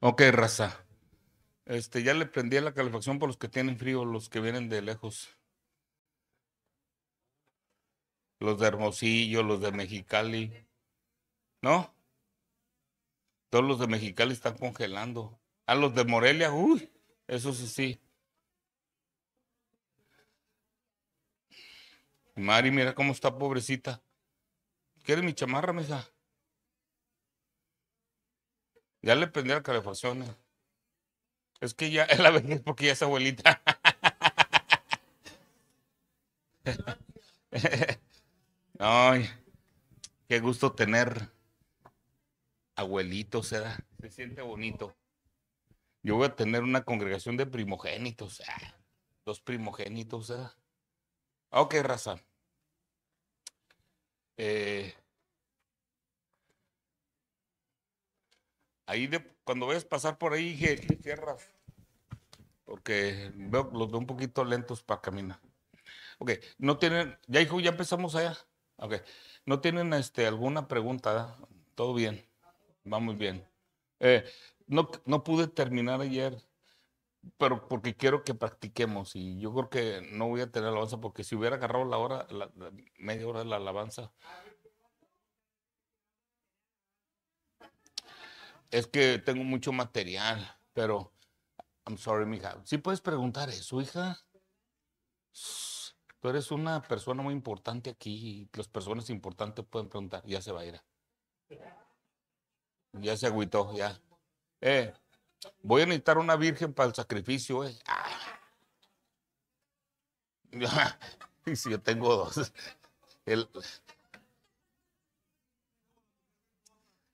Ok, raza. Este, ya le prendí la calefacción por los que tienen frío, los que vienen de lejos. Los de Hermosillo, los de Mexicali. ¿No? Todos los de Mexicali están congelando. A los de Morelia, uy, eso sí, sí. Mari, mira cómo está pobrecita. ¿Quieres mi chamarra, mesa? Ya le prendí la calefacción. Es que ya es la vez porque ya es abuelita. Ay, qué gusto tener abuelitos, sea, Se siente bonito. Yo voy a tener una congregación de primogénitos, ¿verdad? Ah, dos primogénitos, sea. Ok, raza. Eh, ahí de, cuando ves pasar por ahí, dije, cierras. Porque veo, los veo un poquito lentos para caminar. Ok, no tienen, ya hijo, ya empezamos allá. Ok, no tienen este, alguna pregunta, todo bien, vamos bien. Eh, no pude terminar ayer pero porque quiero que practiquemos y yo creo que no voy a tener alabanza porque si hubiera agarrado la hora, la, media hora de la alabanza. Es que tengo mucho material, pero I'm sorry, mija. Si puedes preguntar eso, hija. Tú eres una persona muy importante aquí y las personas importantes pueden preguntar. Ya se va a ir. Ya se agüitó, ya. Eh, voy a necesitar una virgen para el sacrificio. Ah. y si yo tengo dos.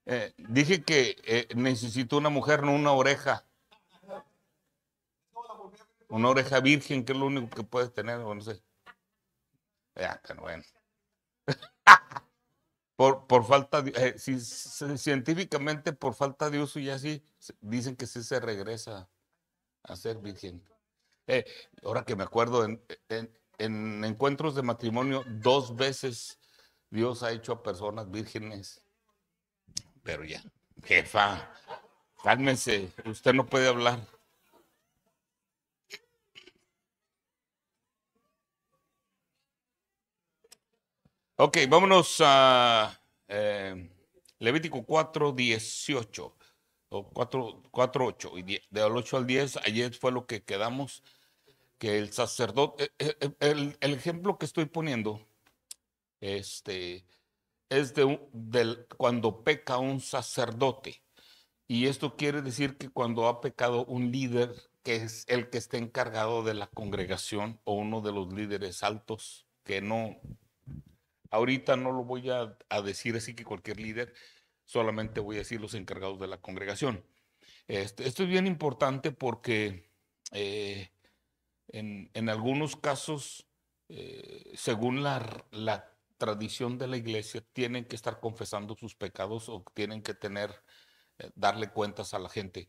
Eh, dije que eh, necesito una mujer, no una oreja. Una oreja virgen, que es lo único que puedes tener, no sé. bueno. Por, falta, eh, si, científicamente por falta de uso y así, dicen que sí se regresa a ser virgen. Eh, ahora que me acuerdo, en, encuentros de matrimonio dos veces Dios ha hecho a personas vírgenes. Pero ya, jefa, cálmese, usted no puede hablar. Ok, vámonos a eh, Levítico 4, 18. O 4, 8. Y 10, del 8 al 10, ayer fue lo que quedamos, que el sacerdote, eh, eh, el, ejemplo que estoy poniendo, este, es de, del, cuando peca un sacerdote. Y esto quiere decir que cuando ha pecado un líder, que es el que está encargado de la congregación o uno de los líderes altos, que no Ahorita no lo voy a, decir así que cualquier líder, solamente voy a decir los encargados de la congregación. Este, esto es bien importante porque eh, en, algunos casos, eh, según la, tradición de la iglesia, tienen que estar confesando sus pecados o tienen que tener, eh, darle cuentas a la gente.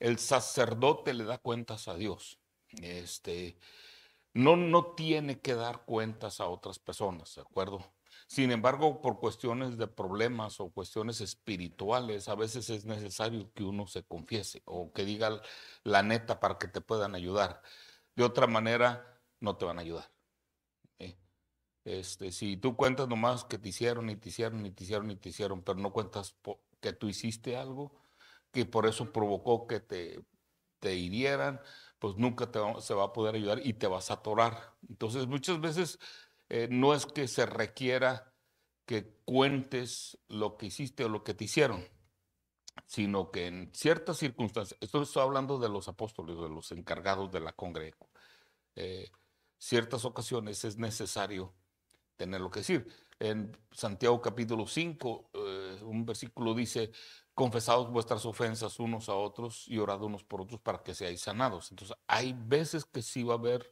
El sacerdote le da cuentas a Dios. Este, no, no tiene que dar cuentas a otras personas, ¿de acuerdo? Sin embargo, por cuestiones de problemas o cuestiones espirituales, a veces es necesario que uno se confiese o que diga la neta para que te puedan ayudar. De otra manera, no te van a ayudar. ¿eh? Este, si tú cuentas nomás que te hicieron y te hicieron y te hicieron y te hicieron, pero no cuentas que tú hiciste algo que por eso provocó que te, te hirieran, pues nunca te se va a poder ayudar y te vas a atorar. Entonces, muchas veces eh, no es que se requiera que cuentes lo que hiciste o lo que te hicieron, sino que en ciertas circunstancias, esto estoy hablando de los apóstoles, de los encargados de la congregación, eh, ciertas ocasiones es necesario tener lo que decir. En Santiago capítulo 5, eh, un versículo dice, confesados vuestras ofensas unos a otros y orad unos por otros para que seáis sanados. Entonces, hay veces que sí va a haber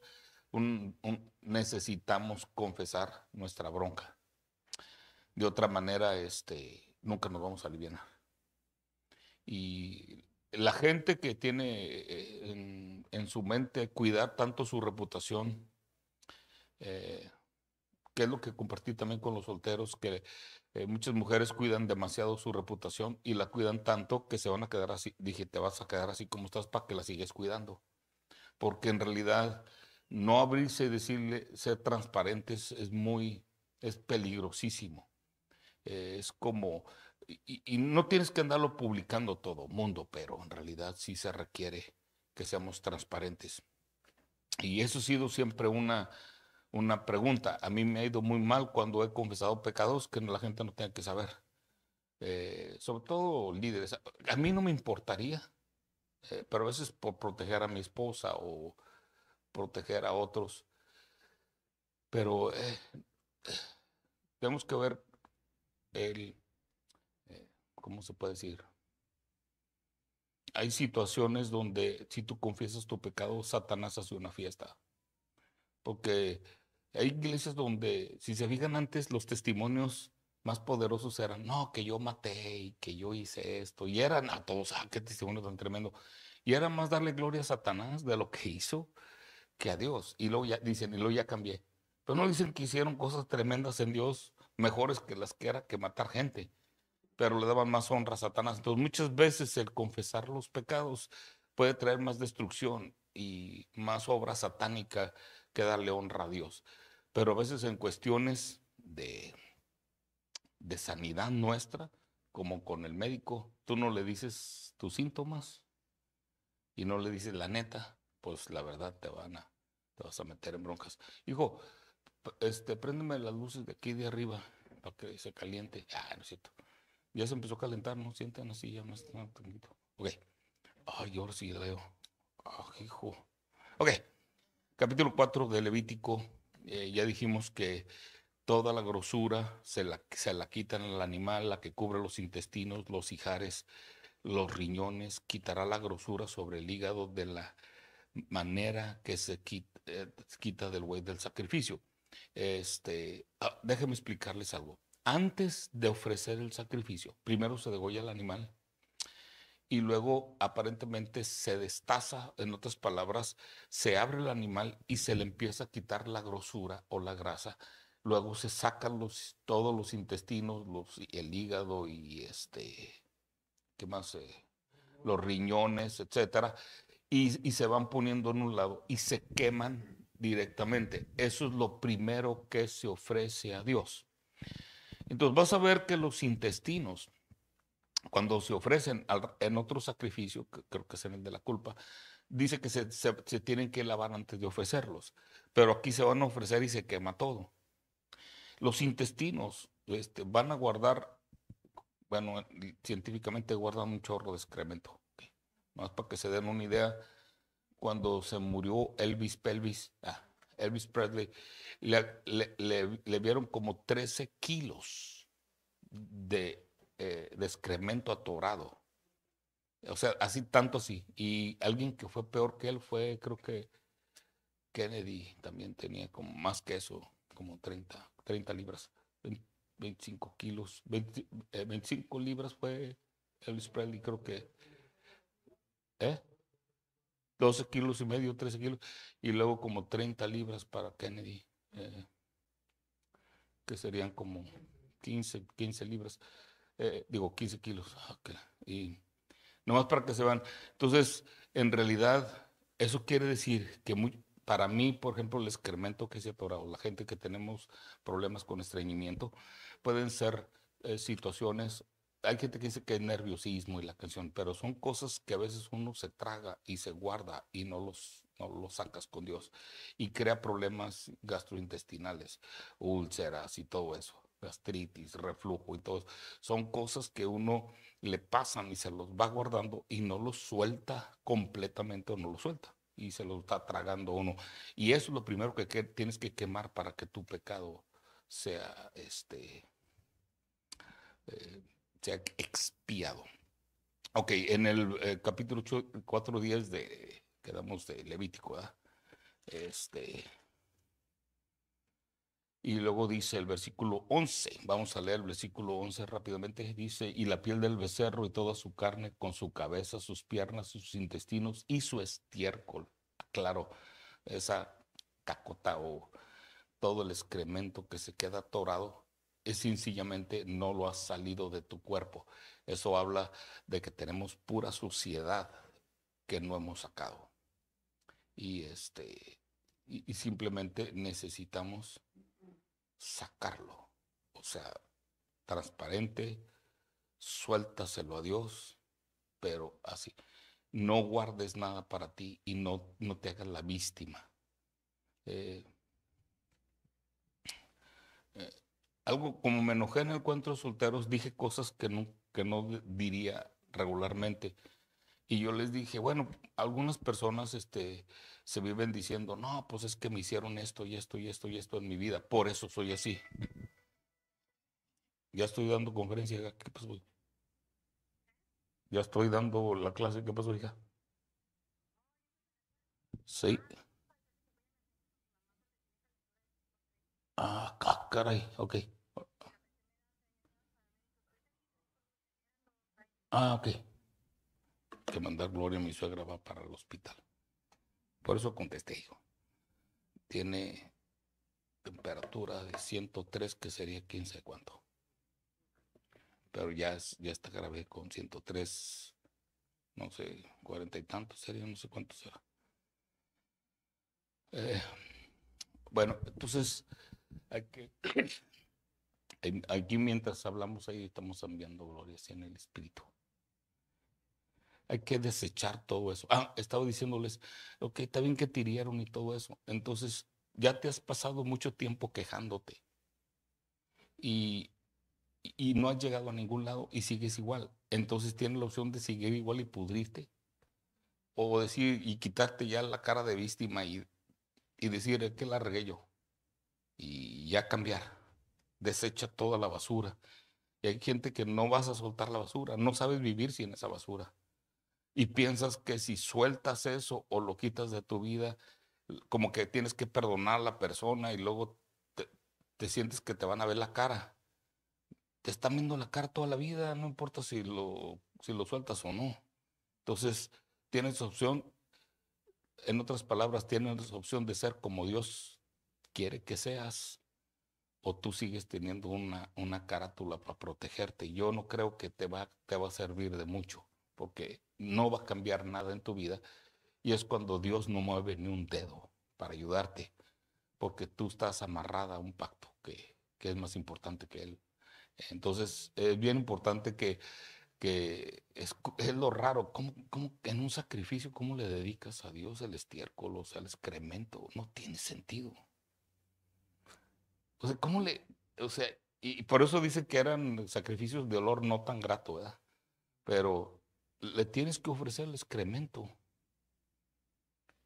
necesitamos confesar nuestra bronca. De otra manera, este, nunca nos vamos a aliviar. Y la gente que tiene eh, en, su mente cuidar tanto su reputación, eh, que es lo que compartí también con los solteros, que eh, muchas mujeres cuidan demasiado su reputación y la cuidan tanto que se van a quedar así. Dije, te vas a quedar así como estás para que la sigues cuidando. Porque en realidad no abrirse y decirle, ser transparentes es muy, es peligrosísimo. Eh, es como, y, no tienes que andarlo publicando todo mundo, pero en realidad sí se requiere que seamos transparentes. Y eso ha sido siempre una, una pregunta. A mí me ha ido muy mal cuando he confesado pecados que la gente no tenga que saber. Eh, sobre todo líderes. A mí no me importaría, eh, pero a veces por proteger a mi esposa o proteger a otros. Pero eh, tenemos que ver el, eh, ¿cómo se puede decir? Hay situaciones donde si tú confiesas tu pecado, Satanás hace una fiesta. Porque hay iglesias donde, si se fijan antes, los testimonios más poderosos eran, no, que yo maté y que yo hice esto. Y eran a todos, ah, qué testimonio tan tremendo. Y era más darle gloria a Satanás de lo que hizo que a Dios. Y luego ya dicen, y luego ya cambié. Pero no dicen que hicieron cosas tremendas en Dios, mejores que las que era que matar gente. Pero le daban más honra a Satanás. Entonces muchas veces el confesar los pecados puede traer más destrucción y más obra satánica que darle honra a Dios. Pero a veces en cuestiones de, de sanidad nuestra, como con el médico, tú no le dices tus síntomas y no le dices la neta pues la verdad te van a, te vas a meter en broncas. Hijo, este, préndeme las luces de aquí de arriba para que se caliente. Ah, no es cierto. Ya se empezó a calentar, ¿no? Sientan así, ya más tranquilo. Ok. Ay, ahora sí leo. hijo. Ok. Capítulo 4 de Levítico. Eh, ya dijimos que toda la grosura se la, se la quitan al animal, la que cubre los intestinos, los hijares, los riñones. Quitará la grosura sobre el hígado de la manera que se quita, eh, del buey del sacrificio. Este, ah, déjeme explicarles algo. Antes de ofrecer el sacrificio, primero se degolla el animal y luego aparentemente se destaza, en otras palabras, se abre el animal y se le empieza a quitar la grosura o la grasa. Luego se sacan todos los intestinos, los, el hígado y este, ¿qué más? Eh, los riñones, etc., y, se van poniendo en un lado y se queman directamente. Eso es lo primero que se ofrece a Dios. Entonces vas a ver que los intestinos, cuando se ofrecen en otro sacrificio, que creo que es en el de la culpa, dice que se, tienen que lavar antes de ofrecerlos, pero aquí se van a ofrecer y se quema todo. Los intestinos este, van a guardar, bueno, científicamente guardan un chorro de excremento más para que se den una idea, cuando se murió Elvis Pelvis, ah, Elvis Presley, le, vieron como 13 kilos eh, de, excremento atorado. O sea, así tanto así. Y alguien que fue peor que él fue, creo que Kennedy también tenía como más que eso, como 30, 30 libras, 25 kilos, 25 eh, libras fue Elvis Presley, creo que ¿Eh? 12 kilos y medio, 13 kilos, y luego como 30 libras para Kennedy, eh, que serían como 15, 15 libras, eh, digo 15 kilos, ah, y nomás para que se van. Entonces, en realidad, eso quiere decir que para mí, por ejemplo, el excremento que se ha atorado, la gente que tenemos problemas con estreñimiento, pueden ser eh, situaciones hay gente que dice que es nerviosismo y la canción, pero son cosas que a veces uno se traga y se guarda y no los, no sacas con Dios y crea problemas gastrointestinales, úlceras y todo eso, gastritis, reflujo y todo. Son cosas que uno le pasan y se los va guardando y no los suelta completamente o no los suelta y se los está tragando uno. Y eso es lo primero que, tienes que quemar para que tu pecado sea este. Eh, se ha expiado. Ok, en el eh, capítulo 8, 4, de, quedamos de Levítico, ¿verdad? Este, y luego dice el versículo 11, vamos a leer el versículo 11 rápidamente, dice, y la piel del becerro y toda su carne, con su cabeza, sus piernas, sus intestinos y su estiércol. Claro, esa cacota o todo el excremento que se queda atorado es sencillamente no lo has salido de tu cuerpo. Eso habla de que tenemos pura suciedad que no hemos sacado. Y, este, y, simplemente necesitamos sacarlo. O sea, transparente, suéltaselo a Dios, pero así. No guardes nada para ti y no, no te hagas la víctima. eh, eh algo como me enojé en el encuentro de solteros, dije cosas que no, que no diría regularmente. Y yo les dije, bueno, algunas personas este, se viven diciendo, no, pues es que me hicieron esto y esto y esto y esto en mi vida, por eso soy así. Ya estoy dando conferencia, ¿qué pasó? Ya estoy dando la clase, ¿qué pasó, hija? Sí. Ah, caray, ok. Ah, ok. Que mandar Gloria, mi suegra, va para el hospital. Por eso contesté, hijo. Tiene temperatura de 103, que sería 15 cuánto. Pero ya, ya está grave con 103, no sé, 40 y tanto sería, no sé cuánto será. Eh, bueno, entonces, aquí, aquí, mientras hablamos ahí estamos enviando gloria en el Espíritu hay que desechar todo eso. Ah, estaba diciéndoles, ok, está bien que tirieron y todo eso. Entonces, ya te has pasado mucho tiempo quejándote y, no has llegado a ningún lado y sigues igual. Entonces, tienes la opción de seguir igual y pudrirte o decir y quitarte ya la cara de víctima y, decir, es que la regué yo y ya cambiar. Desecha toda la basura. Y hay gente que no vas a soltar la basura, no sabes vivir sin esa basura. Y piensas que si sueltas eso o lo quitas de tu vida, como que tienes que perdonar a la persona y luego te, sientes que te van a ver la cara. Te están viendo la cara toda la vida, no importa si lo, si lo sueltas o no. Entonces, tienes opción, en otras palabras, tienes opción de ser como Dios quiere que seas, o tú sigues teniendo una, una carátula para protegerte. Yo no creo que te va, te va a servir de mucho porque no va a cambiar nada en tu vida. Y es cuando Dios no mueve ni un dedo para ayudarte, porque tú estás amarrada a un pacto que, es más importante que Él. Entonces, es bien importante que, que es, lo raro, ¿cómo, cómo, en un sacrificio, ¿cómo le dedicas a Dios el estiércol, o sea, el excremento? No tiene sentido. O sea, ¿cómo le, o sea, y, por eso dice que eran sacrificios de olor no tan grato, ¿verdad? Pero le tienes que ofrecer el excremento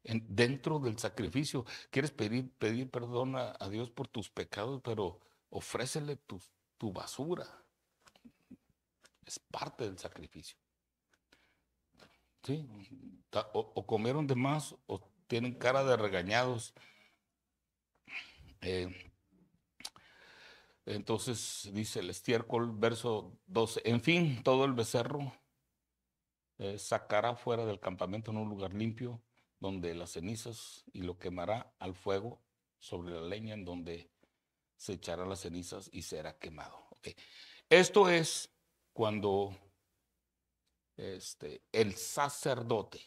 dentro del sacrificio. Quieres pedir, pedir perdón a, Dios por tus pecados, pero ofrécele tu, basura. Es parte del sacrificio. ¿Sí? O, comieron de más o tienen cara de regañados. Eh, entonces dice el estiércol, verso 12. En fin, todo el becerro eh, sacará fuera del campamento en un lugar limpio, donde las cenizas, y lo quemará al fuego sobre la leña en donde se echará las cenizas y será quemado. Esto es cuando este, el sacerdote,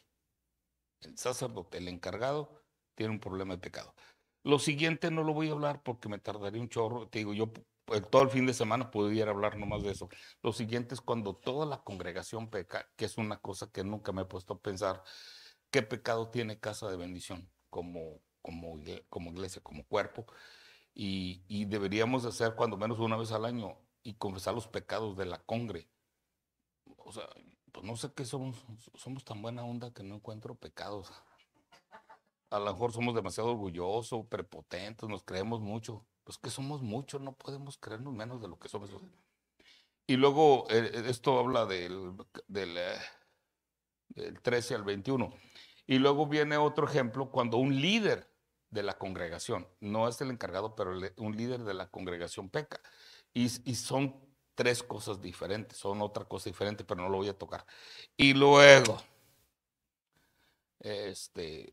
el sacerdote, el encargado, tiene un problema de pecado. Lo siguiente no lo voy a hablar porque me tardaría un chorro. Te digo, yo pues, todo el fin de semana pudiera hablar nomás de eso. Lo siguiente es cuando toda la congregación peca, que es una cosa que nunca me he puesto a pensar, ¿qué pecado tiene casa de bendición como, como, como iglesia, como cuerpo? Y, y deberíamos hacer cuando menos una vez al año y confesar los pecados de la congre. O sea, pues no sé qué somos, somos tan buena onda que no encuentro pecados. A lo mejor somos demasiado orgullosos, prepotentes, nos creemos mucho pues que somos muchos, no podemos creernos menos de lo que somos. Y luego, eh, eh, esto habla del, del, 13 eh, al 21. Y luego viene otro ejemplo cuando un líder de la congregación, no es el encargado, pero un líder de la congregación peca. Y, y, son tres cosas diferentes, son otra cosa diferente, pero no lo voy a tocar. Y luego, este,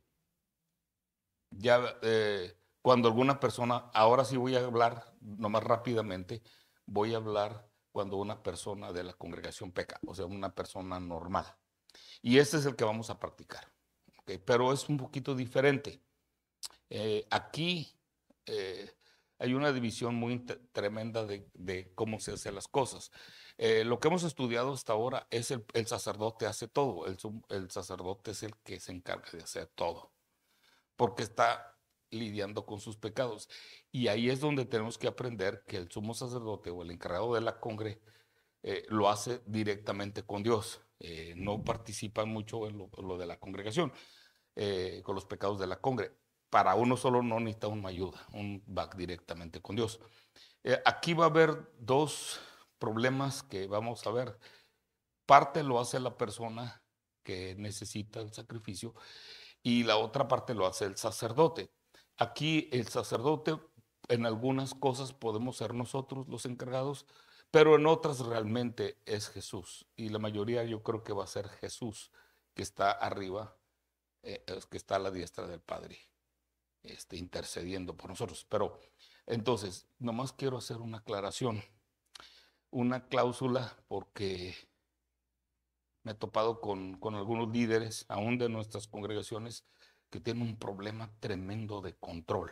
ya eh, cuando alguna persona, ahora sí voy a hablar, nomás rápidamente, voy a hablar cuando una persona de la congregación peca, o sea, una persona normal. Y este es el que vamos a practicar. Pero es un poquito diferente. Eh, aquí eh, hay una división muy tremenda de, cómo se hacen las cosas. Eh, lo que hemos estudiado hasta ahora es el, el sacerdote hace todo, el, el, sacerdote es el que se encarga de hacer todo, porque está lidiando con sus pecados. Y ahí es donde tenemos que aprender que el sumo sacerdote o el encargado de la congre eh, lo hace directamente con Dios. Eh, no participa mucho en lo, de la congregación, eh, con los pecados de la congre. Para uno solo no necesita una ayuda, un back directamente con Dios. aquí va a haber dos problemas que vamos a ver. Parte lo hace la persona que necesita el sacrificio y la otra parte lo hace el sacerdote. Aquí el sacerdote, en algunas cosas podemos ser nosotros los encargados, pero en otras realmente es Jesús. Y la mayoría yo creo que va a ser Jesús que está arriba, eh, que está a la diestra del Padre, este, intercediendo por nosotros. Pero entonces, nomás quiero hacer una aclaración, una cláusula, porque me he topado con, con algunos líderes, aún de nuestras congregaciones, que tiene un problema tremendo de control.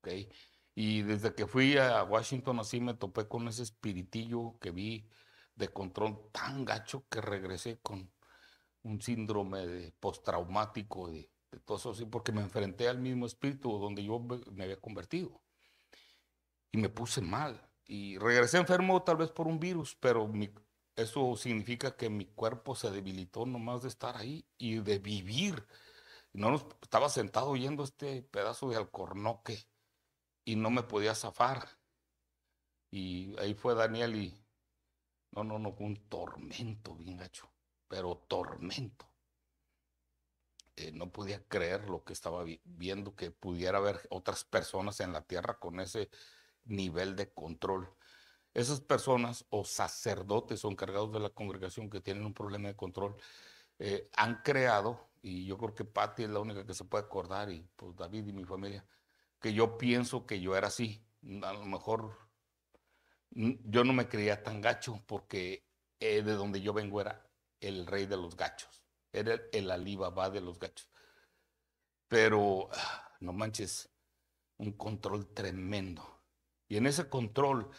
¿okay? Y desde que fui a Washington así me topé con ese espiritillo que vi de control tan gacho que regresé con un síndrome de postraumático de, de, todo eso, así, porque me enfrenté al mismo espíritu donde yo me había convertido. Y me puse mal. Y regresé enfermo tal vez por un virus, pero eso significa que mi cuerpo se debilitó nomás de estar ahí y de vivir no estaba sentado oyendo este pedazo de alcornoque y no me podía zafar. Y ahí fue Daniel y no, no, no, un tormento bien gacho, pero tormento. Eh, no podía creer lo que estaba viendo, que pudiera haber otras personas en la tierra con ese nivel de control. Esas personas o sacerdotes o encargados de la congregación que tienen un problema de control eh, han creado y yo creo que Patti es la única que se puede acordar, y pues David y mi familia, que yo pienso que yo era así. A lo mejor mm, yo no me creía tan gacho porque eh, de donde yo vengo era el rey de los gachos, era el, Alibaba de los gachos. Pero no manches, un control tremendo. Y en ese control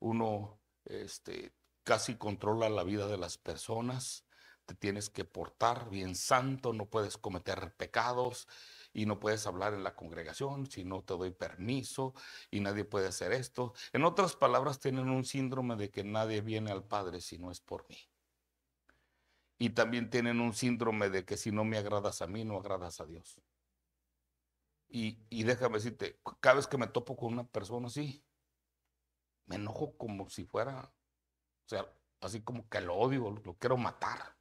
uno este, casi controla la vida de las personas, te tienes que portar bien santo, no puedes cometer pecados y no puedes hablar en la congregación si no te doy permiso y nadie puede hacer esto. En otras palabras, tienen un síndrome de que nadie viene al Padre si no es por mí. Y también tienen un síndrome de que si no me agradas a mí, no agradas a Dios. Y, y déjame decirte, cada vez que me topo con una persona así, me enojo como si fuera, o sea, así como que lo odio, lo quiero matar.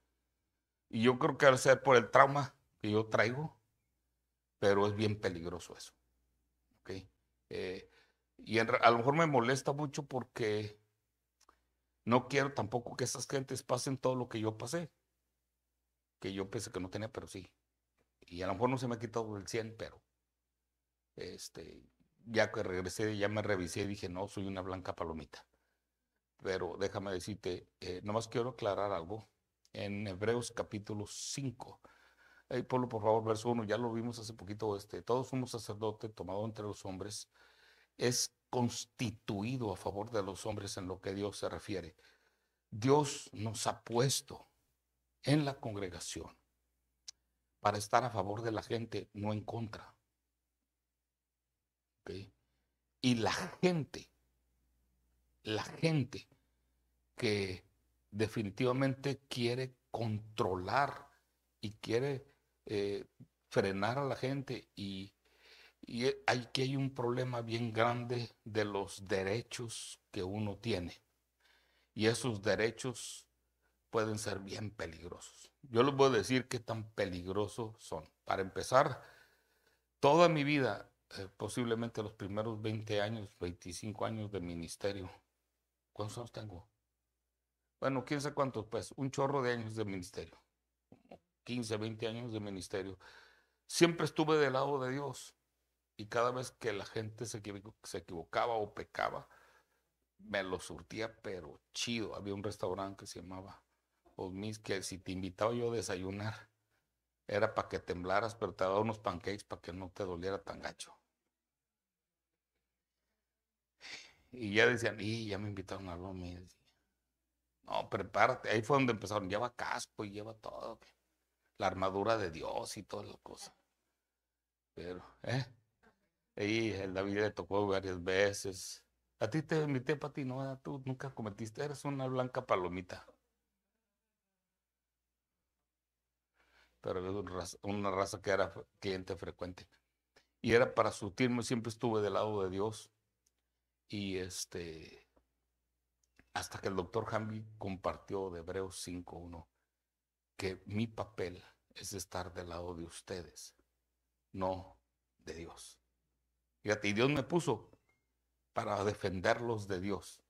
Y yo creo que al ser por el trauma que yo traigo, pero es bien peligroso eso. ¿okay? Eh, y a lo mejor me molesta mucho porque no quiero tampoco que esas gentes pasen todo lo que yo pasé, que yo pensé que no tenía, pero sí. Y a lo mejor no se me ha quitado el 100, pero este, ya que regresé, ya me revisé y dije, no, soy una blanca palomita. Pero déjame decirte, eh, nomás quiero aclarar algo en Hebreos capítulo 5. Pablo, por favor, verso 1, ya lo vimos hace poquito, este, todos somos sacerdote tomado entre los hombres, es constituido a favor de los hombres en lo que Dios se refiere. Dios nos ha puesto en la congregación para estar a favor de la gente, no en contra. Y la gente, la gente que definitivamente quiere controlar y quiere eh, frenar a la gente y, aquí hay un problema bien grande de los derechos que uno tiene. Y esos derechos pueden ser bien peligrosos. Yo les voy a decir qué tan peligrosos son. Para empezar, toda mi vida, eh, posiblemente los primeros 20 años, 25 años de ministerio, ¿cuántos años tengo? bueno, quién sabe cuántos, pues, un chorro de años de ministerio, 15, 20 años de ministerio. Siempre estuve del lado de Dios y cada vez que la gente se, equivocaba o pecaba, me lo surtía, pero chido. Había un restaurante que se llamaba Osmis, que si te invitaba yo a desayunar, era para que temblaras, pero te daba unos pancakes para que no te doliera tan gacho. Y ya decían, y ya me invitaron a Osmis. No, prepárate. Ahí fue donde empezaron. Lleva casco y lleva todo. La armadura de Dios y todas las cosas. Pero, ¿eh? Ahí el David le tocó varias veces. A ti te invité, ti, no, ah, tú nunca cometiste, eres una blanca palomita. Pero es una raza, que era cliente frecuente. Y era para surtirme, siempre estuve del lado de Dios. Y este, hasta que el doctor Hamby compartió de Hebreos 5.1, que mi papel es estar del lado de ustedes, no de Dios. Fíjate, y Dios me puso para defenderlos de Dios,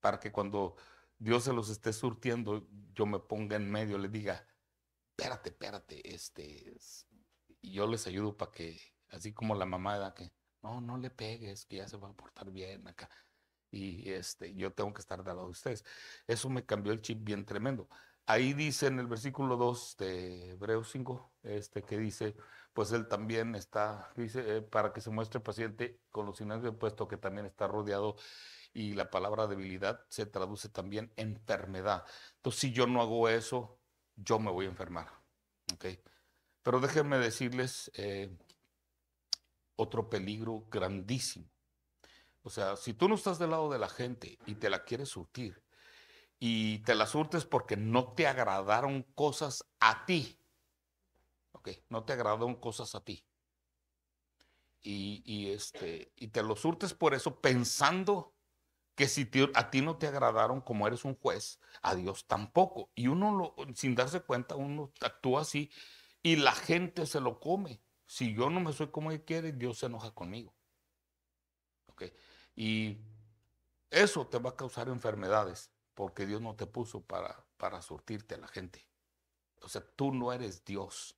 para que cuando Dios se los esté surtiendo, yo me ponga en medio, le diga, espérate, espérate, este, y yo les ayudo para que, así como la mamá de que, no, no le pegues, que ya se va a portar bien acá y este, yo tengo que estar de lado de ustedes. Eso me cambió el chip bien tremendo. Ahí dice en el versículo 2 de Hebreos 5, este, que dice, pues él también está, dice, eh, para que se muestre paciente con los signos puesto que también está rodeado y la palabra debilidad se traduce también enfermedad. Entonces, si yo no hago eso, yo me voy a enfermar. Pero déjenme decirles eh, otro peligro grandísimo o sea, si tú no estás del lado de la gente y te la quieres surtir y te la surtes porque no te agradaron cosas a ti, ok, no te agradaron cosas a ti. Y, este, y te lo surtes por eso pensando que si a ti no te agradaron como eres un juez, a Dios tampoco. Y uno, sin darse cuenta, uno actúa así y la gente se lo come. Si yo no me soy como Él quiere, Dios se enoja conmigo. ¿Ok? Y eso te va a causar enfermedades, porque Dios no te puso para, para surtirte a la gente. O sea, tú no eres Dios.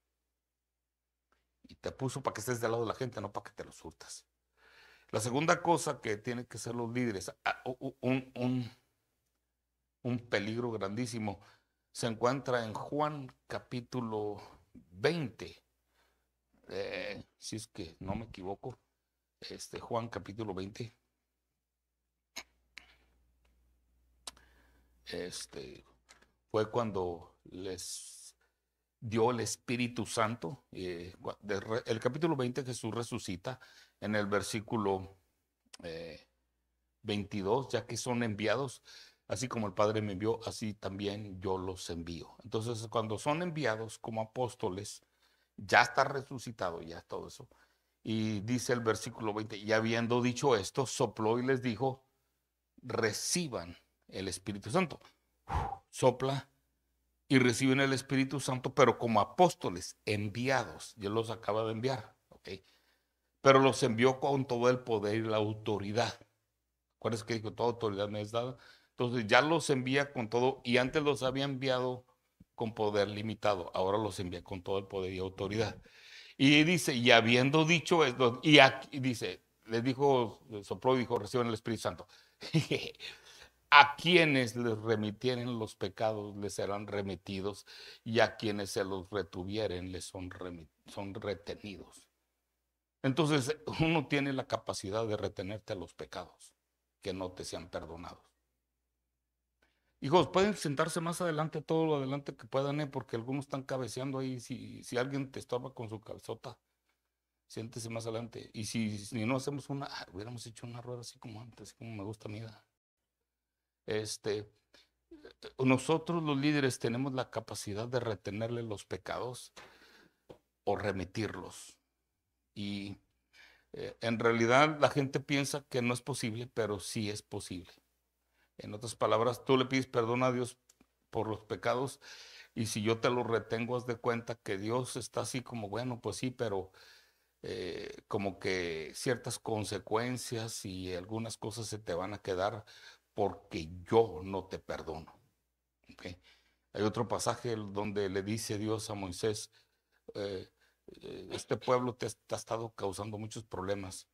Y te puso para que estés del lado de la gente, no para que te lo surtas. La segunda cosa que tienen que ser los líderes, ah, un, un, peligro grandísimo, se encuentra en Juan capítulo 20. Eh, si es que no me equivoco, este, Juan capítulo 20. este, fue cuando les dio el Espíritu Santo. Eh, el capítulo 20 Jesús resucita en el versículo 22, eh, ya que son enviados, así como el Padre me envió, así también yo los envío. Entonces, cuando son enviados como apóstoles, ya está resucitado, ya todo eso. Y dice el versículo 20, y habiendo dicho esto, sopló y les dijo, reciban el Espíritu Santo. Sopla y reciben el Espíritu Santo, pero como apóstoles enviados. Dios los acaba de enviar, ¿ok? Pero los envió con todo el poder y la autoridad. Acuérdense que dijo, toda autoridad me es dada. Entonces ya los envía con todo, y antes los había enviado con poder limitado, ahora los envía con todo el poder y autoridad. Y dice, y habiendo dicho esto, y dice, les dijo, sopló y dijo, reciben el Espíritu Santo. A quienes les remitieren los pecados les serán remitidos y a quienes se los retuvieren les son, son retenidos. Entonces uno tiene la capacidad de retenerte a los pecados que no te sean perdonados. Hijos, pueden sentarse más adelante, todo lo adelante que puedan, ¿eh? porque algunos están cabeceando ahí. Si, alguien te estorba con su cabezota, siéntese más adelante. Y si, no hacemos una, hubiéramos hecho una rueda así como antes, como me gusta a mí. Este, nosotros los líderes tenemos la capacidad de retenerle los pecados o remitirlos. Y eh, en realidad la gente piensa que no es posible, pero sí es posible. En otras palabras, tú le pides perdón a Dios por los pecados y si yo te los retengo, haz de cuenta que Dios está así como, bueno, pues sí, pero eh, como que ciertas consecuencias y algunas cosas se te van a quedar porque yo no te perdono. Hay otro pasaje donde le dice Dios a Moisés, eh, eh, este pueblo te, ha estado causando muchos problemas,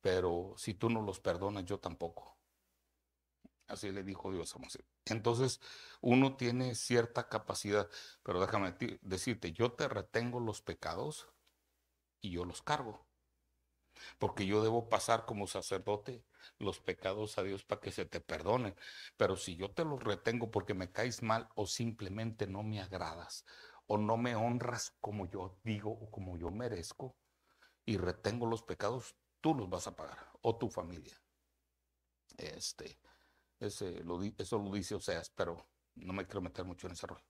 pero si tú no los perdonas, yo tampoco. Así le dijo Dios a Moisés. Entonces, uno tiene cierta capacidad, pero déjame decirte, yo te retengo los pecados y yo los cargo porque yo debo pasar como sacerdote los pecados a Dios para que se te perdone. Pero si yo te los retengo porque me caes mal o simplemente no me agradas o no me honras como yo digo o como yo merezco y retengo los pecados, tú los vas a pagar o tu familia. Este, ese, lo, eso lo dice Oseas, pero no me quiero meter mucho en ese rol.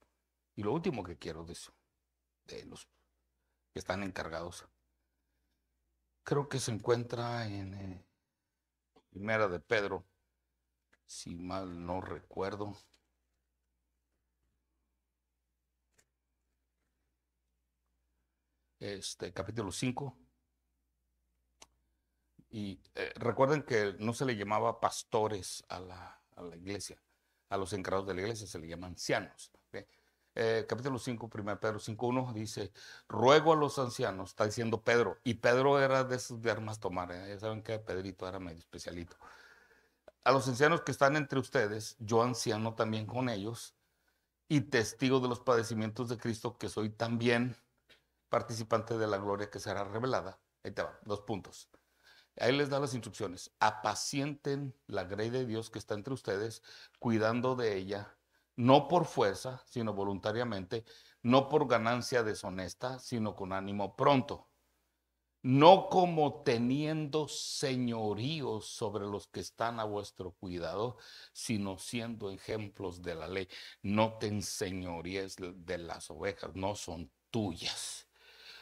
Y lo último que quiero decir. de los que están encargados, creo que se encuentra en eh, Primera de Pedro, si mal no recuerdo. Este capítulo 5. Y eh, recuerden que no se le llamaba pastores a la, a la iglesia, a los encargados de la iglesia se le llama ancianos. Eh, capítulo 5, 1 Pedro 1 dice, ruego a los ancianos, está diciendo Pedro, y Pedro era de esos de armas tomar, ¿eh? ya saben que Pedrito era medio especialito. A los ancianos que están entre ustedes, yo anciano también con ellos, y testigo de los padecimientos de Cristo, que soy también participante de la gloria que será revelada. Ahí te va, dos puntos. Ahí les da las instrucciones. Apacienten la grey de Dios que está entre ustedes, cuidando de ella no por fuerza, sino voluntariamente, no por ganancia deshonesta, sino con ánimo pronto, no como teniendo señoríos sobre los que están a vuestro cuidado, sino siendo ejemplos de la ley. No ten señorías de las ovejas, no son tuyas.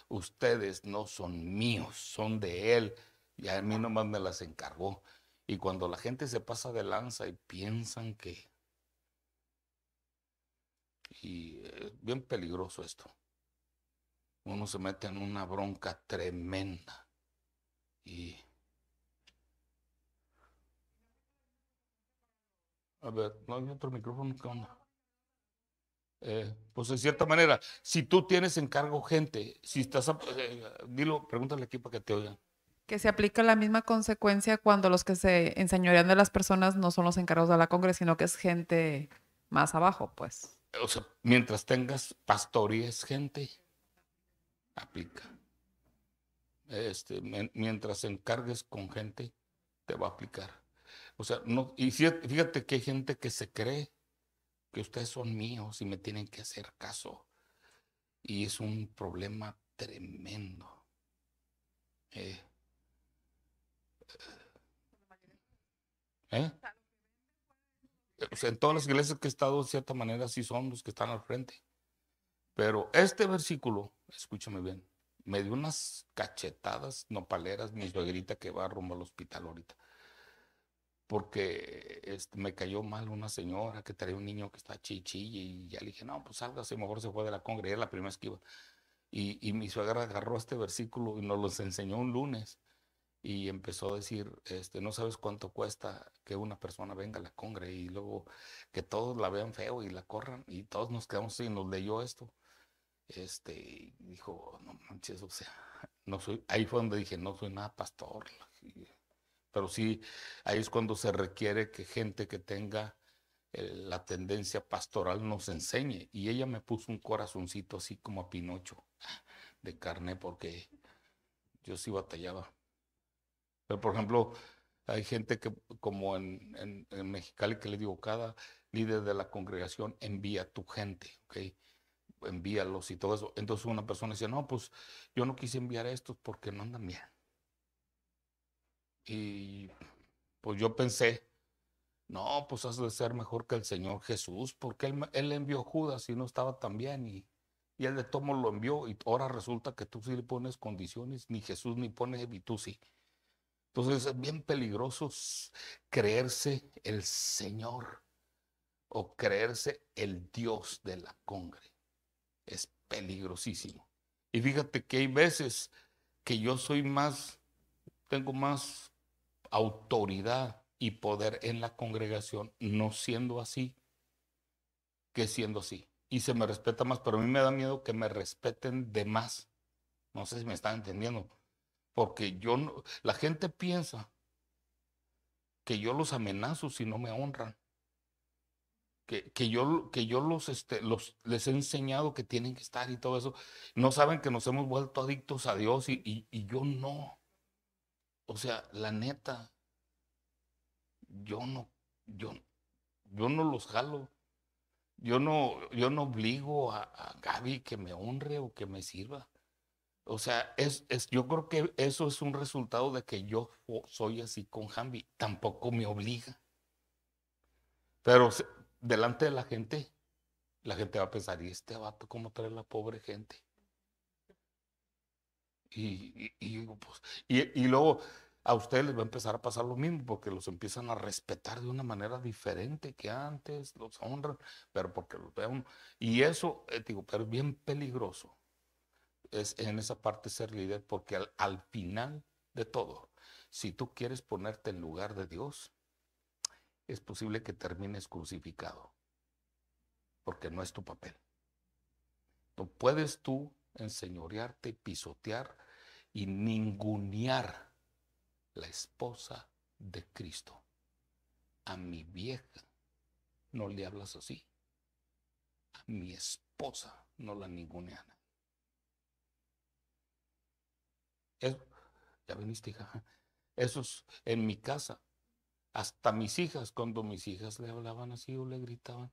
Ustedes no son míos, son de Él. Y a mí nomás me las encargó. Y cuando la gente se pasa de lanza y piensan que y es eh, bien peligroso esto. Uno se mete en una bronca tremenda. Y. A ver, ¿no hay otro micrófono? ¿Qué onda? Eh, pues de cierta manera, si tú tienes encargo gente, si estás, a, eh, dilo, pregúntale aquí para que te oigan. Que se aplica la misma consecuencia cuando los que se enseñorean de las personas no son los encargados de la Congres, sino que es gente más abajo, pues o sea, mientras tengas pastorías, gente, aplica. Este, mientras encargues con gente, te va a aplicar. O sea, no, y fíjate, fíjate que hay gente que se cree que ustedes son míos y me tienen que hacer caso. Y es un problema tremendo. ¿Eh? ¿Eh? ¿Eh? en todas las iglesias que he estado, de cierta manera, sí son los que están al frente. Pero este versículo, escúchame bien, me dio unas cachetadas nopaleras mi suegrita que va rumbo al hospital ahorita. Porque este, me cayó mal una señora que traía un niño que está chichi y ya le dije, no, pues sálgase, mejor se fue de la congrega la primera esquiva. Y, y mi suegra agarró este versículo y nos los enseñó un lunes y empezó a decir, este, no sabes cuánto cuesta que una persona venga a la congre y luego que todos la vean feo y la corran y todos nos quedamos y nos leyó esto. Este, y dijo, no manches, o sea, no soy, ahí fue donde dije, no soy nada pastor. Pero sí, ahí es cuando se requiere que gente que tenga eh, la tendencia pastoral nos enseñe. Y ella me puso un corazoncito así como a Pinocho de carne porque yo sí batallaba. Pero, por ejemplo, hay gente que, como en, en, Mexicali, que le digo, cada líder de la congregación envía tu gente, ¿ok? Envíalos y todo eso. Entonces una persona dice, no, pues yo no quise enviar a estos porque no andan bien. Y pues yo pensé, no, pues has de ser mejor que el Señor Jesús, porque él, él envió Judas y no estaba tan bien y, y él de tomo lo envió y ahora resulta que tú sí le pones condiciones, ni Jesús ni pone y tú sí. Entonces es bien peligroso creerse el Señor o creerse el Dios de la congre. Es peligrosísimo. Y fíjate que hay veces que yo soy más, tengo más autoridad y poder en la congregación no siendo así que siendo así. Y se me respeta más, pero a mí me da miedo que me respeten de más. No sé si me están entendiendo porque yo no, la gente piensa que yo los amenazo si no me honran. Que, yo, que yo los, este, los, les he enseñado que tienen que estar y todo eso. No saben que nos hemos vuelto adictos a Dios y, yo no. O sea, la neta, yo no, yo, yo no los jalo. Yo no, yo no obligo a Gaby que me honre o que me sirva. O sea, es, yo creo que eso es un resultado de que yo soy así con Jambi. Tampoco me obliga. Pero delante de la gente, la gente va a pensar, ¿y este vato cómo trae la pobre gente? Y, y, pues, y, luego a ustedes les va a empezar a pasar lo mismo porque los empiezan a respetar de una manera diferente que antes, los honran, pero porque los vean. Y eso, eh, digo, pero es bien peligroso es en esa parte ser líder, porque al, al final de todo, si tú quieres ponerte en lugar de Dios, es posible que termines crucificado, porque no es tu papel. No puedes tú enseñorearte, pisotear y ningunear la esposa de Cristo. A mi vieja no le hablas así. A mi esposa no la ningunean. Es, ya viniste, hija. Eso es en mi casa. Hasta mis hijas, cuando mis hijas le hablaban así o le gritaban,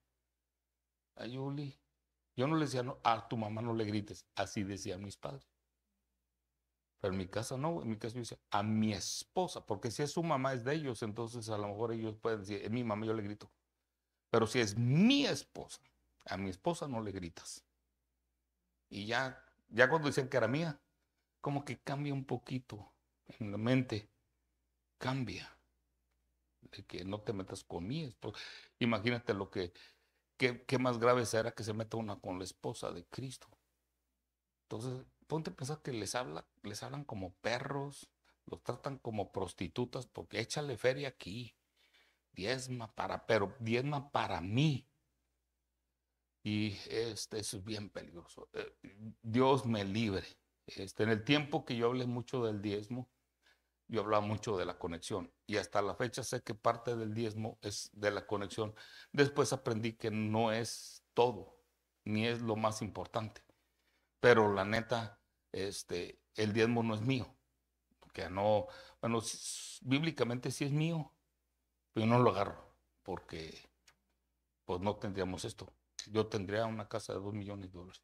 a Yuli. Yo no le decía, no, a tu mamá no le grites. Así decían mis padres. Pero en mi casa no, en mi casa yo decía, a mi esposa, porque si es su mamá es de ellos, entonces a lo mejor ellos pueden decir, mi mamá, yo le grito. Pero si es mi esposa, a mi esposa no le gritas. Y ya, ya cuando decían que era mía, como que cambia un poquito en la mente. Cambia. De que no te metas con mi Imagínate lo que, qué, más grave será que se meta una con la esposa de Cristo. Entonces, ponte a pensar que les, habla, les hablan como perros, los tratan como prostitutas, porque échale feria aquí. Diezma para, pero diezma para mí. Y este, es bien peligroso. Eh, Dios me libre. Este, en el tiempo que yo hablé mucho del diezmo, yo hablaba mucho de la conexión y hasta la fecha sé que parte del diezmo es de la conexión. Después aprendí que no es todo, ni es lo más importante. Pero la neta, este, el diezmo no es mío, porque no, bueno, bíblicamente sí es mío, pero yo no lo agarro, porque pues no tendríamos esto. Yo tendría una casa de dos millones de dólares.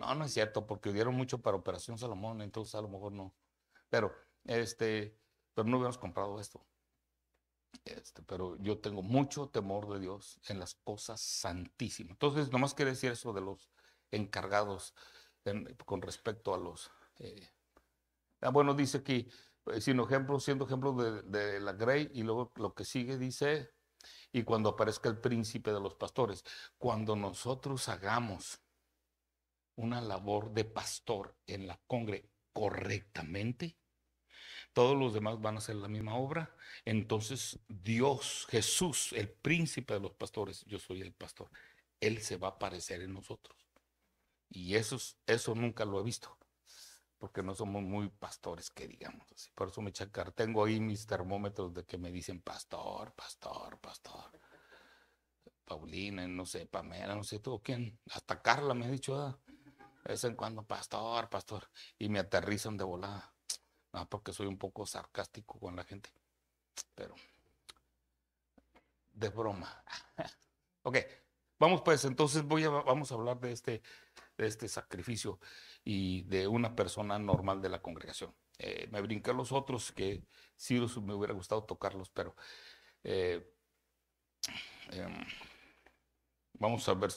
No, no es cierto, porque dieron mucho para Operación Salomón, entonces a lo mejor no. Pero, este, pero no hubiéramos comprado esto. Este, pero yo tengo mucho temor de Dios en las cosas santísimas. Entonces, nomás quiere decir eso de los encargados con respecto a los... Eh, ah, bueno, dice aquí, eh, ejemplo, siendo ejemplo de, de, la Grey, y luego lo que sigue dice, y cuando aparezca el príncipe de los pastores, cuando nosotros hagamos una labor de pastor en la congre correctamente, todos los demás van a hacer la misma obra. Entonces Dios, Jesús, el príncipe de los pastores, yo soy el pastor, Él se va a aparecer en nosotros. Y eso, eso nunca lo he visto, porque no somos muy pastores, que digamos así. Por eso me chacar, tengo ahí mis termómetros de que me dicen pastor, pastor, pastor. Paulina, no sé, Pamela, no sé todo quién, hasta Carla me ha dicho, ah, de vez en cuando, pastor, pastor. Y me aterrizan de volada. porque soy un poco sarcástico con la gente. Pero. De broma. ok. Vamos pues, entonces voy a, vamos a hablar de este, este sacrificio y de una persona normal de la congregación. Eh, me brinqué a los otros que sí me hubiera gustado tocarlos, pero eh, em, vamos a ver,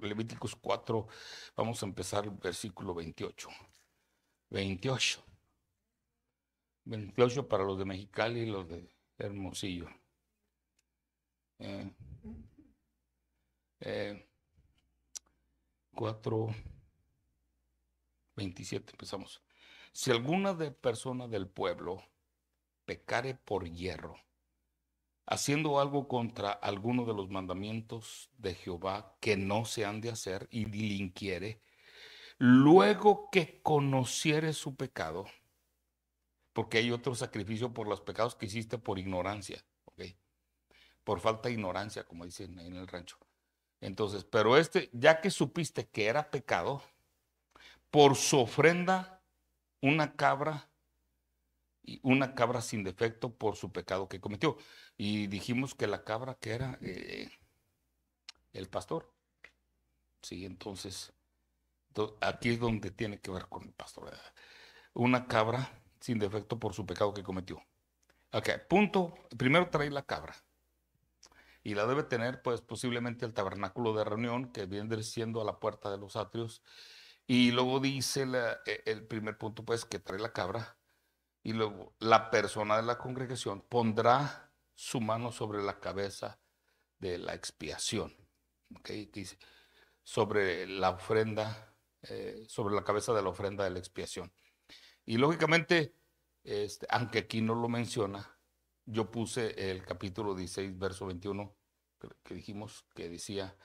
Levíticos 4, vamos a empezar versículo 28. 28. 28 para los de Mexicali y los de Hermosillo. 4, eh, 27 eh, empezamos. Si alguna de persona del pueblo pecare por hierro, haciendo algo contra alguno de los mandamientos de Jehová que no se han de hacer y delinquiere, luego que conociere su pecado, porque hay otro sacrificio por los pecados que hiciste por ignorancia, por falta de ignorancia, como dicen en el rancho. Entonces, pero este, ya que supiste que era pecado, por su ofrenda, una cabra una cabra sin defecto por su pecado que cometió. Y dijimos que la cabra que era eh, el pastor. Sí, entonces, aquí es donde tiene que ver con el pastor. Una cabra sin defecto por su pecado que cometió. Ok, punto. Primero trae la cabra. Y la debe tener, pues, posiblemente el tabernáculo de reunión que viene siendo a la puerta de los atrios. Y luego dice eh, el primer punto, pues, que trae la cabra y luego la persona de la congregación pondrá su mano sobre la cabeza de la expiación. ¿okay? Dice, sobre la ofrenda, eh, sobre la cabeza de la ofrenda de la expiación. Y lógicamente, este, aunque aquí no lo menciona, yo puse el capítulo 16, verso 21, que dijimos que decía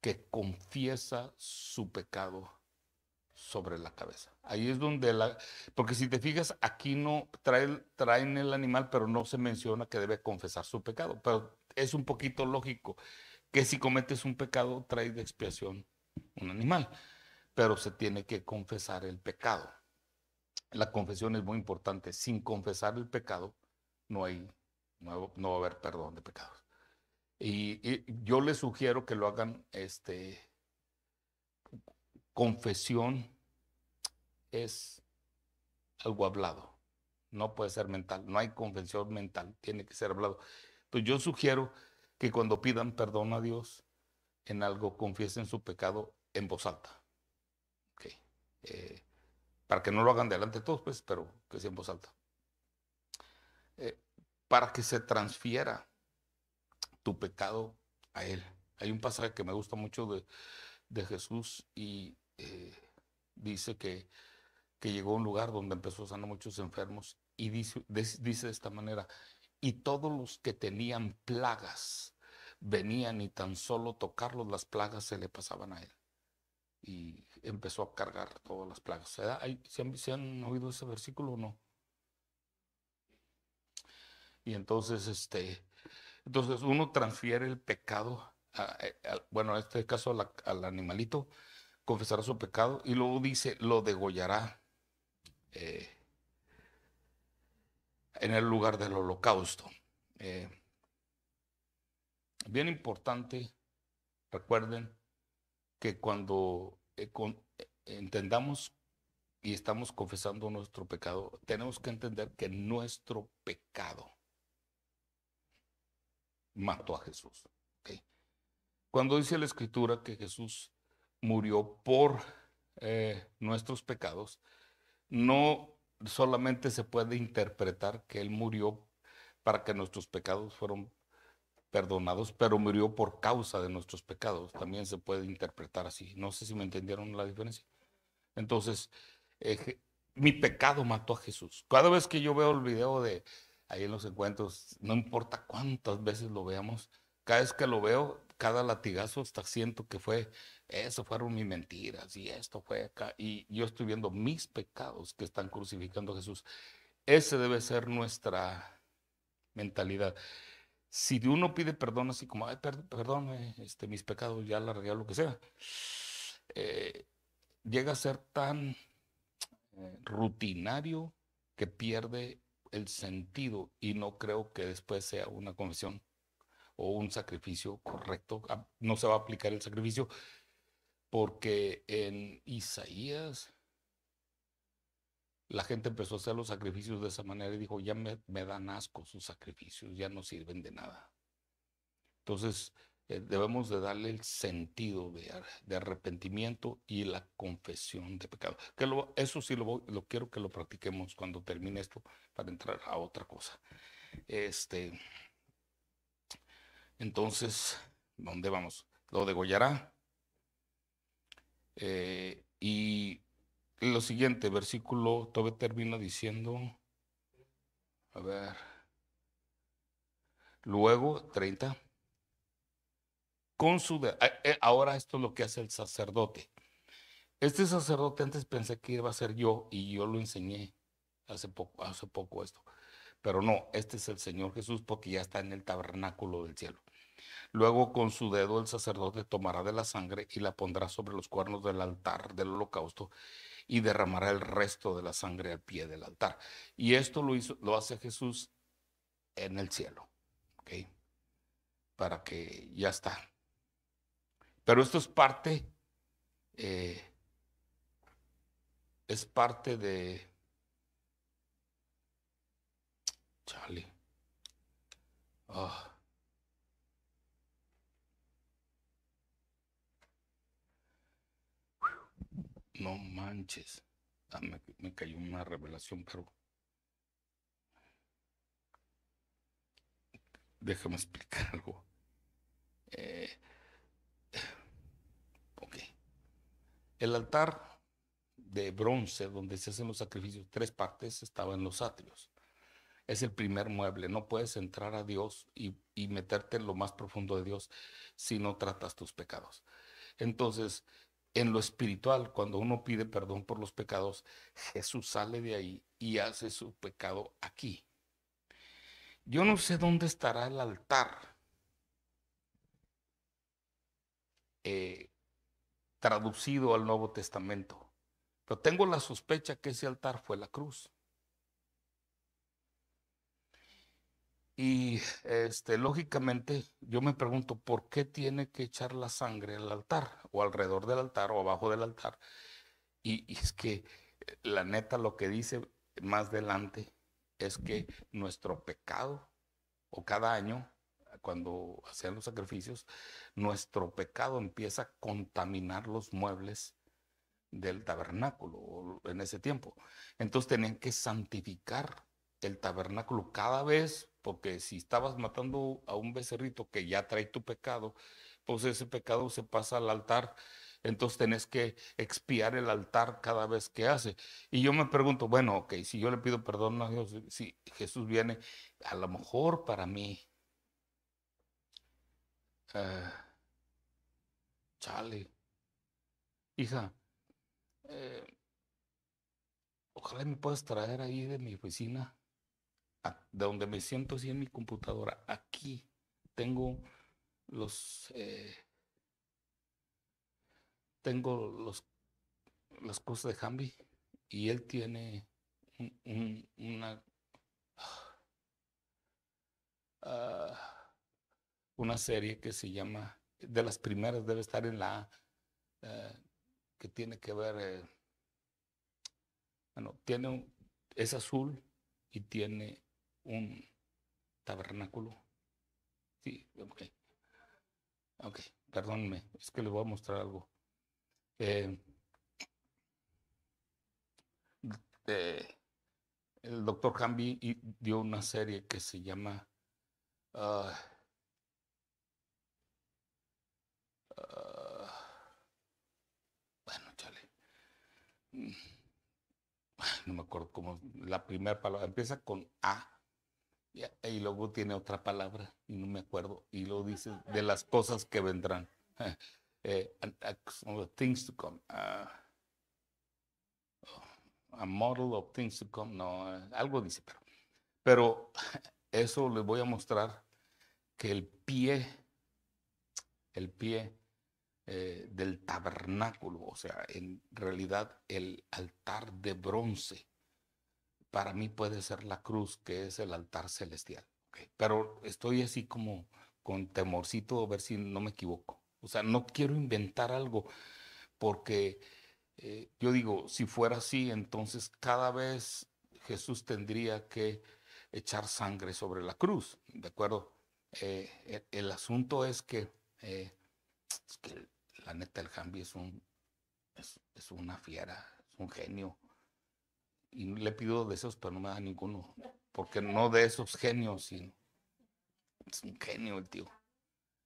que confiesa su pecado sobre la cabeza. Ahí es donde la... Porque si te fijas, aquí no trae, traen el animal, pero no se menciona que debe confesar su pecado. Pero es un poquito lógico que si cometes un pecado, trae de expiación un animal. Pero se tiene que confesar el pecado. La confesión es muy importante. Sin confesar el pecado, no, hay, no, no va a haber perdón de pecados. Y, y, yo les sugiero que lo hagan este, confesión es algo hablado. No puede ser mental. No hay confesión mental. Tiene que ser hablado. Pues yo sugiero que cuando pidan perdón a Dios en algo, confiesen su pecado en voz alta. Eh, para que no lo hagan delante de todos, pues, pero que sea en voz alta. Eh, para que se transfiera tu pecado a Él. Hay un pasaje que me gusta mucho de, de Jesús y eh, dice que, que llegó a un lugar donde empezó a sanar muchos enfermos y dice, dice de esta manera, y todos los que tenían plagas venían y tan solo tocarlos las plagas se le pasaban a él. Y empezó a cargar todas las plagas. ¿Se, han, oído ese versículo o no? Y entonces, este, entonces uno transfiere el pecado, bueno, en este caso al animalito, confesará su pecado y luego dice, lo degollará eh, en el lugar del holocausto. Eh, bien importante, recuerden que cuando eh, entendamos y estamos confesando nuestro pecado, tenemos que entender que nuestro pecado mató a Jesús. Cuando dice la escritura que Jesús murió por eh, nuestros pecados, no solamente se puede interpretar que Él murió para que nuestros pecados fueron perdonados, pero murió por causa de nuestros pecados. También se puede interpretar así. No sé si me entendieron la diferencia. Entonces, mi pecado mató a Jesús. Cada vez que yo veo el video de ahí en los encuentros, no importa cuántas veces lo veamos, cada vez que lo veo, cada latigazo hasta siento que fue, eso fueron mis mentiras y esto fue acá. Y yo estoy viendo mis pecados que están crucificando a Jesús. Ese debe ser nuestra mentalidad. Si uno pide perdón así como, perdón, este, mis pecados, ya la regalo lo que sea, eh, llega a ser tan eh, rutinario que pierde el sentido y no creo que después sea una confesión o un sacrificio correcto. Ah, no se va a aplicar el sacrificio porque en Isaías la gente empezó a hacer los sacrificios de esa manera y dijo, ya me, dan asco sus sacrificios, ya no sirven de nada. Entonces eh, debemos de darle el sentido de, arrepentimiento y la confesión de pecado. Que eso sí lo, lo quiero que lo practiquemos cuando termine esto para entrar a otra cosa. Este, entonces, ¿dónde vamos? Lo degollará. Eh, y lo siguiente, versículo, todavía termina diciendo, a ver, luego 30, con su, eh, eh, ahora esto es lo que hace el sacerdote. Este sacerdote antes pensé que iba a ser yo y yo lo enseñé hace poco, hace poco esto. Pero no, este es el Señor Jesús porque ya está en el tabernáculo del cielo. Luego con su dedo el sacerdote tomará de la sangre y la pondrá sobre los cuernos del altar del holocausto y derramará el resto de la sangre al pie del altar. Y esto lo, hizo, lo hace Jesús en el cielo, ¿ok? Para que ya está. Pero esto es parte, eh, es parte de... Charlie. Ah. no manches. Ah, me, cayó una revelación, pero. Déjame explicar algo. Eh, ok. El altar de bronce donde se hacen los sacrificios, tres partes, estaba en los atrios. Es el primer mueble. No puedes entrar a Dios y, y meterte en lo más profundo de Dios si no tratas tus pecados. Entonces, en lo espiritual, cuando uno pide perdón por los pecados, Jesús sale de ahí y hace su pecado aquí. Yo no sé dónde estará el altar. Eh, traducido al Nuevo Testamento. Pero tengo la sospecha que ese altar fue la cruz. Y este, lógicamente yo me pregunto por qué tiene que echar la sangre al altar o alrededor del altar o abajo del altar. Y, es que la neta lo que dice más adelante es que nuestro pecado o cada año cuando hacían los sacrificios, nuestro pecado empieza a contaminar los muebles del tabernáculo en ese tiempo. Entonces tenían que santificar el tabernáculo cada vez, porque si estabas matando a un becerrito que ya trae tu pecado, pues ese pecado se pasa al altar. Entonces tenés que expiar el altar cada vez que hace. Y yo me pregunto, bueno, ok, si yo le pido perdón a Dios, si Jesús viene, a lo mejor para mí, eh, chale, hija, eh, ojalá me puedas traer ahí de mi oficina de donde me siento así en mi computadora, aquí tengo los eh, tengo los las cosas de Jambi y él tiene una ah, ah, una serie que se llama de las primeras debe estar en la eh, que tiene que ver eh, bueno tiene es azul y tiene un tabernáculo. Sí, ok. Ok, perdónenme. es que les voy a mostrar algo. Eh, el doctor Hamby dio una serie que se llama ah, ah, bueno, chale. Mm. No me acuerdo cómo la primera palabra empieza con A y, luego tiene otra palabra, y no me acuerdo, y lo dice de las cosas que vendrán. Eh, things to come. Ah, oh, a model of things to come. No, eh, algo dice, pero. eso les voy a mostrar que el pie, el pie eh, del tabernáculo, o sea, en realidad el altar de bronce para mí puede ser la cruz, que es el altar celestial. Pero estoy así como con temorcito a ver si no me equivoco. O sea, no quiero inventar algo, porque eh, yo digo, si fuera así, entonces cada vez Jesús tendría que echar sangre sobre la cruz, ¿de acuerdo? Eh, e, el, asunto eh, es que, la neta, el Jambi es, un, es una fiera, es un genio y le pido deseos, pero no me da ninguno, porque no de esos genios, sino es un genio el tío.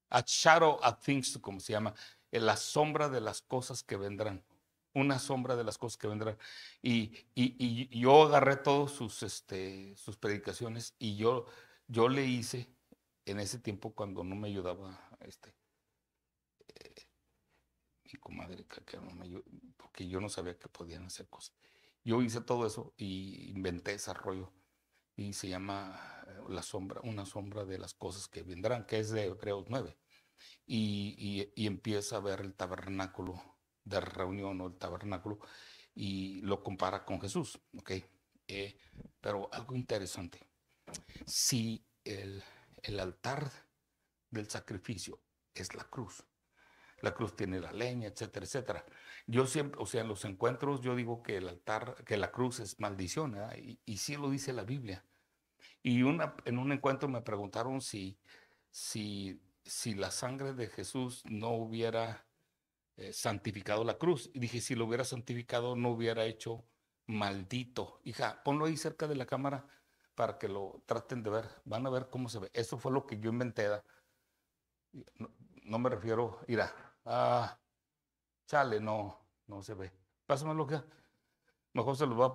A shadow of things, como se llama, en la sombra de las cosas que vendrán, una sombra de las cosas que vendrán. Y, yo agarré todas sus, este, sus predicaciones y yo, yo le hice en ese tiempo cuando no me ayudaba este, eh, mi comadre, que no me porque yo no sabía que podían hacer cosas. Yo hice todo eso y inventé ese rollo. Y se llama eh, la sombra, una sombra de las cosas que vendrán, que es de Hebreos 9. Y, y, empieza a ver el tabernáculo de reunión o el tabernáculo y lo compara con Jesús. ¿ok? Eh, pero algo interesante. Si el, el altar del sacrificio es la cruz, la cruz tiene la leña, etcétera, etcétera. Yo siempre, o sea, en los encuentros yo digo que el altar, que la cruz es maldición, y, sí lo dice la Biblia. Y una, en un encuentro me preguntaron si, si, si la sangre de Jesús no hubiera eh, santificado la cruz. Y dije, si lo hubiera santificado, no hubiera hecho maldito. Hija, ponlo ahí cerca de la cámara para que lo traten de ver. Van a ver cómo se ve. Eso fue lo que yo inventé. No, no me refiero, irá Ah, chale, no, no se ve. Pásame lo que. Mejor se los va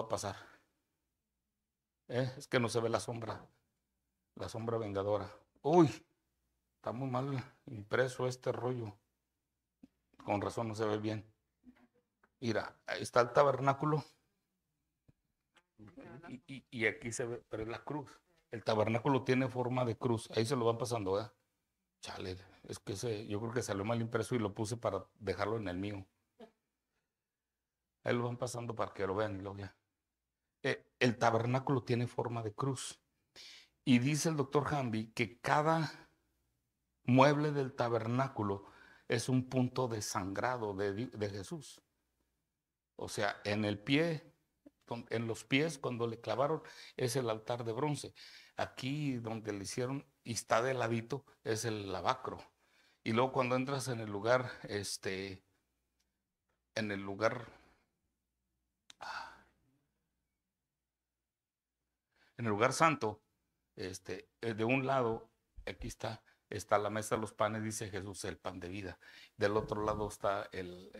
a, pasar. Eh, es que no se ve la sombra. La sombra vengadora. Uy, está muy mal impreso este rollo. Con razón no se ve bien. Mira, ahí está el tabernáculo. Y, y, aquí se ve, pero es la cruz. El tabernáculo tiene forma de cruz. Ahí se lo van pasando, ¿eh? Chale, es que yo creo que salió mal impreso y lo puse para dejarlo en el mío. Ahí lo van pasando para que lo vean y lo vean. Eh, el tabernáculo tiene forma de cruz. Y dice el doctor Hamby que cada mueble del tabernáculo es un punto de sangrado de, de Jesús. O sea, en el pie, en los pies cuando le clavaron es el altar de bronce. Aquí donde le hicieron y está de ladito es el lavacro. Y luego cuando entras en el lugar, este, en el lugar, en el lugar santo, este, eh, de un lado, aquí está, está la mesa de los panes, dice Jesús, el pan de vida. Del otro lado está el,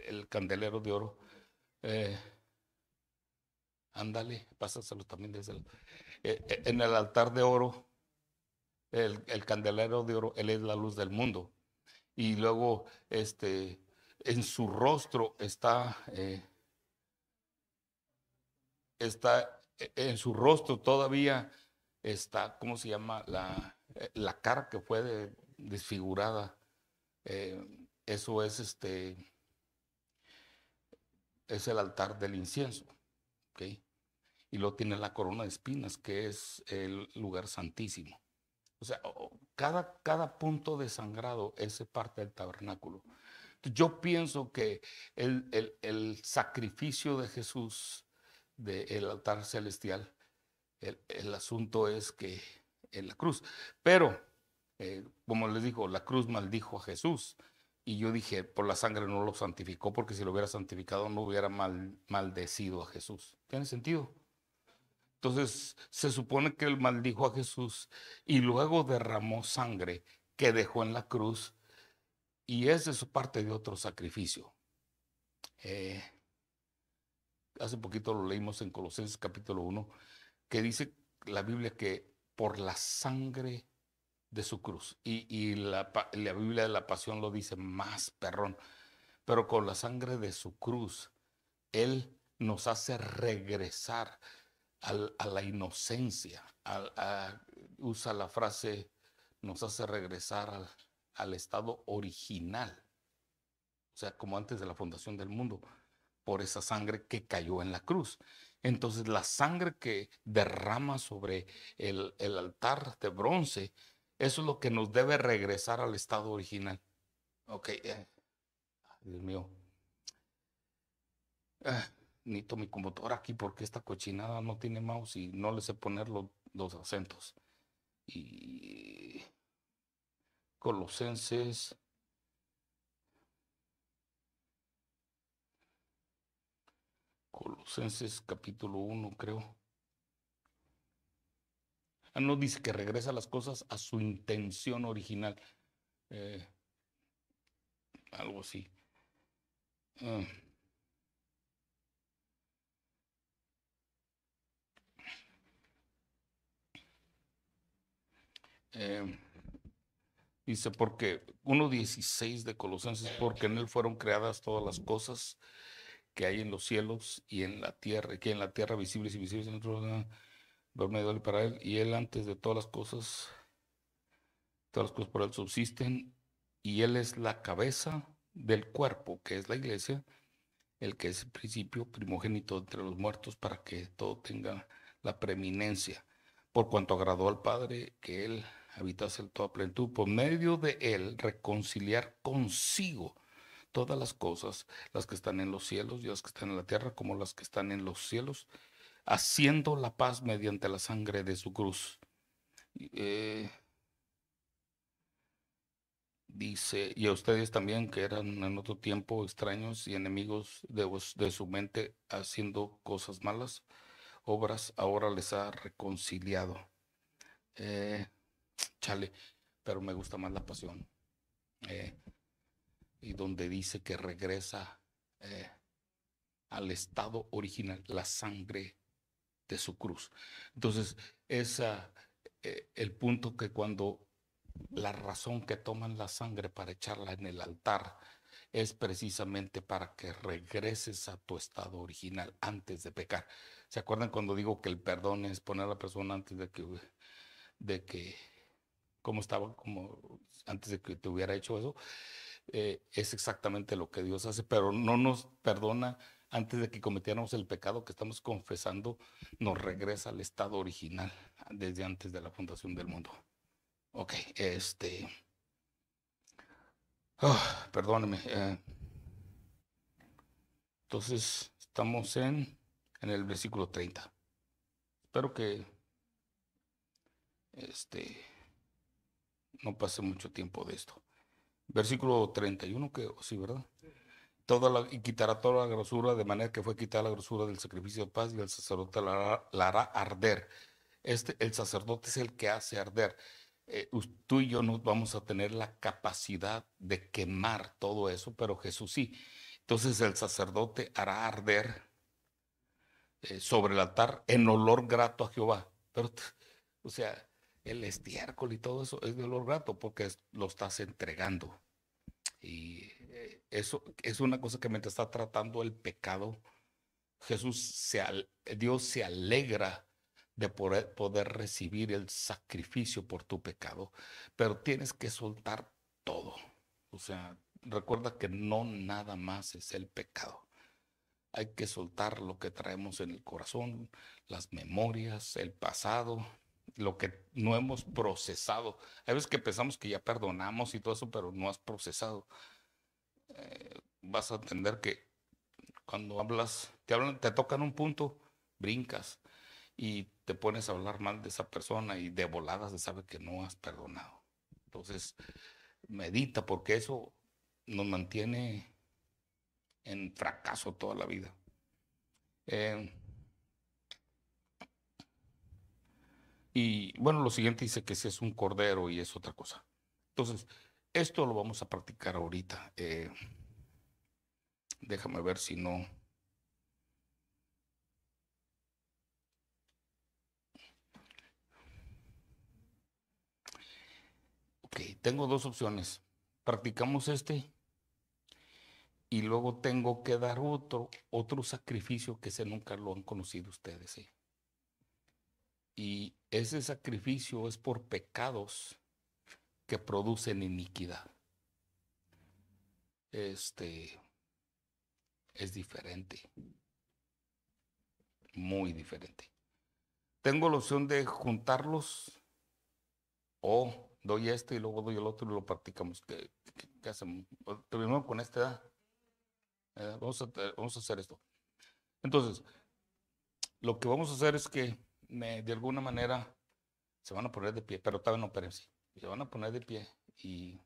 el, candelero de oro. Eh, ándale, pásaselo también desde el, eh, en el altar de oro el, candelero de oro, Él es la luz del mundo. Y luego, este, en su rostro está, eh, está, e, en su rostro todavía está, ¿cómo se llama? La, eh, la cara que fue desfigurada. Eh, eso es este, es el altar del incienso. Y luego tiene la corona de espinas, que es el lugar santísimo. O sea, cada, cada punto de sangrado es parte del tabernáculo. Yo pienso que el, sacrificio de Jesús del altar celestial, el, asunto es que en la cruz. Pero, eh, como les digo, la cruz maldijo a Jesús. Y yo dije, por la sangre no lo santificó, porque si lo hubiera santificado no hubiera mal, maldecido a Jesús. ¿Tiene sentido? Entonces se supone que él maldijo a Jesús y luego derramó sangre que dejó en la cruz y es de su parte de otro sacrificio. Eh, hace poquito lo leímos en Colosenses capítulo 1, que dice la Biblia que por la sangre de su cruz, y, la, la Biblia de la Pasión lo dice más perrón, pero con la sangre de su cruz, Él nos hace regresar a la inocencia, usa la frase, nos hace regresar al, estado original, o sea, como antes de la fundación del mundo, por esa sangre que cayó en la cruz. Entonces la sangre que derrama sobre el, altar de bronce, eso es lo que nos debe regresar al estado original. Ok, eh, Dios mío. Ah, necesito mi computadora aquí porque esta cochinada no tiene mouse y no le sé poner los los acentos. Y Colosenses. Colosenses capítulo 1, creo. Ah, no dice que regresa las cosas a su intención original. Eh, algo así. Ah. Eh, dice, porque 1.16 de Colosenses, porque en él fueron creadas todas las cosas que hay en los cielos y en la tierra, que en la tierra visibles y invisibles en otro para él, y él antes de todas las cosas, todas las cosas por él subsisten, y él es la cabeza del cuerpo, que es la iglesia, el que es el principio primogénito entre los muertos, para que todo tenga la preeminencia, por cuanto agradó al Padre que él Habitas en toda plenitud, por medio de él reconciliar consigo todas las cosas, las que están en los cielos y las que están en la tierra, como las que están en los cielos, haciendo la paz mediante la sangre de su cruz. Eh, dice, y a ustedes también que eran en otro tiempo extraños y enemigos de, de su mente haciendo cosas malas, obras, ahora les ha reconciliado. Eh, chale, pero me gusta más la pasión. Eh, y donde dice que regresa eh, al estado original, la sangre de su cruz. Entonces, es eh, el punto que cuando la razón que toman la sangre para echarla en el altar es precisamente para que regreses a tu estado original antes de pecar. ¿Se acuerdan cuando digo que el perdón es poner a la persona antes de que, de que como estaba, como antes de que te hubiera hecho eso, eh, es exactamente lo que Dios hace, pero no nos perdona antes de que cometiéramos el pecado que estamos confesando, nos regresa al estado original desde antes de la fundación del mundo. Ok, este... Ah, perdóname. perdóneme. Eh. entonces, estamos en, en el versículo 30. Espero que... Este no pase mucho tiempo de esto. Versículo 31, que oh, sí, ¿verdad? Toda y quitará toda la grosura, de manera que fue quitada la grosura del sacrificio de paz y el sacerdote la, hará, arder. Este, el sacerdote es el que hace arder. Eh, tú y yo no vamos a tener la capacidad de quemar todo eso, pero Jesús sí. Entonces el sacerdote hará arder eh, sobre el altar en olor grato a Jehová. Pero, o sea, el estiércol y todo eso es de olor grato porque lo estás entregando. Y eh, eso es una cosa que me está tratando el pecado, Jesús se Dios se alegra de poder, poder recibir el sacrificio por tu pecado, pero tienes que soltar todo. O sea, recuerda que no nada más es el pecado. Hay que soltar lo que traemos en el corazón, las memorias, el pasado, lo que no hemos procesado. Hay veces que pensamos que ya perdonamos y todo eso, pero no has procesado. Eh, vas a entender que cuando hablas, te hablan, te tocan un punto, brincas y te pones a hablar mal de esa persona y de voladas se sabe que no has perdonado. Entonces, medita porque eso nos mantiene en fracaso toda la vida. Eh, Y bueno, lo siguiente dice que si es un cordero y es otra cosa. Entonces, esto lo vamos a practicar ahorita. Eh, déjame ver si no. Ok, tengo dos opciones. Practicamos este y luego tengo que dar otro, otro sacrificio que se nunca lo han conocido ustedes. ¿sí? ¿eh? Y ese sacrificio es por pecados que producen iniquidad. Este es diferente. Muy diferente. Tengo la opción de juntarlos o doy este y luego doy el otro y lo practicamos. ¿Qué, hacemos? Terminamos con este? vamos, vamos a hacer esto. Entonces, lo que vamos a hacer es que de alguna manera se van a poner de pie, pero también no, pero sí, se van a poner de pie y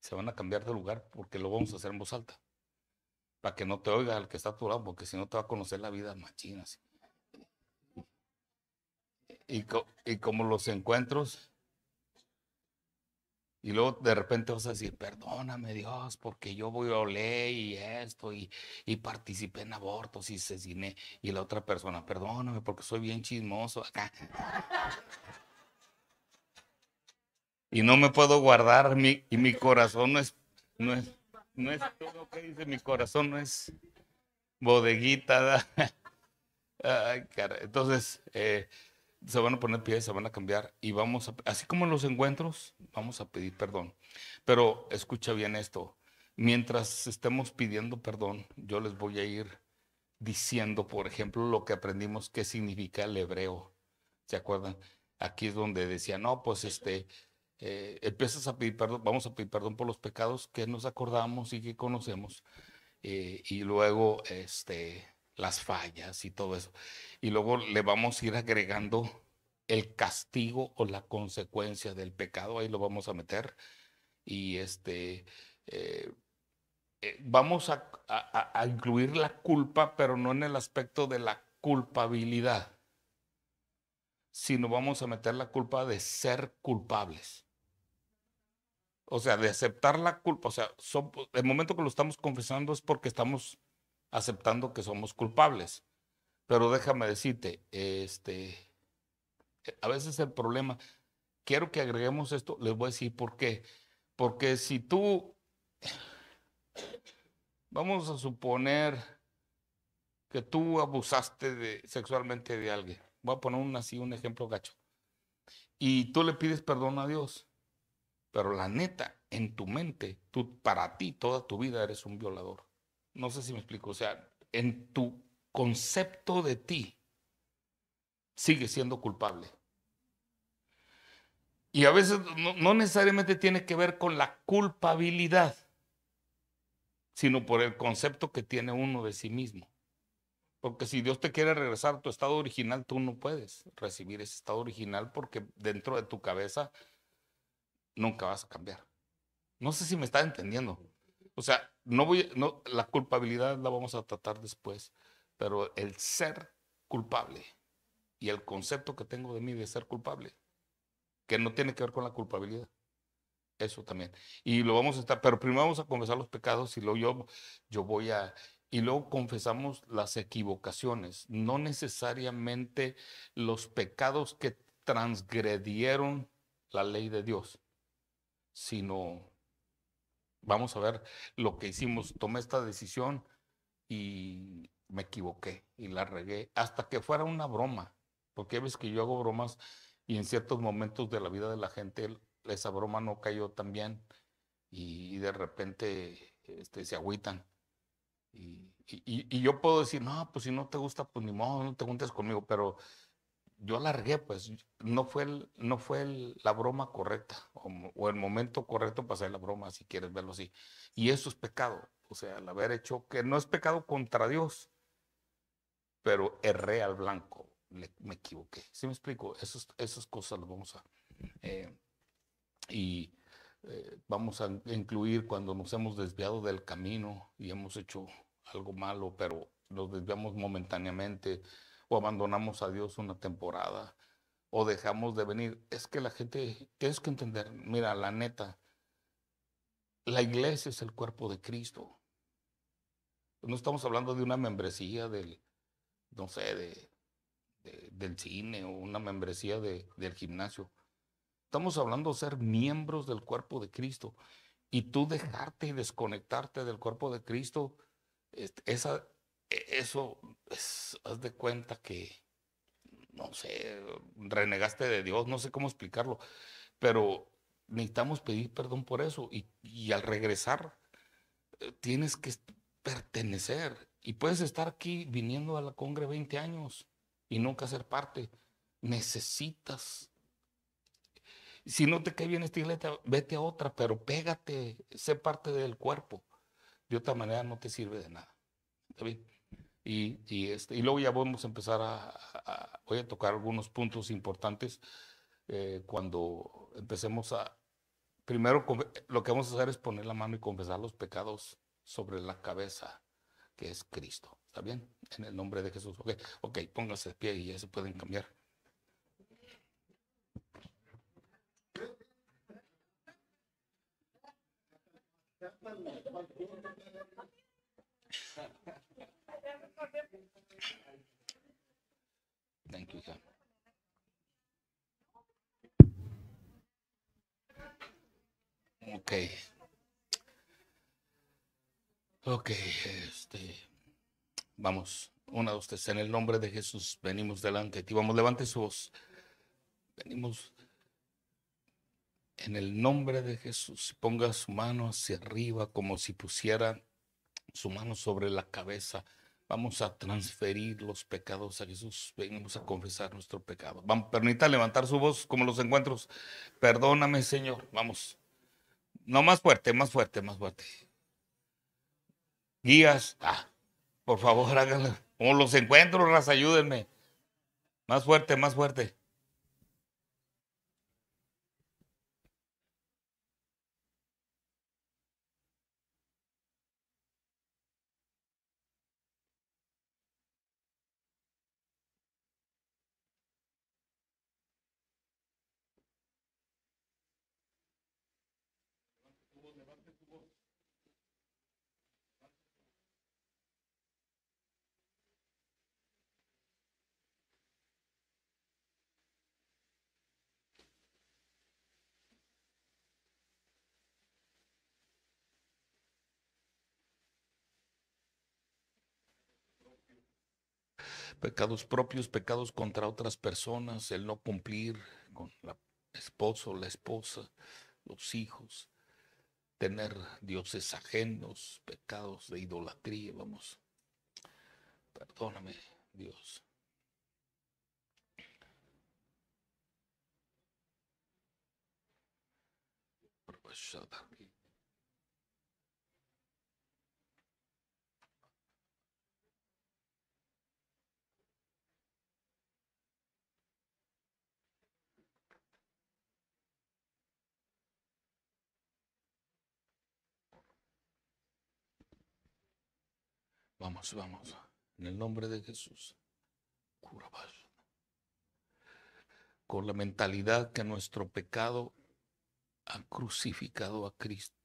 se van a cambiar de lugar porque lo vamos a hacer en voz alta. Para que no te oiga el que está a tu lado, porque si no te va a conocer la vida machina. Así. Y, y como los encuentros y luego de repente vas a decir, perdóname Dios, porque yo voy a oler y esto, y, participé en abortos y asesiné. Y la otra persona, perdóname porque soy bien chismoso acá. y no me puedo guardar, mi, y mi corazón no es, no es, todo lo que dice, mi corazón no es bodeguita. Entonces, eh, se van a poner pies, se van a cambiar y vamos a, así como en los encuentros, vamos a pedir perdón. Pero escucha bien esto, mientras estemos pidiendo perdón, yo les voy a ir diciendo, por ejemplo, lo que aprendimos, qué significa el hebreo. ¿Se acuerdan? Aquí es donde decía, no, pues este, eh, empiezas a pedir perdón, vamos a pedir perdón por los pecados que nos acordamos y que conocemos. Eh, y luego, este, las fallas y todo eso. Y luego le vamos a ir agregando el castigo o la consecuencia del pecado, ahí lo vamos a meter. Y este, eh, eh, vamos a, incluir la culpa, pero no en el aspecto de la culpabilidad, sino vamos a meter la culpa de ser culpables. O sea, de aceptar la culpa. O sea, el momento que lo estamos confesando es porque estamos aceptando que somos culpables. Pero déjame decirte, este, a veces el problema, quiero que agreguemos esto, les voy a decir por qué. Porque si tú, vamos a suponer que tú abusaste sexualmente de alguien, voy a poner un, así un ejemplo gacho, y tú le pides perdón a Dios, pero la neta, en tu mente, tú, para ti, toda tu vida eres un violador. No sé si me explico. O sea, en tu concepto de ti, sigue siendo culpable. Y a veces no, necesariamente tiene que ver con la culpabilidad, sino por el concepto que tiene uno de sí mismo. Porque si Dios te quiere regresar a tu estado original, tú no puedes recibir ese estado original porque dentro de tu cabeza nunca vas a cambiar. No sé si me está entendiendo. O sea, no voy, no, la culpabilidad la vamos a tratar después, pero el ser culpable y el concepto que tengo de mí de ser culpable, que no tiene que ver con la culpabilidad. Eso también. Y lo vamos a estar, pero primero vamos a confesar los pecados y luego yo, yo voy a, y luego confesamos las equivocaciones, no necesariamente los pecados que transgredieron la ley de Dios, sino vamos a ver lo que hicimos. Tomé esta decisión y me equivoqué y la regué hasta que fuera una broma, porque ves que yo hago bromas y en ciertos momentos de la vida de la gente esa broma no cayó tan bien y, de repente este, se agüitan. Y, y yo puedo decir, no, pues si no te gusta, pues ni modo, no te juntes conmigo, pero yo alargué, pues no fue, no fue la broma correcta o, el momento correcto para hacer la broma, si quieres verlo así. Y eso es pecado, o sea, el haber hecho que no es pecado contra Dios, pero erré al blanco, me equivoqué. ¿Sí me explico? Esos, esas cosas las vamos a... Eh, y eh, vamos a incluir cuando nos hemos desviado del camino y hemos hecho algo malo, pero nos desviamos momentáneamente abandonamos a Dios una temporada o dejamos de venir. Es que la gente, tienes que entender, mira, la neta, la iglesia es el cuerpo de Cristo. No estamos hablando de una membresía del, no sé, del cine o una membresía del gimnasio. Estamos hablando de ser miembros del cuerpo de Cristo. Y tú dejarte y desconectarte del cuerpo de Cristo, este, esa, e-, eso es, haz de cuenta que, no sé, renegaste de Dios, no sé cómo explicarlo, pero necesitamos pedir perdón por eso y, al regresar eh, tienes que pertenecer y puedes estar aquí viniendo a la Congre 20 años y nunca ser parte. Necesitas si no te cae bien esta iglesia, vete a otra, pero pégate, sé parte del cuerpo. De otra manera no te sirve de nada. David. Y, este, y luego ya vamos a empezar a, voy a tocar algunos puntos importantes eh, cuando empecemos a, primero lo que vamos a hacer es poner la mano y confesar los pecados sobre la cabeza, que es Cristo. ¿Está bien? En el nombre de Jesús. Ok, okay pónganse de pie y ya se pueden cambiar. Thank you, sir. Ok. Ok, este. Vamos, una, de ustedes En el nombre de Jesús, venimos delante de ti. Vamos, levante su voz. Venimos en el nombre de Jesús. Ponga su mano hacia arriba como si pusiera su mano sobre la cabeza Vamos a transferir los pecados a Jesús. Venimos a confesar nuestro pecado. Vamos, permita levantar su voz como los encuentros. Perdóname, Señor. Vamos. No más fuerte, más fuerte, más fuerte. Guías. Ah, por favor, háganlo. Como los encuentros, las ayúdenme. Más fuerte, más fuerte. Pecados propios, pecados contra otras personas, el no cumplir con la esposo, la esposa, los hijos, tener dioses ajenos, pecados de idolatría, vamos. Perdóname, Dios. Vamos, vamos. En el nombre de Jesús. cura, Con la mentalidad que nuestro pecado ha crucificado a Cristo.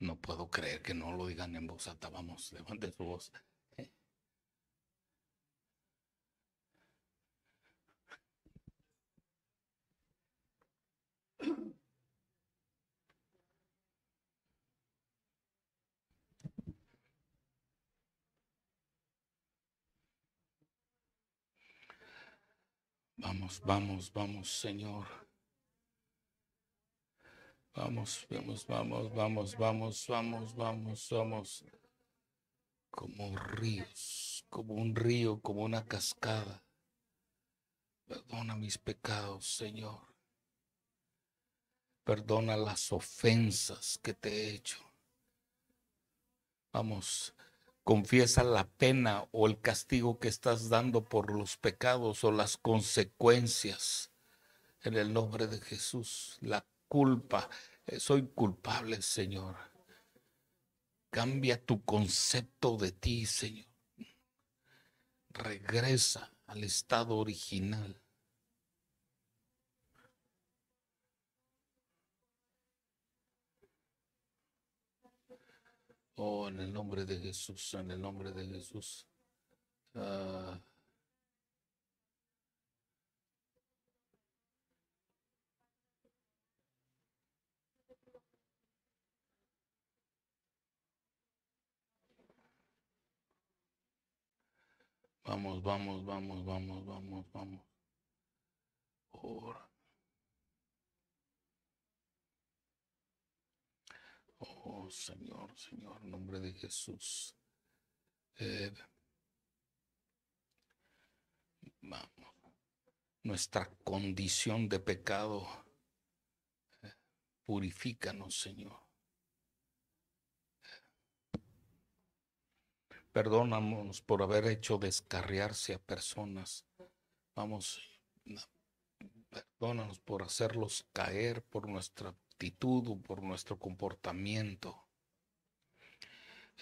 No puedo creer que no lo digan en voz alta. Vamos, levante su voz. Vamos, vamos, vamos, Señor. Vamos, vamos, vamos, vamos, vamos, vamos, vamos, vamos. Como ríos, como un río, como una cascada. Perdona mis pecados, Señor. Perdona las ofensas que te he hecho. Vamos, confiesa la pena o el castigo que estás dando por los pecados o las consecuencias. En el nombre de Jesús, la culpa. Eh, soy culpable, Señor. Cambia tu concepto de ti, Señor. Regresa al estado original. Oh, en el nombre de Jesús, en el nombre de Jesús. ah Vamos, vamos, vamos, vamos, vamos, vamos. Oh Señor, Señor, en nombre de Jesús. Eh, vamos. Nuestra condición de pecado. Eh, purifícanos, Señor. Perdónanos por haber hecho descarriarse a personas. Vamos, perdónanos por hacerlos caer por nuestra actitud o por nuestro comportamiento.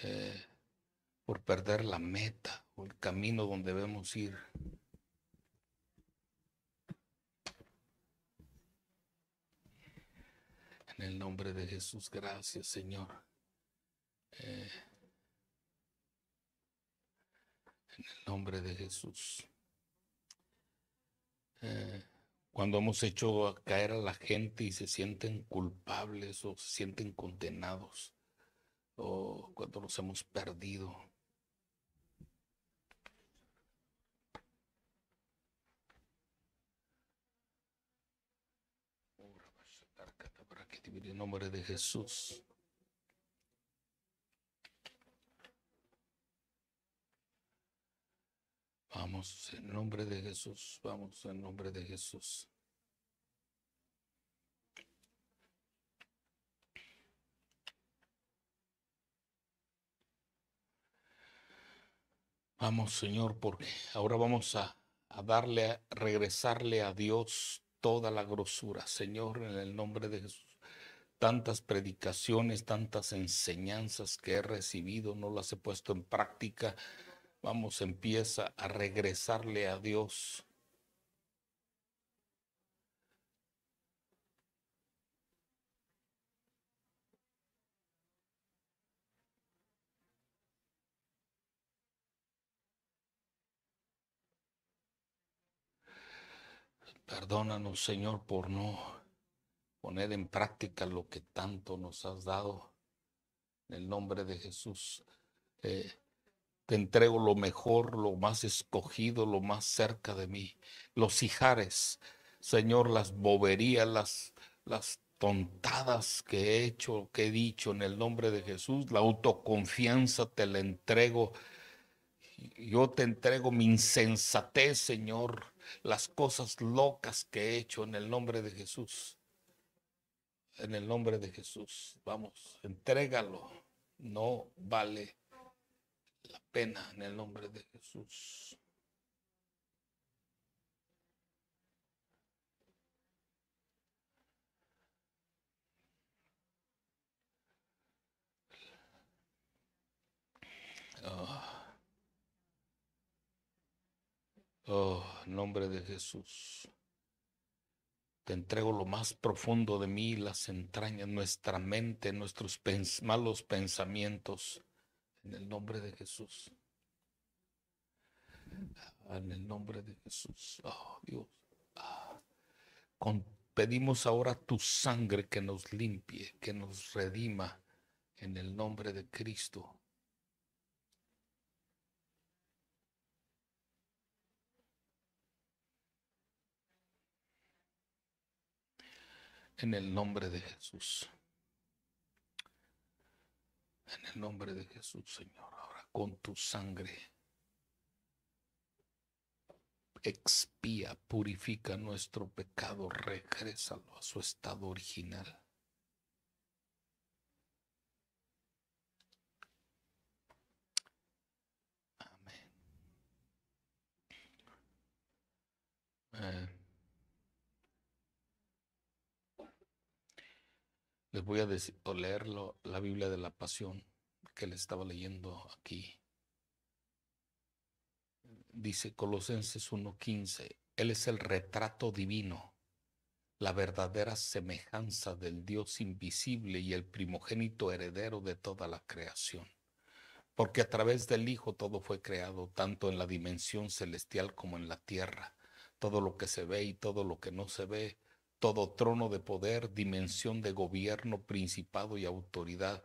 Eh, por perder la meta o el camino donde debemos ir. En el nombre de Jesús, gracias Señor. Eh, en el nombre de Jesús. Eh, cuando hemos hecho caer a la gente y se sienten culpables o se sienten condenados o cuando los hemos perdido. En nombre de Jesús. Vamos, en nombre de Jesús, vamos, en nombre de Jesús. Vamos, Señor, porque ahora vamos a, a darle, a regresarle a Dios toda la grosura, Señor, en el nombre de Jesús. Tantas predicaciones, tantas enseñanzas que he recibido, no las he puesto en práctica. Vamos, empieza a regresarle a Dios. Perdónanos, Señor, por no poner en práctica lo que tanto nos has dado. En el nombre de Jesús. Eh, te entrego lo mejor, lo más escogido, lo más cerca de mí. Los hijares, Señor, las boberías, las, las tontadas que he hecho, que he dicho en el nombre de Jesús, la autoconfianza te la entrego. Yo te entrego mi insensatez, Señor, las cosas locas que he hecho en el nombre de Jesús. En el nombre de Jesús, vamos, entrégalo. No vale la pena en el nombre de Jesús. Ah. Oh. nombre de Jesús. Te entrego lo más profundo de mí, las entrañas, nuestra mente, nuestros malos pensamientos en el nombre de Jesús. En el nombre de Jesús. Oh, Dios. Ah. pedimos ahora tu sangre que nos limpie, que nos redima. En el nombre de Cristo. En el nombre de Jesús. En el nombre de Jesús, Señor, ahora con tu sangre expía, purifica nuestro pecado, regrésalo a su estado original. Amén. Eh, les voy a decir, o leer la Biblia de la Pasión que les estaba leyendo aquí. Dice Colosenses 1.15, Él es el retrato divino, la verdadera semejanza del Dios invisible y el primogénito heredero de toda la creación. Porque a través del Hijo todo fue creado, tanto en la dimensión celestial como en la tierra, todo lo que se ve y todo lo que no se ve todo trono de poder, dimensión de gobierno, principado y autoridad.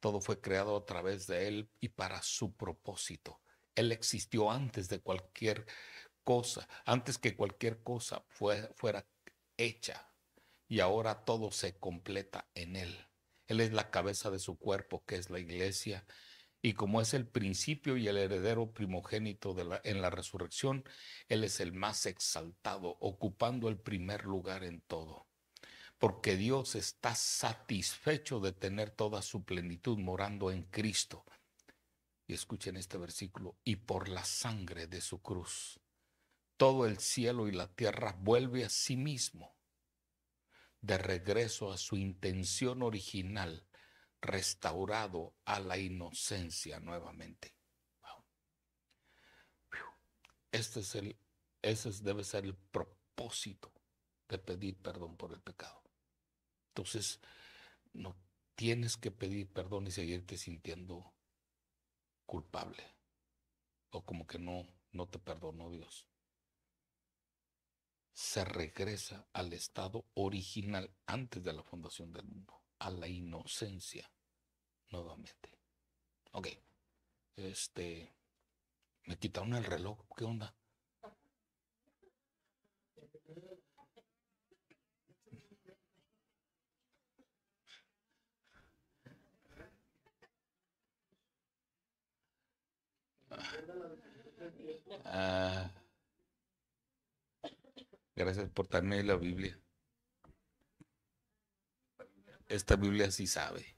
Todo fue creado a través de Él y para su propósito. Él existió antes de cualquier cosa, antes que cualquier cosa fuera hecha. Y ahora todo se completa en Él. Él es la cabeza de su cuerpo, que es la iglesia, y como es el principio y el heredero primogénito en la resurrección, Él es el más exaltado, ocupando el primer lugar en todo. Porque Dios está satisfecho de tener toda su plenitud morando en Cristo. Y escuchen este versículo, y por la sangre de su cruz, todo el cielo y la tierra vuelve a sí mismo, de regreso a su intención original restaurado a la inocencia nuevamente. Este es el, ese debe ser el propósito de pedir perdón por el pecado. Entonces, no tienes que pedir perdón y seguirte sintiendo culpable o como que no, no te perdonó Dios. Se regresa al estado original antes de la fundación del mundo, a la inocencia nuevamente. Ok. Este. Me quitaron el reloj. ¿Qué onda? Ah, gracias por darme la Biblia. Esta Biblia sí sabe.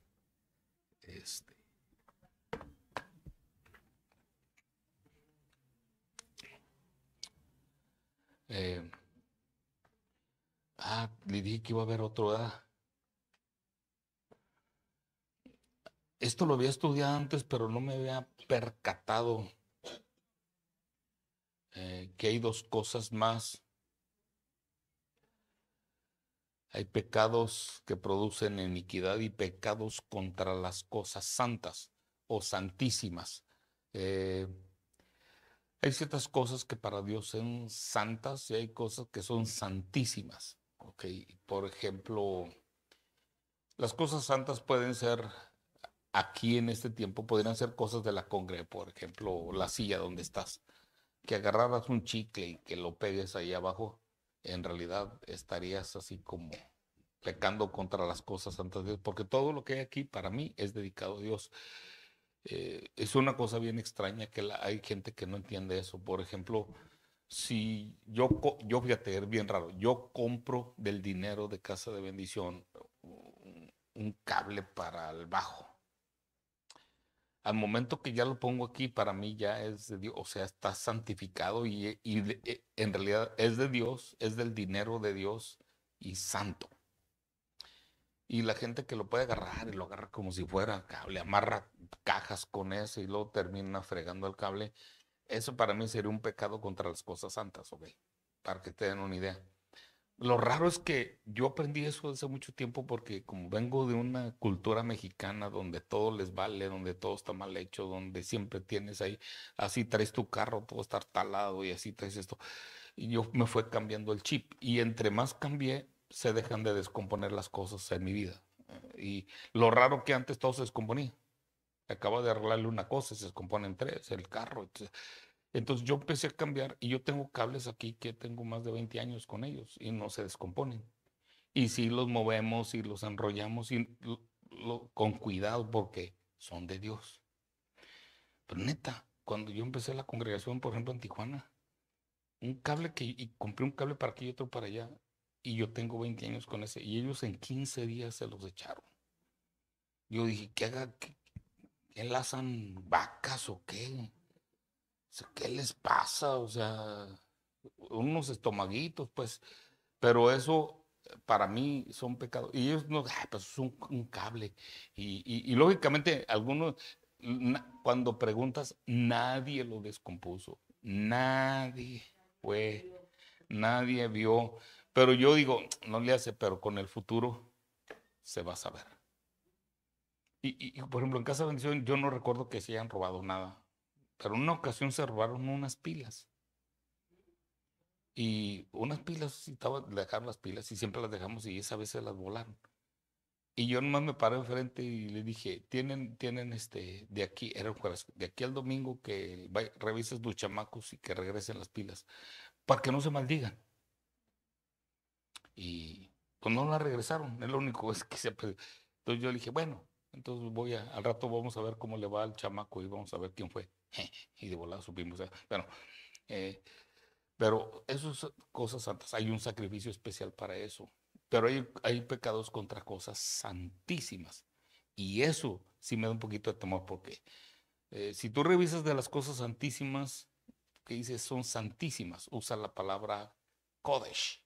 Eh, ah, le dije que iba a haber otro. Esto lo había estudiado antes, pero no me había percatado eh, que hay dos cosas más. Hay pecados que producen iniquidad y pecados contra las cosas santas o santísimas. Eh, hay ciertas cosas que para Dios son santas y hay cosas que son santísimas. Okay. Por ejemplo, las cosas santas pueden ser aquí en este tiempo, podrían ser cosas de la congregación, por ejemplo, la silla donde estás. Que agarraras un chicle y que lo pegues ahí abajo, en realidad estarías así como pecando contra las cosas santas de Dios, porque todo lo que hay aquí para mí es dedicado a Dios. Eh, es una cosa bien extraña que hay gente que no entiende eso. Por ejemplo, si yo, yo fíjate, es bien raro, yo compro del dinero de Casa de Bendición un, cable para el bajo. Al momento que ya lo pongo aquí, para mí ya es de Dios, o sea, está santificado y, eh, en realidad es de Dios, es del dinero de Dios y santo. Y la gente que lo puede agarrar y lo agarra como si fuera cable, amarra cajas con eso y luego termina fregando el cable. Eso para mí sería un pecado contra las cosas santas, ok. Para que te den una idea. Lo raro es que yo aprendí eso hace mucho tiempo porque como vengo de una cultura mexicana donde todo les vale, donde todo está mal hecho, donde siempre tienes ahí, así traes tu carro, todo está talado y así traes esto. Y yo me fue cambiando el chip. Y entre más cambié, se dejan de descomponer las cosas en mi vida. Y lo raro que antes todo se descomponía. Acaba de arreglarle una cosa, se descomponen tres, el carro. Entonces yo empecé a cambiar y yo tengo cables aquí que tengo más de 20 años con ellos y no se descomponen. Y si los movemos y los enrollamos con cuidado porque son de Dios. Pero neta, cuando yo empecé la congregación, por ejemplo, en Tijuana, un cable que, y compré un cable para aquí y otro para allá, y yo tengo 20 años con ese, y ellos en 15 días se los echaron. Yo dije, ¿qué haga? ¿Qué, enlazan vacas o qué? ¿Qué les pasa? O sea, unos estomaguitos, pues, pero eso para mí son pecados. Y ellos no, ah, pues es un, cable. y, lógicamente, algunos, cuando preguntas, nadie lo descompuso. Nadie fue, nadie vio pero yo digo, no le hace, pero con el futuro se va a saber. Y, por ejemplo, en Casa de Bendición yo no recuerdo que se hayan robado nada, pero en una ocasión se robaron unas pilas. Y unas pilas, estaba, dejar las pilas y siempre las dejamos y esa vez se las volaron. Y yo nomás me paré enfrente y le dije, tienen, tienen este, de aquí, era de aquí al domingo que revises tus chamacos y que regresen las pilas, para que no se maldigan. Y pues no la regresaron, el único es que se Entonces yo le dije, bueno, entonces voy a, al rato vamos a ver cómo le va al chamaco y vamos a ver quién fue. y de volada supimos. Bueno, eh, pero esas cosas santas, hay un sacrificio especial para eso. Pero hay, pecados contra cosas santísimas. Y eso sí me da un poquito de temor porque eh, si tú revisas de las cosas santísimas, que dices son santísimas, usa la palabra Kodesh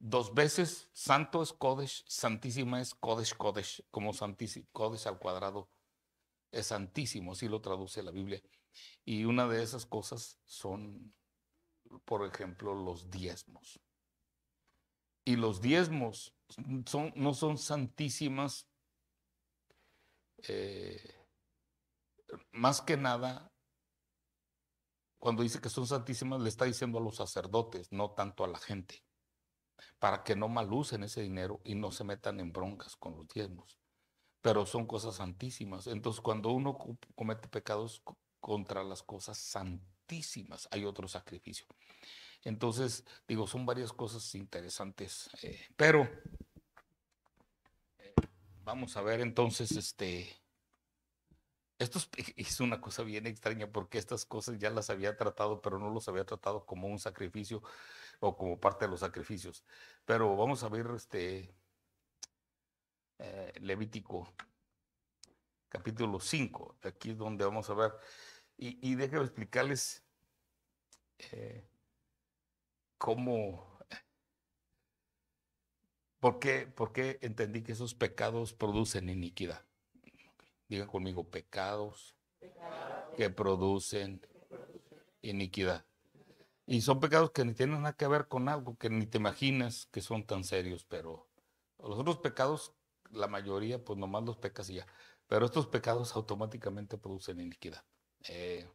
dos veces, santo es Kodesh, santísima es Kodesh Kodesh, como santísimo, Kodesh al cuadrado es santísimo, así lo traduce la Biblia. Y una de esas cosas son, por ejemplo, los diezmos. Y los diezmos son, no son santísimas, eh, más que nada, cuando dice que son santísimas, le está diciendo a los sacerdotes, no tanto a la gente para que no malucen ese dinero y no se metan en broncas con los diezmos. Pero son cosas santísimas. Entonces, cuando uno comete pecados contra las cosas santísimas, hay otro sacrificio. Entonces, digo, son varias cosas interesantes, eh, pero eh, vamos a ver entonces, este, esto es, una cosa bien extraña porque estas cosas ya las había tratado, pero no los había tratado como un sacrificio, o como parte de los sacrificios. Pero vamos a ver este eh, Levítico capítulo 5, aquí es donde vamos a ver, y, déjenme explicarles eh, cómo, por qué, entendí que esos pecados producen iniquidad. diga conmigo, pecados. que producen iniquidad. Y son pecados que ni tienen nada que ver con algo que ni te imaginas que son tan serios, pero los otros pecados, la mayoría, pues nomás los pecas y ya. Pero estos pecados automáticamente producen iniquidad. en eh,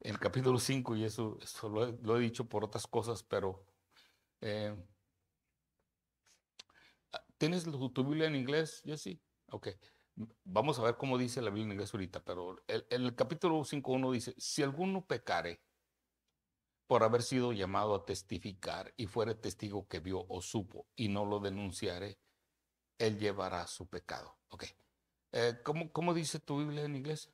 el capítulo 5, y eso, lo, he, dicho por otras cosas, pero eh, ¿tienes tu Biblia en inglés? Yo sí. Ok. Vamos a ver cómo dice la Biblia en inglés ahorita, pero en el, el capítulo 5.1 dice, si alguno pecare, por haber sido llamado a testificar y fuere testigo que vio o supo y no lo denunciare, él llevará su pecado. Ok. Eh, ¿cómo, ¿cómo, dice tu Biblia en inglés?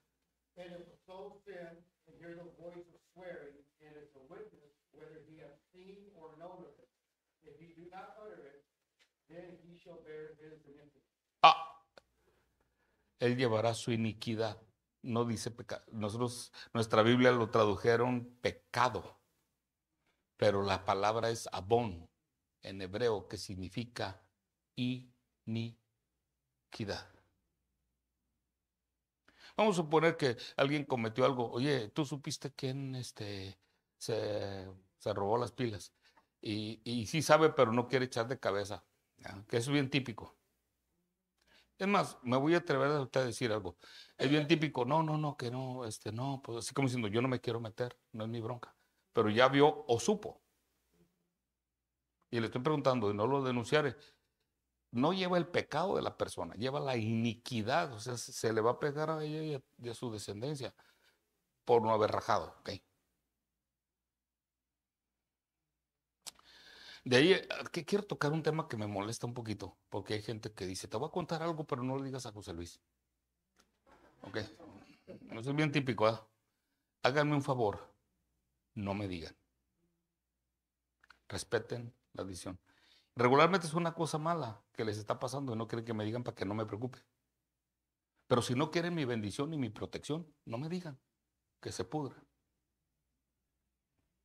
Ah, él llevará su iniquidad. No dice pecado. Nosotros, nuestra Biblia lo tradujeron pecado pero la palabra es abón en hebreo, que significa iniquidad. Vamos a suponer que alguien cometió algo. Oye, tú supiste quién este, se, robó las pilas. Y, y, sí sabe, pero no quiere echar de cabeza. Que es bien típico. Es más, me voy a atrever a usted decir algo. Es bien típico. No, no, no, que no, este, no, pues así como diciendo, yo no me quiero meter, no es mi bronca pero ya vio o supo. Y le estoy preguntando, y no lo denunciaré, no lleva el pecado de la persona, lleva la iniquidad, o sea, se le va a pegar a ella y a, su descendencia por no haber rajado. De ahí, ah, que quiero tocar un tema que me molesta un poquito, porque hay gente que dice, te voy a contar algo, pero no lo digas a José Luis. Ok. Eso es bien típico, ¿ah? Háganme un favor no me digan. Respeten la decisión. Regularmente es una cosa mala que les está pasando y no quieren que me digan para que no me preocupe. Pero si no quieren mi bendición y mi protección, no me digan que se pudra.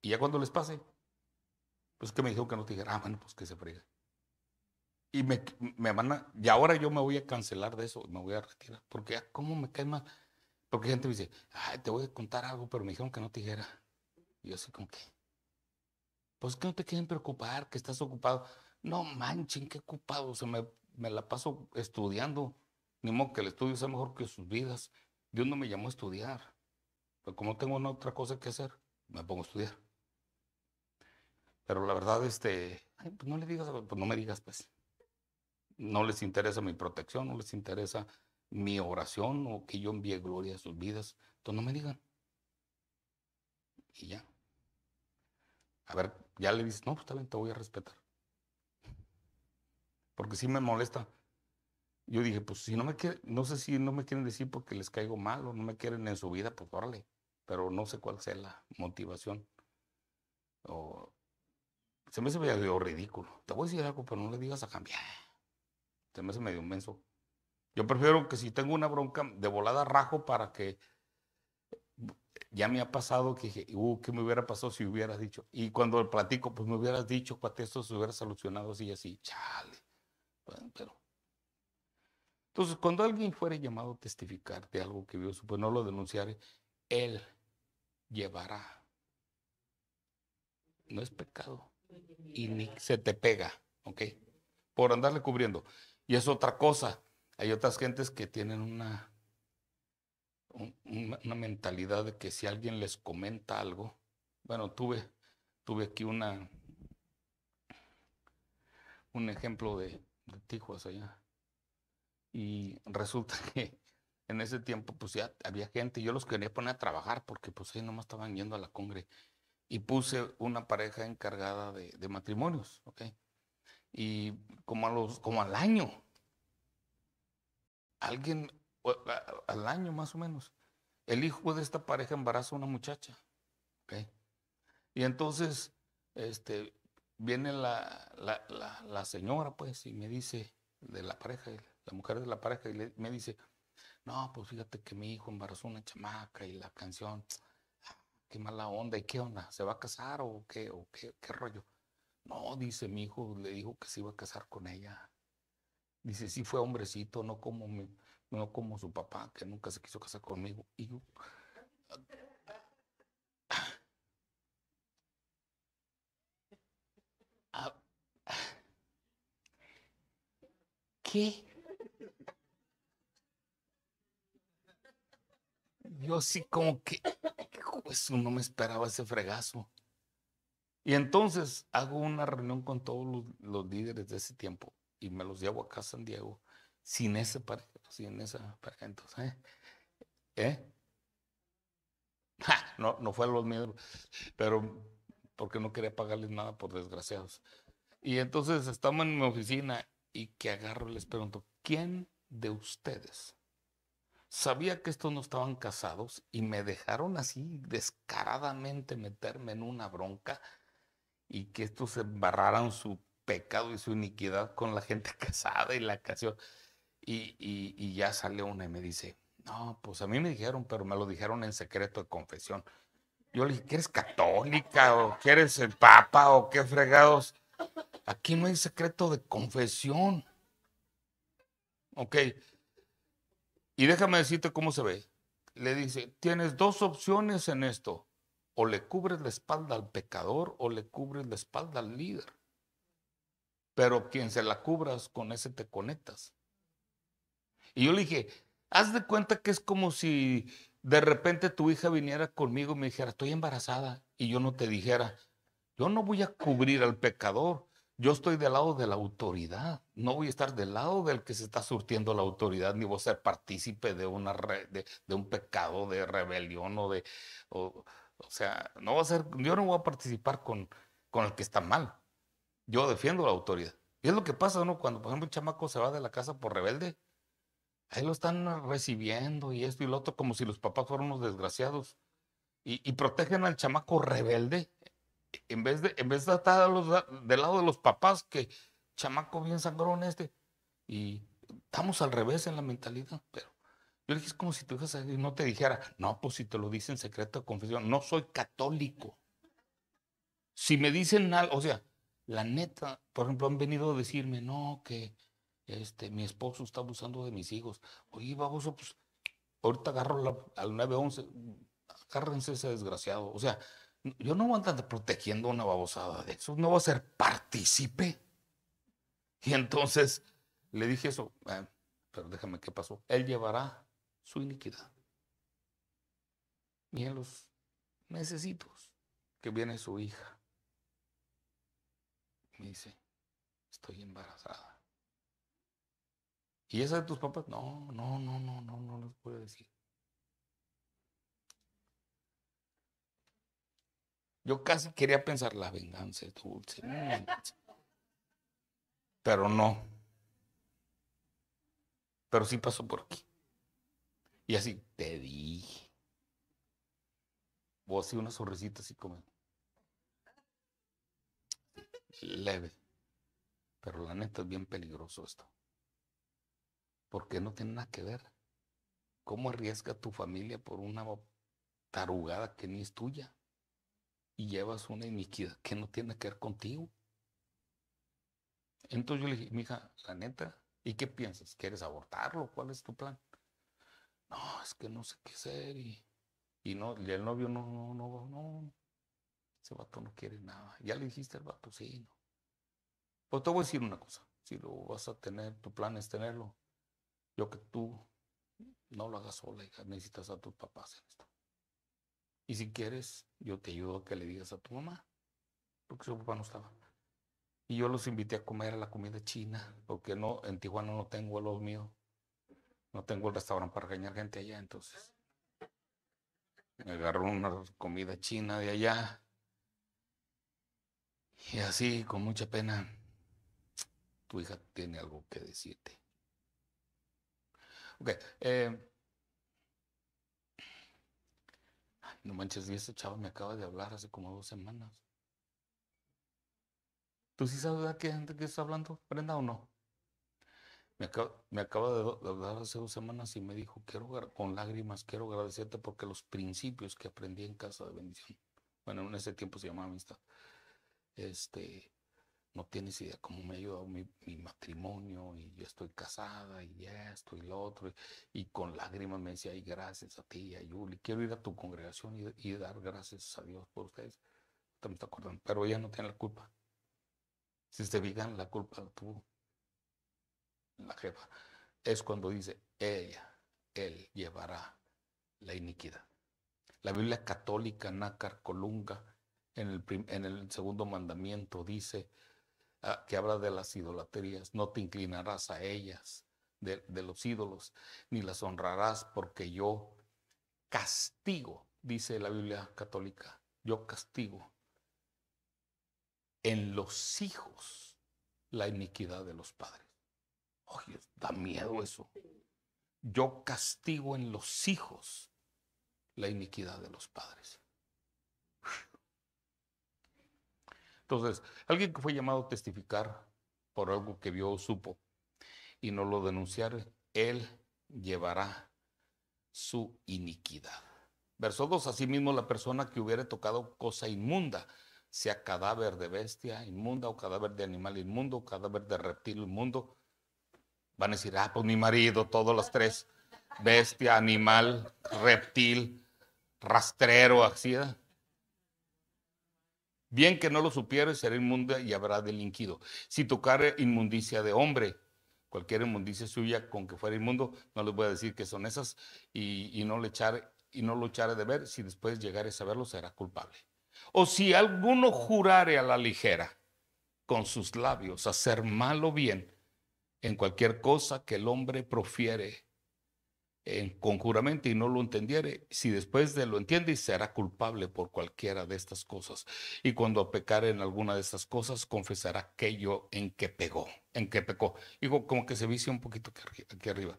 Y ya cuando les pase, pues que me dijeron que no te dijera, ah, bueno, pues que se friegue. Y me, y ahora yo me voy a cancelar de eso, me voy a retirar, porque ah, ¿cómo me cae mal? Porque gente me dice, te voy a contar algo, pero me dijeron que no te dijera. Y yo así como que, pues que no te quieren preocupar, que estás ocupado. No manchen, qué ocupado, o sea, me, me la paso estudiando. Ni modo que el estudio sea mejor que sus vidas. Dios no me llamó a estudiar. Pero como tengo una otra cosa que hacer, me pongo a estudiar. Pero la verdad, este, pues, no le digas, pues no me digas, pues. No les interesa mi protección, no les interesa mi oración o que yo envíe gloria a sus vidas. Entonces no me digan. Y ya. A ver, ya le dices, no, pues está te voy a respetar. Porque si me molesta. Yo dije, pues si no me quieren, no sé si no me quieren decir porque les caigo mal o no me quieren en su vida, pues órale. Pero no sé cuál sea la motivación. O, se me hace medio ridículo. Te voy a decir algo, pero no le digas a cambiar. Se me hace medio menso. Yo prefiero que si tengo una bronca de volada rajo para que ya me ha pasado que dije, uh, ¿qué me hubiera pasado si hubieras dicho? Y cuando platico, pues me hubieras dicho, cuate, esto se hubiera solucionado así y así, chale. pero. Entonces, cuando alguien fuere llamado a testificar de algo que vio, pues no lo denunciaré, él llevará. No es pecado. Y ni se te pega, ¿ok? Por andarle cubriendo. Y es otra cosa. Hay otras gentes que tienen una una mentalidad de que si alguien les comenta algo, bueno, tuve, tuve aquí una, un ejemplo de, Tijuas allá. Y resulta que en ese tiempo pues ya había gente, yo los quería poner a trabajar porque pues ahí nomás estaban yendo a la congre. Y puse una pareja encargada de, matrimonios, ¿ok? Y como, a los, como al año, alguien al año más o menos, el hijo de esta pareja embaraza a una muchacha. Y entonces este, viene la, señora, pues, y me dice, de la pareja, la mujer de la pareja, y me dice, no, pues fíjate que mi hijo embarazó una chamaca y la canción, qué mala onda, ¿y qué onda? ¿Se va a casar o qué, o qué, qué rollo? No, dice mi hijo, le dijo que se iba a casar con ella. Dice, sí fue hombrecito, no como mi, no como su papá, que nunca se quiso casar conmigo. Ah, ¿Qué? Yo sí como que, eso pues, no me esperaba ese fregazo. Y entonces hago una reunión con todos los, los líderes de ese tiempo y me los llevo acá a San Diego sin ese pareja, sin esa Entonces, ¿eh? ¿Eh? no, no fue los miedos, pero porque no quería pagarles nada por desgraciados. Y entonces estamos en mi oficina y que agarro y les pregunto, ¿quién de ustedes sabía que estos no estaban casados y me dejaron así descaradamente meterme en una bronca y que estos embarraran su pecado y su iniquidad con la gente casada y la canción? Y, ya sale una y me dice, no, pues a mí me dijeron, pero me lo dijeron en secreto de confesión. Yo le dije, eres católica o eres el papa o qué fregados? Aquí no hay secreto de confesión. Ok. Y déjame decirte cómo se ve. Le dice, tienes dos opciones en esto. O le cubres la espalda al pecador o le cubres la espalda al líder. Pero quien se la cubras, con ese te conectas. Y yo le dije, haz de cuenta que es como si de repente tu hija viniera conmigo y me dijera, estoy embarazada, y yo no te dijera, yo no voy a cubrir al pecador, yo estoy del lado de la autoridad, no voy a estar del lado del que se está surtiendo la autoridad, ni voy a ser partícipe de, una de, un pecado de rebelión o de... O, sea, no va a ser, yo no voy a participar con, con el que está mal. Yo defiendo la autoridad. Y es lo que pasa, ¿no? Cuando, por ejemplo, un chamaco se va de la casa por rebelde, ahí lo están recibiendo y esto y lo otro, como si los papás fueran unos desgraciados. Y, protegen al chamaco rebelde en vez de, en vez de estar del lado de los papás, que chamaco bien sangrón este. Y estamos al revés en la mentalidad, pero yo dije, es como si tu hija no te dijera, no, pues si te lo dicen secreto de confesión, no soy católico. Si me dicen algo, o sea, la neta, por ejemplo, han venido a decirme, no, que este, mi esposo está abusando de mis hijos. Oye, baboso, pues ahorita agarro la, al 911, agárrense ese desgraciado. O sea, yo no voy a andar protegiendo una babosada de eso, no voy a ser partícipe. Y entonces le dije eso, ah, pero déjame qué pasó. Él llevará su iniquidad. Y en los necesitos que viene su hija, me dice, estoy embarazada. ¿Y esa de tus papás? No, no, no, no, no, no les puedo decir. Yo casi quería pensar, la venganza tu dulce. pero no. Pero sí pasó por aquí. Y así, te dije. O así una sonrisita así como. Leve. Pero la neta es bien peligroso esto porque no tiene nada que ver. ¿Cómo arriesga tu familia por una tarugada que ni es tuya? Y llevas una iniquidad que no tiene que ver contigo. Entonces yo le dije, mija, la neta, ¿y qué piensas? ¿Quieres abortarlo? ¿Cuál es tu plan? No, es que no sé qué hacer. Y, no, y el novio no, no, no, no. Ese vato no quiere nada. Ya le dijiste al vato, sí, no. Pues te voy a decir una cosa. Si lo vas a tener, tu plan es tenerlo yo que tú no lo hagas sola, hija, necesitas a tus papás en esto. Y si quieres, yo te ayudo a que le digas a tu mamá, porque su papá no estaba. Y yo los invité a comer a la comida china, porque no, en Tijuana no tengo los mío. No tengo el restaurante para regañar gente allá, entonces. Me agarró una comida china de allá. Y así, con mucha pena, tu hija tiene algo que decirte. Ok. Eh, no manches, y este chavo me acaba de hablar hace como dos semanas. ¿Tú sí sabes de qué gente que está hablando, Brenda, o no? Me acaba, de, hablar hace dos semanas y me dijo, quiero con lágrimas, quiero agradecerte porque los principios que aprendí en casa de bendición, bueno, en ese tiempo se llamaba amistad, este, no tienes idea cómo me ha ayudado mi, matrimonio y yo estoy casada y esto y lo otro. Y, con lágrimas me decía, ay, gracias a ti, a Yuli, quiero ir a tu congregación y, dar gracias a Dios por ustedes. acordando, pero ella no tiene la culpa. Si se digan la culpa tú la jefa. Es cuando dice, ella, él llevará la iniquidad. La Biblia católica, Nácar Colunga, en el, en el segundo mandamiento dice, Ah, que habla de las idolatrías, no te inclinarás a ellas, de, de los ídolos, ni las honrarás porque yo castigo, dice la Biblia católica, yo castigo en los hijos la iniquidad de los padres. Oye, da miedo eso. Yo castigo en los hijos la iniquidad de los padres. Entonces, alguien que fue llamado a testificar por algo que vio o supo y no lo denunciar, él llevará su iniquidad. Verso 2, asimismo la persona que hubiere tocado cosa inmunda, sea cadáver de bestia inmunda o cadáver de animal inmundo cadáver de reptil inmundo, van a decir, ah, pues mi marido, todas las tres, bestia, animal, reptil, rastrero, así. ¿eh? Bien que no lo supieres, será inmunda y habrá delinquido. Si tocare inmundicia de hombre, cualquier inmundicia suya con que fuera inmundo, no les voy a decir que son esas y, no le y no lo de ver, si después llegare a saberlo, será culpable. O si alguno jurare a la ligera con sus labios hacer mal o bien en cualquier cosa que el hombre profiere, conjuramente y no lo entendiere, si después de lo entiende, y será culpable por cualquiera de estas cosas. Y cuando pecar en alguna de estas cosas, confesará aquello en que pegó, en que pecó. Digo, como que se vicia un poquito aquí, aquí arriba.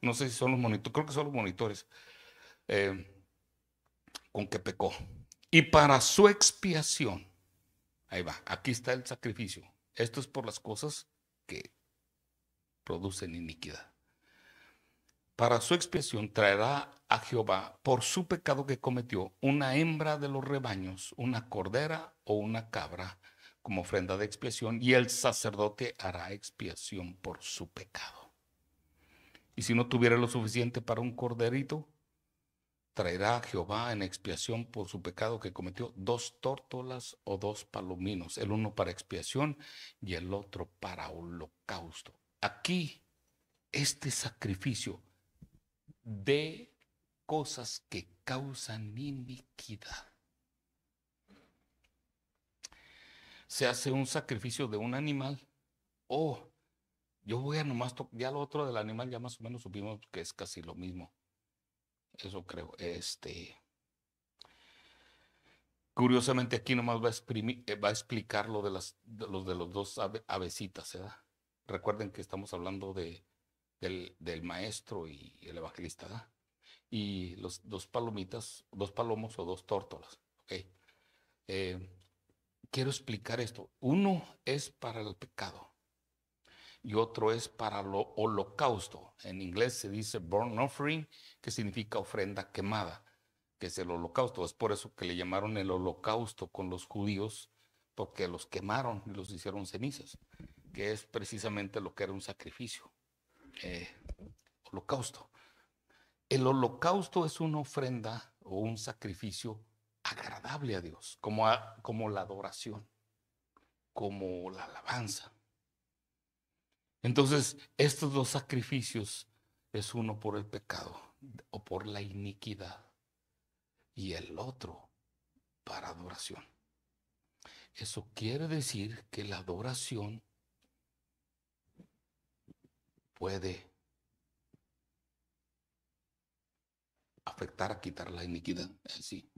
No sé si son los monitores, creo que son los monitores. Eh, con que pecó. Y para su expiación, ahí va, aquí está el sacrificio. Esto es por las cosas que producen iniquidad para su expiación traerá a Jehová por su pecado que cometió una hembra de los rebaños, una cordera o una cabra como ofrenda de expiación y el sacerdote hará expiación por su pecado. Y si no tuviera lo suficiente para un corderito, traerá a Jehová en expiación por su pecado que cometió dos tórtolas o dos palominos, el uno para expiación y el otro para holocausto. Aquí, este sacrificio de cosas que causan iniquidad. Se hace un sacrificio de un animal. o oh, yo voy a nomás ya lo otro del animal ya más o menos supimos que es casi lo mismo. Eso creo. Este, curiosamente aquí nomás va a, eh, explicar lo de, las, los, de los dos abecitas avecitas, Recuerden que estamos hablando de del, maestro y el evangelista, y los dos palomitas, dos palomos o dos tórtolas. Eh, quiero explicar esto. Uno es para el pecado y otro es para lo holocausto. En inglés se dice burn offering, que significa ofrenda quemada, que es el holocausto. Es por eso que le llamaron el holocausto con los judíos, porque los quemaron y los hicieron cenizas, que es precisamente lo que era un sacrificio. Eh, holocausto. El holocausto es una ofrenda o un sacrificio agradable a Dios, como, como la adoración, como la alabanza. Entonces, estos dos sacrificios es uno por el pecado o por la iniquidad y el otro para adoración. Eso quiere decir que la adoración puede afectar a quitar la iniquidad en sí.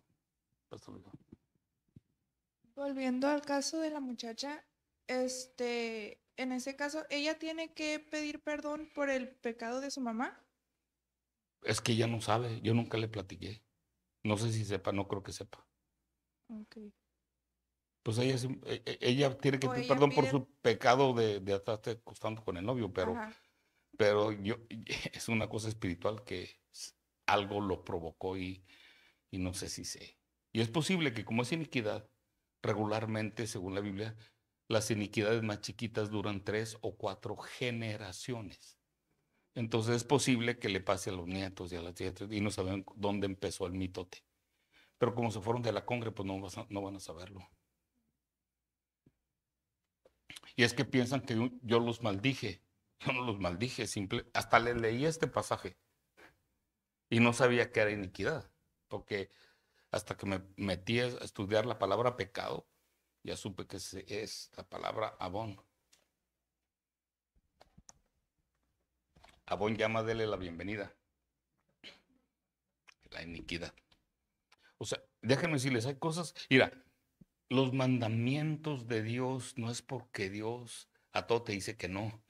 Volviendo al caso de la muchacha, este, en ese caso, ¿ella tiene que pedir perdón por el pecado de su mamá? Es que ella no sabe, yo nunca le platiqué. No sé si sepa, no creo que sepa. Ok. Pues ella, e, e, ella tiene que pedir perdón por su pecado de, de costando acostando con el novio, pero pero yo, es una cosa espiritual que algo lo provocó y, no sé si sé. Y es posible que como es iniquidad, regularmente, según la Biblia, las iniquidades más chiquitas duran tres o cuatro generaciones. Entonces es posible que le pase a los nietos y a las nietas y no saben dónde empezó el mitote. Pero como se fueron de la congre, pues no, van a saberlo. Y es que piensan que yo los maldije yo no los maldije, simple, hasta le leí este pasaje y no sabía que era iniquidad, porque hasta que me metí a estudiar la palabra pecado, ya supe que es la palabra abón. Abón llama, dele la bienvenida. La iniquidad. O sea, déjenme decirles, hay cosas, mira, los mandamientos de Dios no es porque Dios a todo te dice que no,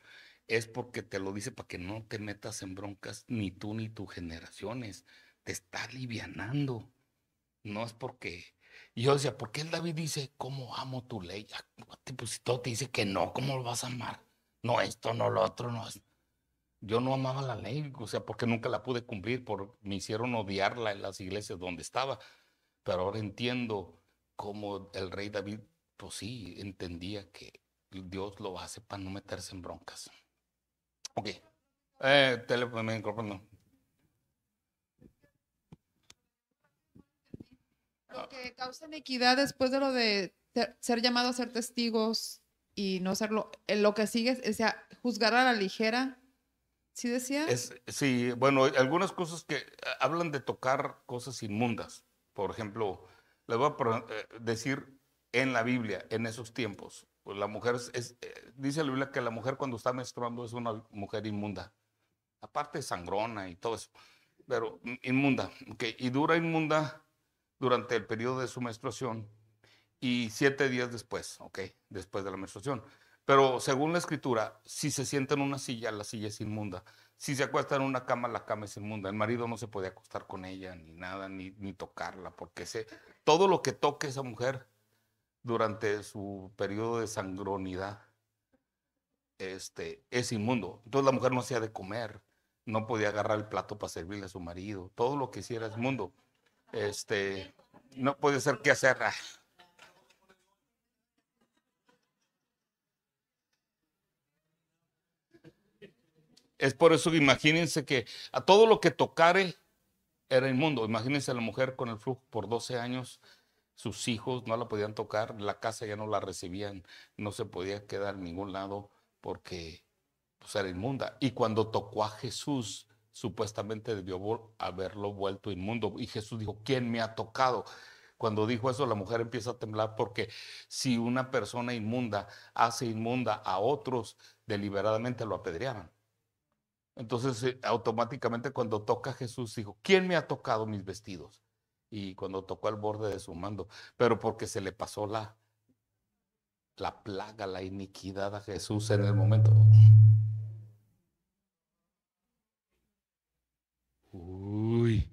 es porque te lo dice para que no te metas en broncas ni tú ni tus generaciones. Te está alivianando. No es porque. yo decía, ¿por qué el David dice, cómo amo tu ley? Ah, pues si todo te dice que no, ¿cómo lo vas a amar? No esto, no lo otro, no es. Yo no amaba la ley, o sea, porque nunca la pude cumplir, por, me hicieron odiarla en las iglesias donde estaba. Pero ahora entiendo cómo el rey David, pues sí, entendía que Dios lo hace para no meterse en broncas. Ok. Eh, me Lo que causa inequidad después de lo de ser llamado a ser testigos y no serlo, eh, lo que sigue es, juzgar a la ligera. ¿Sí decía? sí, bueno, algunas cosas que eh, hablan de tocar cosas inmundas. Por ejemplo, les voy a eh, decir en la Biblia, en esos tiempos, pues la mujer es, eh, dice la Biblia que la mujer cuando está menstruando es una mujer inmunda. Aparte sangrona y todo eso, pero inmunda. Okay, y dura inmunda durante el periodo de su menstruación y siete días después, ok, después de la menstruación. Pero según la escritura, si se sienta en una silla, la silla es inmunda. Si se acuesta en una cama, la cama es inmunda. El marido no se puede acostar con ella, ni nada, ni, ni tocarla, porque se, todo lo que toque esa mujer durante su periodo de sangronidad este, es inmundo. Entonces la mujer no hacía de comer, no podía agarrar el plato para servirle a su marido, todo lo que hiciera es inmundo. Este, no puede ser que hacer. Ah. Es por eso que imagínense que a todo lo que tocare era inmundo. Imagínense a la mujer con el flujo por 12 años sus hijos no la podían tocar, la casa ya no la recibían, no se podía quedar en ningún lado porque pues, era inmunda. Y cuando tocó a Jesús, supuestamente debió haberlo vuelto inmundo. Y Jesús dijo, ¿quién me ha tocado? Cuando dijo eso, la mujer empieza a temblar porque si una persona inmunda hace inmunda a otros, deliberadamente lo apedreaban. Entonces, eh, automáticamente cuando toca a Jesús, dijo, ¿quién me ha tocado mis vestidos? y cuando tocó al borde de su mando, pero porque se le pasó la, la plaga, la iniquidad a Jesús en el momento. Uy.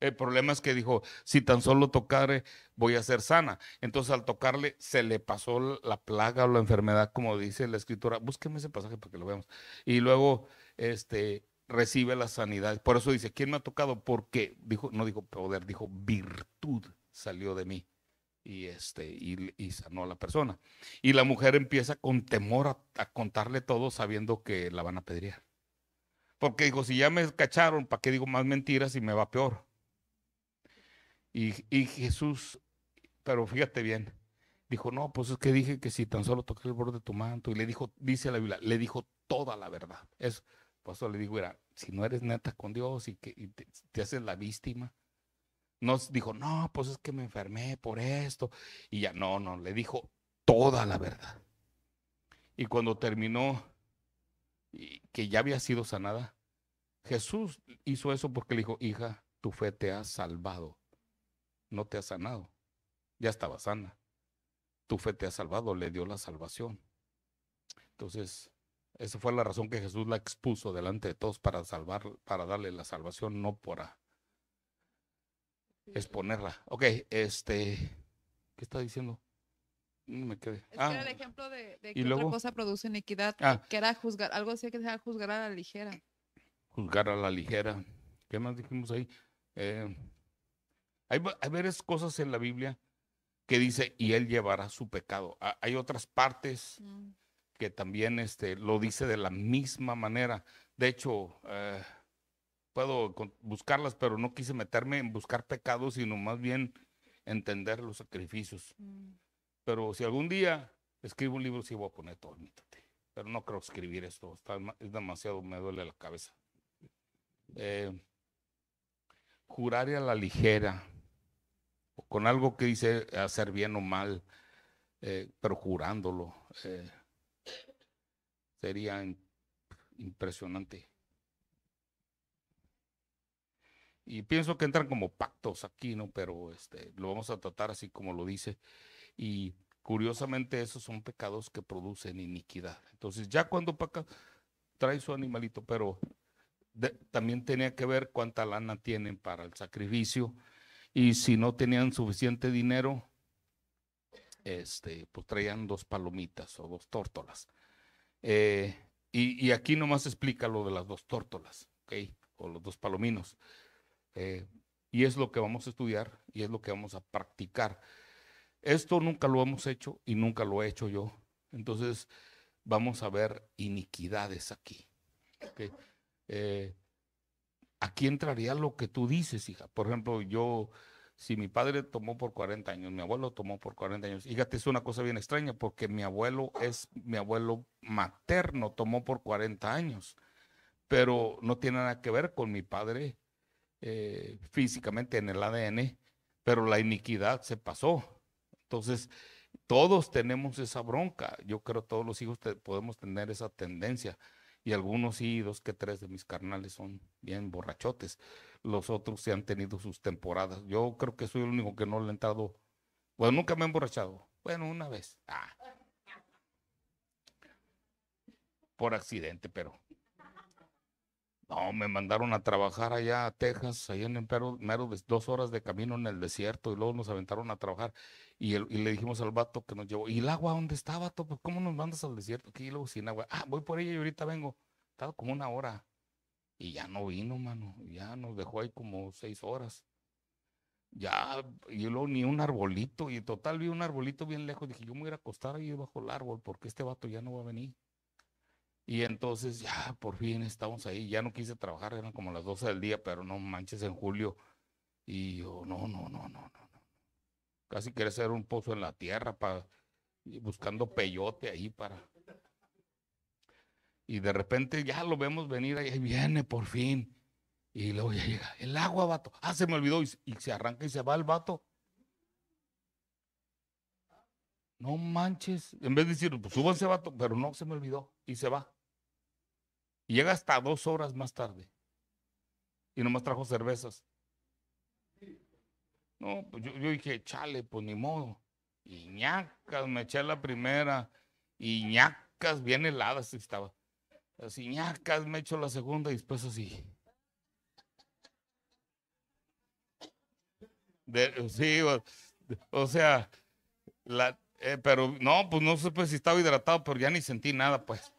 El problema es que dijo, si tan solo tocare, voy a ser sana. Entonces al tocarle, se le pasó la plaga o la enfermedad, como dice la escritura. Búsqueme ese pasaje para que lo veamos. Y luego este, recibe la sanidad. Por eso dice, ¿quién me ha tocado? Porque, dijo, no dijo poder, dijo virtud salió de mí y, este, y, sanó a la persona. Y la mujer empieza con temor a, contarle todo sabiendo que la van a pedrear. Porque digo, si ya me cacharon, ¿para qué digo más mentiras y me va peor? Y, Jesús, pero fíjate bien, dijo, no, pues es que dije que si tan solo toqué el borde de tu manto, y le dijo, dice la Biblia, le dijo toda la verdad. Es, Pastor le dijo, era, si no eres neta con Dios y que te, haces la víctima. No dijo, no, pues es que me enfermé por esto. Y ya, no, no, le dijo toda la verdad. Y cuando terminó, y que ya había sido sanada, Jesús hizo eso porque le dijo, hija, tu fe te ha salvado, no te ha sanado, ya estaba sana. Tu fe te ha salvado, le dio la salvación. Entonces, esa fue la razón que Jesús la expuso delante de todos para salvar, para darle la salvación, no para mm. exponerla. Ok, este, ¿qué está diciendo? No me quedé. Es que ah. era el ejemplo de, que ¿y luego? otra cosa produce iniquidad, ah. que era juzgar, algo así que sea juzgar a la ligera. Juzgar a la ligera. ¿Qué más dijimos ahí? Eh, hay, varias cosas en la Biblia que dice, y él llevará su pecado. Ah, hay otras partes. Mm que también este, lo dice de la misma manera. De hecho, eh, puedo buscarlas, pero no quise meterme en buscar pecados, sino más bien entender los sacrificios. Mm. Pero si algún día escribo un libro, sí voy a poner todo, Pero no creo escribir esto, está, es demasiado, me duele la cabeza. Eh, jurar a la ligera, con algo que dice hacer bien o mal, eh, pero jurándolo sería impresionante. Y pienso que entran como pactos aquí, ¿no? Pero este, lo vamos a tratar así como lo dice. Y curiosamente esos son pecados que producen iniquidad. Entonces ya cuando Paca trae su animalito, pero también tenía que ver cuánta lana tienen para el sacrificio. Y si no tenían suficiente dinero, este, pues traían dos palomitas o dos tórtolas. Eh, y, aquí nomás explica lo de las dos tórtolas, O los dos palominos. Eh, y es lo que vamos a estudiar y es lo que vamos a practicar. Esto nunca lo hemos hecho y nunca lo he hecho yo. Entonces vamos a ver iniquidades aquí. Eh, aquí entraría lo que tú dices, hija. Por ejemplo, yo si mi padre tomó por 40 años, mi abuelo tomó por 40 años. Fíjate, es una cosa bien extraña porque mi abuelo es mi abuelo materno, tomó por 40 años, pero no tiene nada que ver con mi padre eh, físicamente en el ADN, pero la iniquidad se pasó. Entonces, todos tenemos esa bronca. Yo creo que todos los hijos podemos tener esa tendencia. Y algunos sí, dos que tres de mis carnales son bien borrachotes los otros se han tenido sus temporadas. Yo creo que soy el único que no le he entrado. Bueno, nunca me he emborrachado. Bueno, una vez. Ah. Por accidente, pero. No, me mandaron a trabajar allá a Texas, allá en el mero, dos horas de camino en el desierto, y luego nos aventaron a trabajar. Y, el, y le dijimos al vato que nos llevó, ¿y el agua dónde está, vato? Pues, ¿Cómo nos mandas al desierto? Aquí luego sin agua. Ah, voy por ella y ahorita vengo. Estaba como una hora. Y ya no vino, mano. Ya nos dejó ahí como seis horas. Ya, y luego ni un arbolito. Y total, vi un arbolito bien lejos. Dije, yo me voy a acostar ahí bajo el árbol porque este vato ya no va a venir. Y entonces ya por fin estamos ahí. Ya no quise trabajar, eran como las 12 del día, pero no manches en julio. Y yo, no, no, no, no, no. Casi quería hacer un pozo en la tierra para buscando peyote ahí para y de repente ya lo vemos venir, ahí viene por fin. Y luego ya llega, el agua, vato. Ah, se me olvidó. Y, se arranca y se va el vato. No manches. En vez de decir, pues súbanse, vato. Pero no, se me olvidó. Y se va. Y llega hasta dos horas más tarde. Y nomás trajo cervezas. No, pues yo, yo dije, chale, pues ni modo. Iñacas, me eché la primera. Iñacas, bien heladas estaba. Así, ñacas, me echo la segunda y después así. sí, o, sea, eh, pero no, pues no sé si estaba hidratado, pero ya ni sentí nada, pues.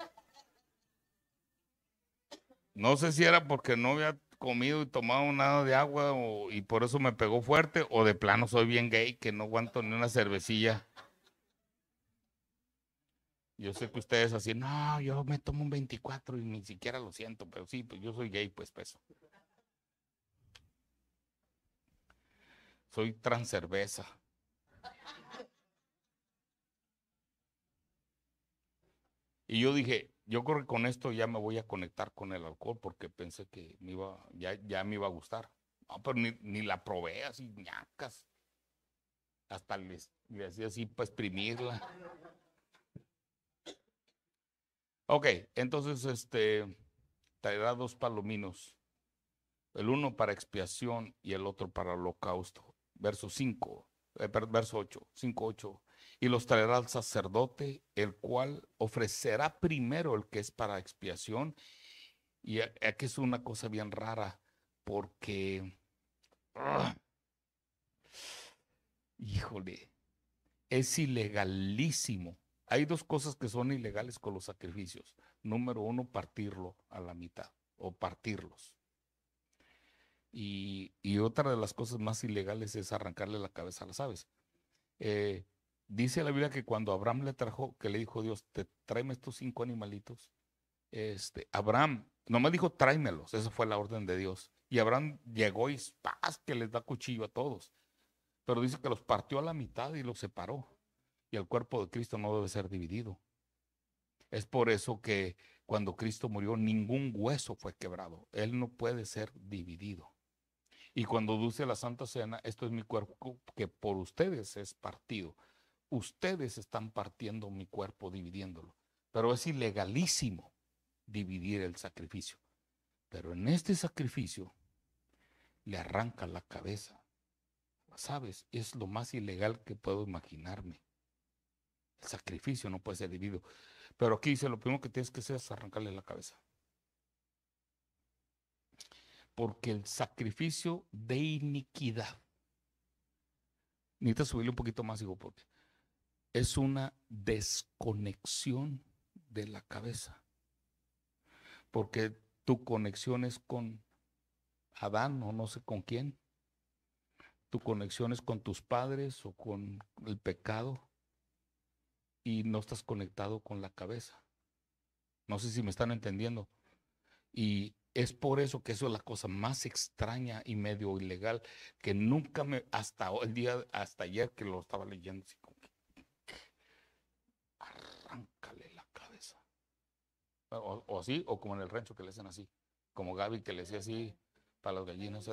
No sé si era porque no había comido y tomado nada de agua o, y por eso me pegó fuerte, o de plano soy bien gay que no aguanto ni una cervecilla. Yo sé que ustedes así, no, yo me tomo un 24 y ni siquiera lo siento, pero sí, pues yo soy gay, pues peso. Soy trans cerveza. Y yo dije, yo creo que con esto ya me voy a conectar con el alcohol porque pensé que me iba, ya, ya me iba a gustar. No, pero ni, la probé así, ñacas. Hasta les, le hacía así para exprimirla. Ok, entonces este traerá dos palominos, el uno para expiación y el otro para holocausto. Verso 5, eh, verso 8, 5, 8. Y los traerá al sacerdote, el cual ofrecerá primero el que es para expiación. Y aquí es una cosa bien rara, porque... ¡ah! Híjole, es ilegalísimo hay dos cosas que son ilegales con los sacrificios. Número uno, partirlo a la mitad o partirlos. Y, otra de las cosas más ilegales es arrancarle la cabeza a las aves. Eh, dice la Biblia que cuando Abraham le trajo, que le dijo Dios, te tráeme estos cinco animalitos. Este, Abraham, nomás dijo tráemelos, esa fue la orden de Dios. Y Abraham llegó y paz que les da cuchillo a todos. Pero dice que los partió a la mitad y los separó y el cuerpo de Cristo no debe ser dividido. Es por eso que cuando Cristo murió, ningún hueso fue quebrado. Él no puede ser dividido. Y cuando dice la Santa Cena, esto es mi cuerpo que por ustedes es partido. Ustedes están partiendo mi cuerpo, dividiéndolo. Pero es ilegalísimo dividir el sacrificio. Pero en este sacrificio le arranca la cabeza. ¿Sabes? Es lo más ilegal que puedo imaginarme sacrificio no puede ser dividido Pero aquí dice, lo primero que tienes que hacer es arrancarle la cabeza. Porque el sacrificio de iniquidad, necesitas subirle un poquito más, digo, porque es una desconexión de la cabeza. Porque tu conexión es con Adán o no sé con quién. Tu conexión es con tus padres o con el pecado y no estás conectado con la cabeza. No sé si me están entendiendo. Y es por eso que eso es la cosa más extraña y medio ilegal que nunca me, hasta el día, hasta ayer que lo estaba leyendo, así como que, arráncale la cabeza. O, así, o como en el rancho que le hacen así, como Gaby que le decía así para los gallinos.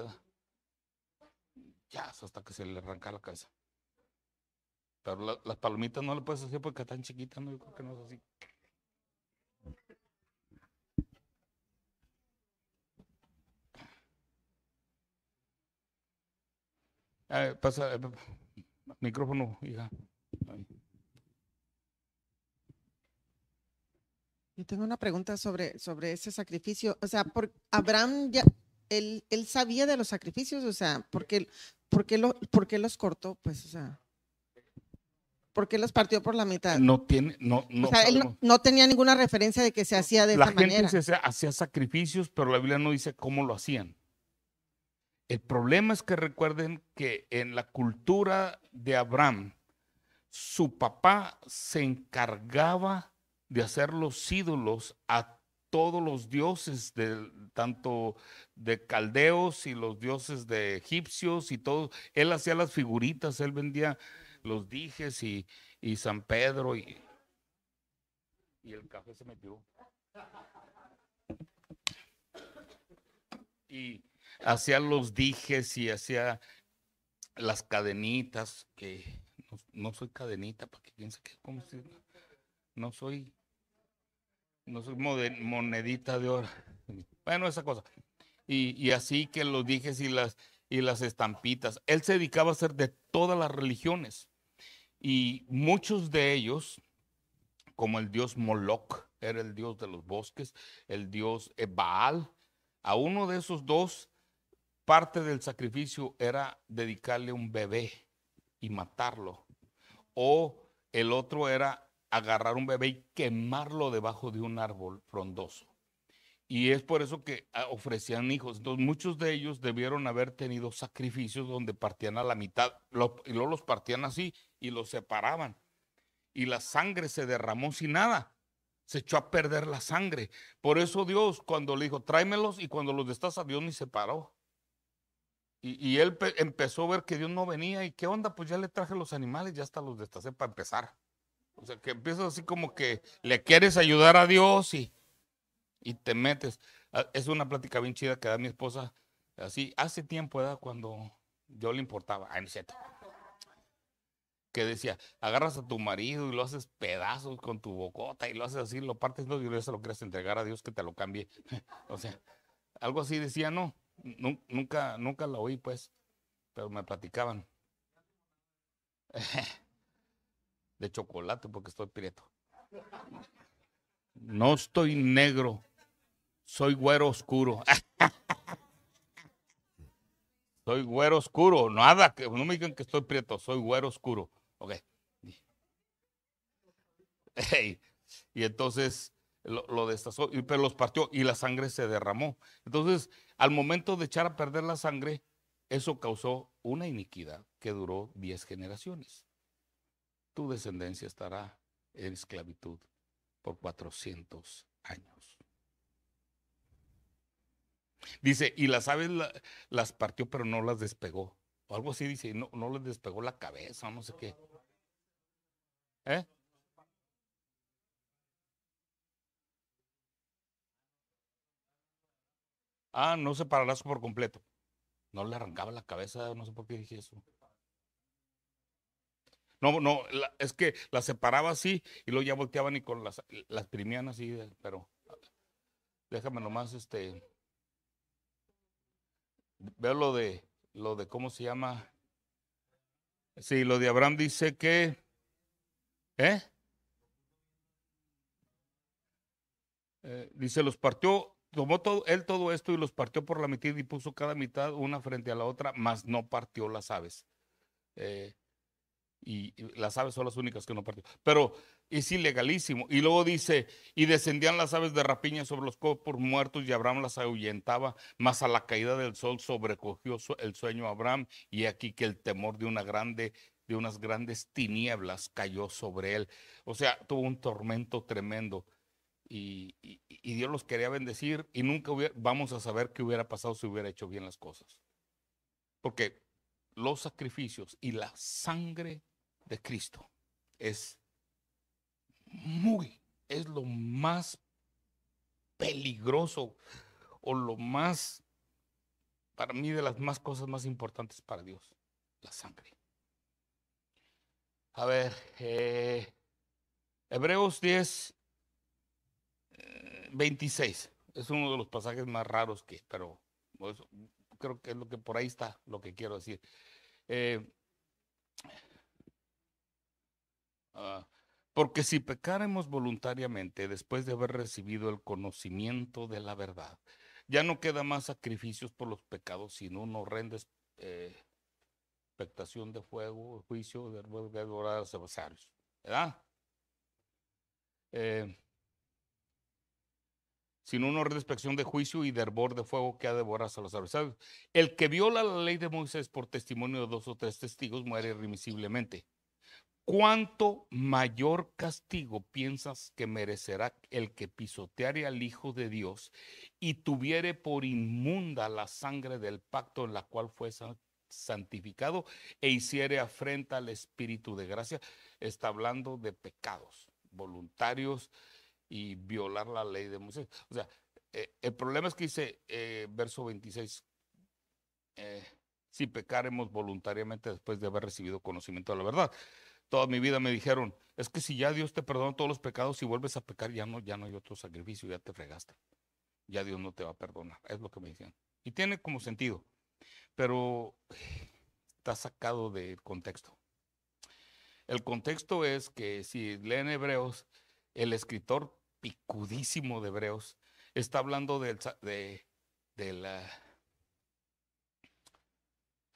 Ya, hasta que se le arranca la cabeza. Pero las palomitas no le puedes hacer porque están chiquitas, no, yo creo que no es así. pasa, eh, micrófono, hija. Yo tengo una pregunta sobre, sobre ese sacrificio. O sea, por, Abraham ya, él, él sabía de los sacrificios, o sea, porque qué, lo, por qué los cortó? Pues, o sea. ¿Por qué los partió por la mitad? No tiene, no, no. tenía ninguna referencia de que se hacía de esa manera. La se hacía sacrificios, pero la Biblia no dice cómo lo hacían. El problema es que recuerden que en la cultura de Abraham, su papá se encargaba de hacer los ídolos a todos los dioses, tanto de caldeos y los dioses de egipcios y todo. Él hacía las figuritas, él vendía los dijes y, San Pedro y, y el café se metió. Y hacía los dijes y hacía las cadenitas, que no, soy cadenita, porque que que no soy, no soy monedita de oro. Bueno, esa cosa. Y, así que los dijes y las, y las estampitas. Él se dedicaba a hacer de todas las religiones. Y muchos de ellos, como el dios Moloch, era el dios de los bosques, el dios Baal, a uno de esos dos, parte del sacrificio era dedicarle un bebé y matarlo. O el otro era agarrar un bebé y quemarlo debajo de un árbol frondoso. Y es por eso que ah, ofrecían hijos. Entonces, muchos de ellos debieron haber tenido sacrificios donde partían a la mitad, y luego los partían así y los separaban. Y la sangre se derramó sin nada. Se echó a perder la sangre. Por eso Dios, cuando le dijo, tráemelos, y cuando los destaza, Dios ni se paró. Y, y él empezó a ver que Dios no venía. ¿Y qué onda? Pues ya le traje los animales, ya hasta los destacé para empezar. O sea, que empiezas así como que le quieres ayudar a Dios y, y te metes. Ah, es una plática bien chida que da mi esposa. Así, hace tiempo, era Cuando yo le importaba. Ay, ah, no que decía, agarras a tu marido y lo haces pedazos con tu bocota y lo haces así, lo partes, no, y se lo quieres entregar a Dios que te lo cambie. o sea, algo así decía, no, nunca, nunca la oí, pues, pero me platicaban. de chocolate porque estoy prieto. No estoy negro, soy güero oscuro. soy güero oscuro, nada, que no me digan que estoy prieto, soy güero oscuro. Ok. Y entonces lo, lo, destazó, pero los partió y la sangre se derramó. Entonces, al momento de echar a perder la sangre, eso causó una iniquidad que duró 10 generaciones. Tu descendencia estará en esclavitud por 400 años. Dice, y las aves las partió, pero no las despegó. O algo así dice, y no, no les despegó la cabeza, no sé qué. ¿Eh? Ah, no se por completo. No le arrancaba la cabeza, no sé por qué dije eso. No, no, es que la separaba así y luego ya volteaban y con las, las primían así, eh, pero déjame nomás, este, veo lo de, lo de, ¿cómo se llama? Sí, lo de Abraham dice que ¿Eh? Eh, dice, los partió, tomó todo, él todo esto y los partió por la mitad y puso cada mitad una frente a la otra, mas no partió las aves. Eh, y, las aves son las únicas que no partió. Pero es ilegalísimo. Y luego dice, y descendían las aves de rapiña sobre los cuerpos muertos y Abraham las ahuyentaba, mas a la caída del sol sobrecogió el sueño Abraham y aquí que el temor de una grande de unas grandes tinieblas cayó sobre él. O sea, tuvo un tormento tremendo. Y, Dios los quería bendecir y nunca vamos a saber qué hubiera pasado si hubiera hecho bien las cosas. Porque los sacrificios y la sangre de Cristo es muy, es lo más peligroso o lo más, para mí, de las más cosas más importantes para Dios, la sangre. A ver, eh, Hebreos 10, 26. Eh, es uno de los pasajes más raros que, pero creo que es lo que por ahí está, lo que quiero decir. Eh, ah, porque si pecáremos voluntariamente después de haber recibido el conocimiento de la verdad, ya no queda más sacrificios por los pecados, sino un rendes de fuego, juicio de devorado a los adversarios. ¿Verdad? Eh, sino una orden de inspección de juicio y de hervor de fuego que ha devorado a los adversarios. El que viola la ley de Moisés por testimonio de dos o tres testigos muere irremisiblemente. ¿Cuánto mayor castigo piensas que merecerá el que pisoteare al Hijo de Dios y tuviere por inmunda la sangre del pacto en la cual fue santificado e hiciere afrenta al Espíritu de gracia, está hablando de pecados voluntarios y violar la ley de Moisés. O sea, eh, el problema es que dice eh, verso 26, eh, si pecaremos voluntariamente después de haber recibido conocimiento de la verdad. Toda mi vida me dijeron, es que si ya Dios te perdona todos los pecados y vuelves a pecar, ya no, ya no hay otro sacrificio, ya te fregaste. Ya Dios no te va a perdonar. Es lo que me decían. Y tiene como sentido pero está sacado del contexto. El contexto es que si leen Hebreos, el escritor picudísimo de Hebreos está hablando del, de,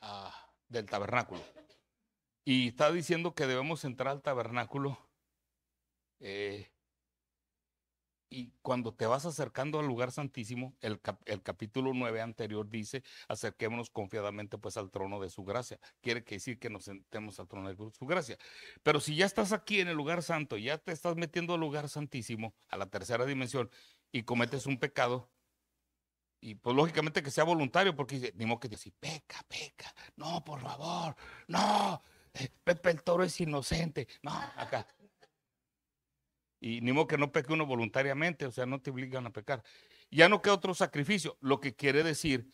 ah, del tabernáculo. Y está diciendo que debemos entrar al tabernáculo eh, y cuando te vas acercando al lugar santísimo, el, capítulo 9 anterior dice, acerquémonos confiadamente pues al trono de su gracia. Quiere decir que nos sentemos al trono de su gracia. Pero si ya estás aquí en el lugar santo, ya te estás metiendo al lugar santísimo, a la tercera dimensión, y cometes un pecado, y pues lógicamente que sea voluntario, porque dice, ni que dice, peca, peca, no, por favor, no, eh, Pepe el Toro es inocente, no, acá. Y ni modo que no peque uno voluntariamente, o sea, no te obligan a pecar. Ya no queda otro sacrificio. Lo que quiere decir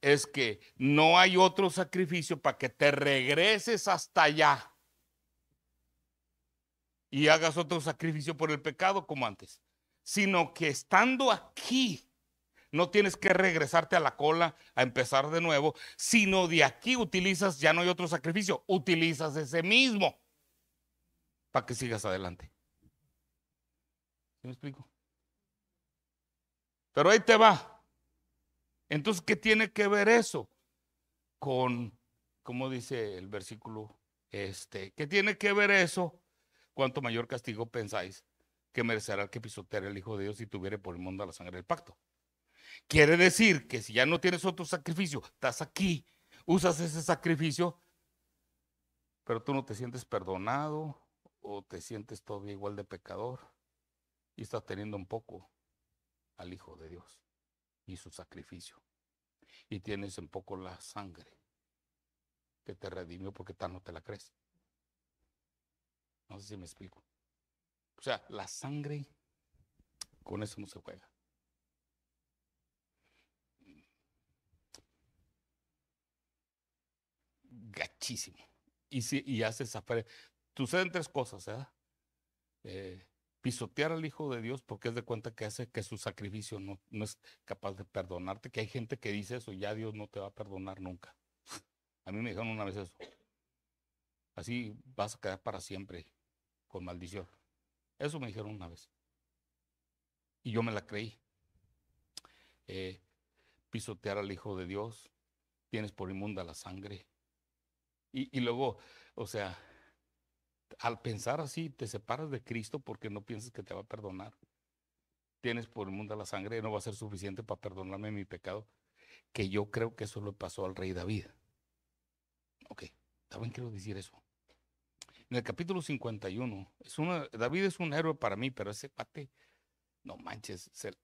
es que no hay otro sacrificio para que te regreses hasta allá y hagas otro sacrificio por el pecado como antes, sino que estando aquí, no tienes que regresarte a la cola a empezar de nuevo, sino de aquí utilizas, ya no hay otro sacrificio, utilizas ese mismo para que sigas adelante me explico? Pero ahí te va. Entonces, ¿qué tiene que ver eso con, como dice el versículo este? ¿Qué tiene que ver eso? ¿Cuánto mayor castigo pensáis que merecerá el que pisoteara el Hijo de Dios si tuviere por el mundo la sangre del pacto? Quiere decir que si ya no tienes otro sacrificio, estás aquí, usas ese sacrificio, pero tú no te sientes perdonado o te sientes todavía igual de pecador y estás teniendo un poco al Hijo de Dios y su sacrificio. Y tienes un poco la sangre que te redimió porque tal no te la crees. No sé si me explico. O sea, la sangre, con eso no se juega. Gachísimo. Y, si, y haces tú Suceden tres cosas, ¿eh? Eh, pisotear al Hijo de Dios porque es de cuenta que hace que su sacrificio no, no es capaz de perdonarte, que hay gente que dice eso, ya Dios no te va a perdonar nunca. A mí me dijeron una vez eso. Así vas a quedar para siempre con maldición. Eso me dijeron una vez. Y yo me la creí. Eh, pisotear al Hijo de Dios, tienes por inmunda la sangre. Y, y luego, o sea, al pensar así, te separas de Cristo porque no piensas que te va a perdonar. Tienes por el mundo la sangre, y no va a ser suficiente para perdonarme mi pecado. Que yo creo que eso le pasó al rey David. Ok, también quiero decir eso. En el capítulo 51, es una, David es un héroe para mí, pero ese cuate, no manches, ese,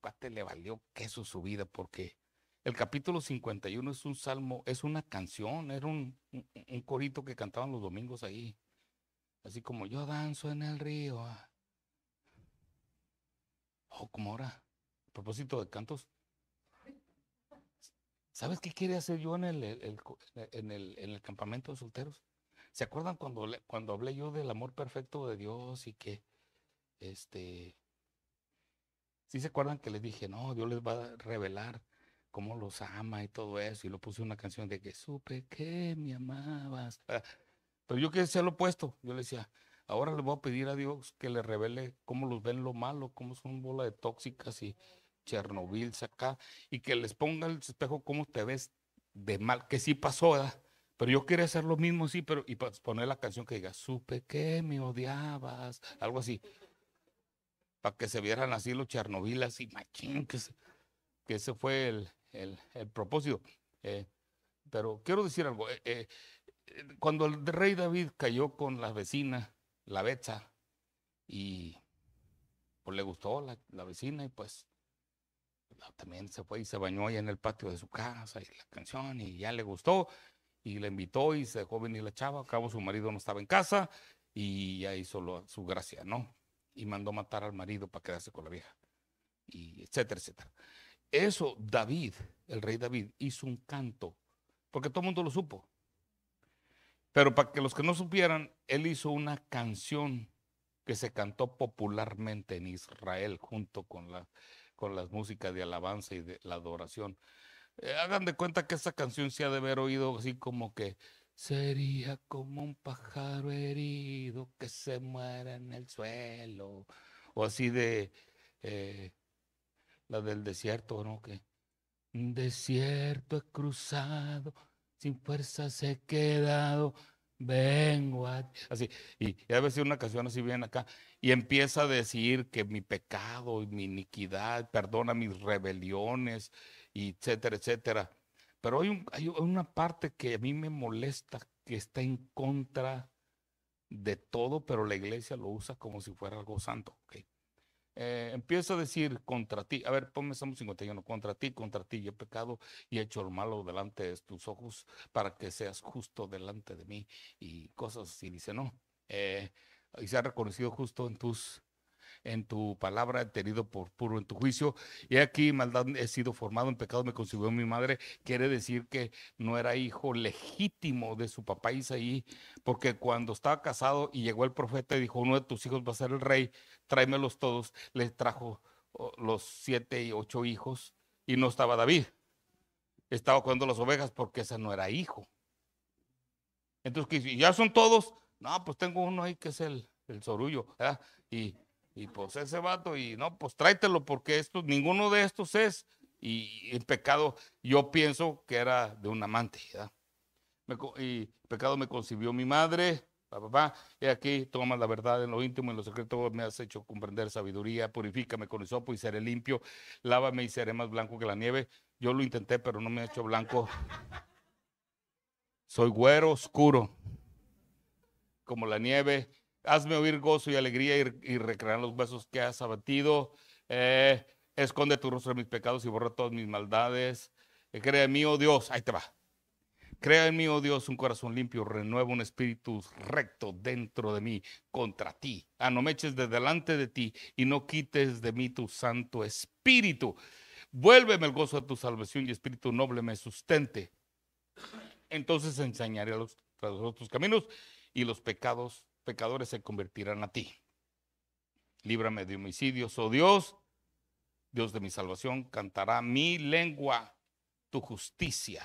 cuate le valió queso su vida porque el capítulo 51 es un salmo, es una canción, era un corito que cantaban los domingos ahí Así como yo danzo en el río. Ah. Oh, como ahora. A propósito de cantos. ¿Sabes qué quiere hacer yo en el, en el, campamento de solteros? ¿Se acuerdan cuando, cuando hablé yo del amor perfecto de Dios y que, este, ¿sí se acuerdan que les dije, no, Dios les va a revelar cómo los ama y todo eso? Y lo puse una canción de que supe que me amabas. Pero yo quería ser lo opuesto. Yo le decía, ahora le voy a pedir a Dios que le revele cómo los ven lo malo, cómo son bola de tóxicas y Chernobyl acá, y que les ponga el espejo cómo te ves de mal, que sí pasó, Pero yo quería hacer lo mismo, sí, pero y pues, poner la canción que diga, supe que me odiabas, algo así. Para que se vieran así los Chernobyl, así, machín, que, que ese fue el, el, propósito. Eh, pero quiero decir algo, eh, eh cuando el rey David cayó con la vecina, la becha, y pues le gustó la, vecina y pues también se fue y se bañó ahí en el patio de su casa y la canción y ya le gustó y le invitó y se dejó venir la chava, a cabo su marido no estaba en casa y ya hizo su gracia, ¿no? Y mandó matar al marido para quedarse con la vieja y etcétera, etcétera. Eso David, el rey David, hizo un canto, porque todo el mundo lo supo. Pero para que los que no supieran, él hizo una canción que se cantó popularmente en Israel junto con, la, con las músicas de alabanza y de la adoración. Eh, hagan de cuenta que esa canción se ha de haber oído así como que sería como un pájaro herido que se muera en el suelo. O así de eh, la del desierto, ¿no? Que desierto cruzado sin fuerzas he quedado, vengo a ti. Así, y, a veces una canción así bien acá, y empieza a decir que mi pecado y mi iniquidad, perdona mis rebeliones, etcétera, etcétera. Pero hay, una parte que a mí me molesta, que está en contra de todo, pero la iglesia lo usa como si fuera algo santo. Eh, empiezo a decir contra ti, a ver, ponme Salmo 51, contra ti, contra ti, yo he pecado y he hecho el malo delante de tus ojos para que seas justo delante de mí y cosas así. Dice, no, eh, y se ha reconocido justo en tus en tu palabra, tenido por puro en tu juicio. Y aquí maldad he sido formado en pecado, me consiguió mi madre. Quiere decir que no era hijo legítimo de su papá Isaí, porque cuando estaba casado y llegó el profeta y dijo, uno de tus hijos va a ser el rey, tráemelos todos, le trajo oh, los siete y ocho hijos y no estaba David. Estaba cuidando las ovejas porque ese no era hijo. Entonces, ¿y ya son todos? No, pues tengo uno ahí que es el, el sorullo. Y y pues ese vato, y no, pues tráetelo, porque esto ninguno de estos es. Y el pecado, yo pienso que era de un amante. y y pecado me concibió mi madre, papá. Y aquí toma la verdad en lo íntimo, en lo secreto. Me has hecho comprender sabiduría. Purifícame con sopo y seré limpio. Lávame y seré más blanco que la nieve. Yo lo intenté, pero no me he hecho blanco. Soy güero oscuro, como la nieve Hazme oír gozo y alegría y, recrear los besos que has abatido. Eh, esconde tu rostro de mis pecados y borra todas mis maldades. Eh, crea en mí, oh Dios, ahí te va. Crea en mí, oh Dios, un corazón limpio, renueva un espíritu recto dentro de mí, contra ti. Ah, no me eches de delante de ti y no quites de mí tu santo espíritu. Vuélveme el gozo de tu salvación y espíritu noble me sustente. Entonces enseñaré a los, a los otros caminos y los pecados pecadores se convertirán a ti. Líbrame de homicidios, oh Dios, Dios de mi salvación, cantará mi lengua tu justicia.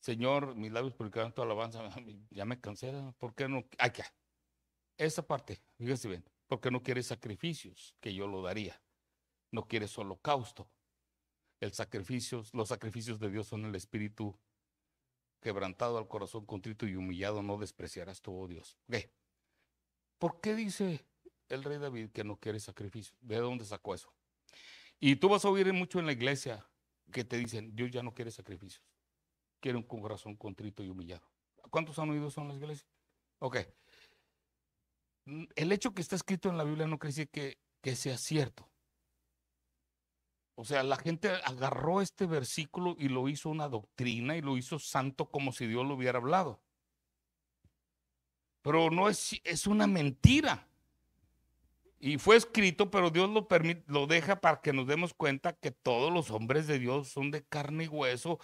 Señor, mis labios publicarán tu alabanza. Ya me cansé, ¿por qué no? Aquí, esa parte, fíjese bien, porque no quieres sacrificios, que yo lo daría. No quieres holocausto. El sacrificio, los sacrificios de Dios son el espíritu quebrantado al corazón contrito y humillado, no despreciarás tu Dios. ¿Por qué dice el rey David que no quiere sacrificio? ¿De dónde sacó eso? Y tú vas a oír mucho en la iglesia que te dicen, Dios ya no quiere sacrificios, quiere un corazón contrito y humillado. ¿Cuántos han oído en la iglesia? Ok. Mm, el hecho que está escrito en la Biblia no quiere decir que, que sea cierto. O sea, la gente agarró este versículo y lo hizo una doctrina y lo hizo santo como si Dios lo hubiera hablado. Pero no es, es una mentira. Y fue escrito, pero Dios lo, permite, lo deja para que nos demos cuenta que todos los hombres de Dios son de carne y hueso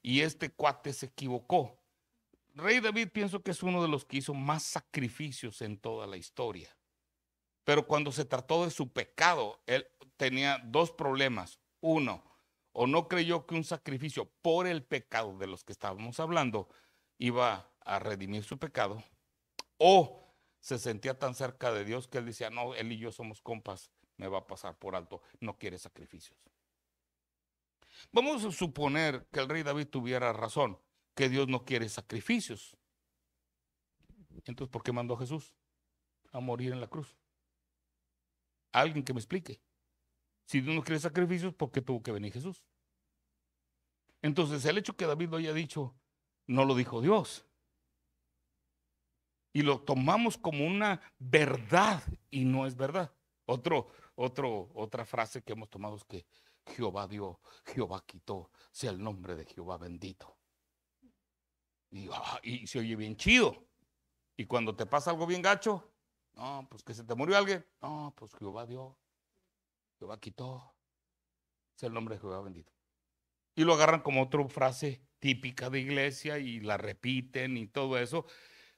y este cuate se equivocó. Rey David pienso que es uno de los que hizo más sacrificios en toda la historia. Pero cuando se trató de su pecado, él tenía dos problemas. Uno, o no creyó que un sacrificio por el pecado de los que estábamos hablando iba a redimir su pecado, o se sentía tan cerca de Dios que él decía, no, él y yo somos compas, me va a pasar por alto, no quiere sacrificios. Vamos a suponer que el rey David tuviera razón, que Dios no quiere sacrificios. Entonces, ¿por qué mandó a Jesús a morir en la cruz? Alguien que me explique. Si Dios no quiere sacrificios, porque tuvo que venir Jesús? Entonces, el hecho que David lo haya dicho, no lo dijo Dios. Y lo tomamos como una verdad y no es verdad. Otro, otro, otra frase que hemos tomado es que Jehová dio, Jehová quitó, sea el nombre de Jehová bendito. Y, ah, y se oye bien chido. Y cuando te pasa algo bien gacho, no, pues que se te murió alguien. No, pues Jehová dio. Jehová quitó. Es el nombre de Jehová bendito. Y lo agarran como otra frase típica de iglesia y la repiten y todo eso.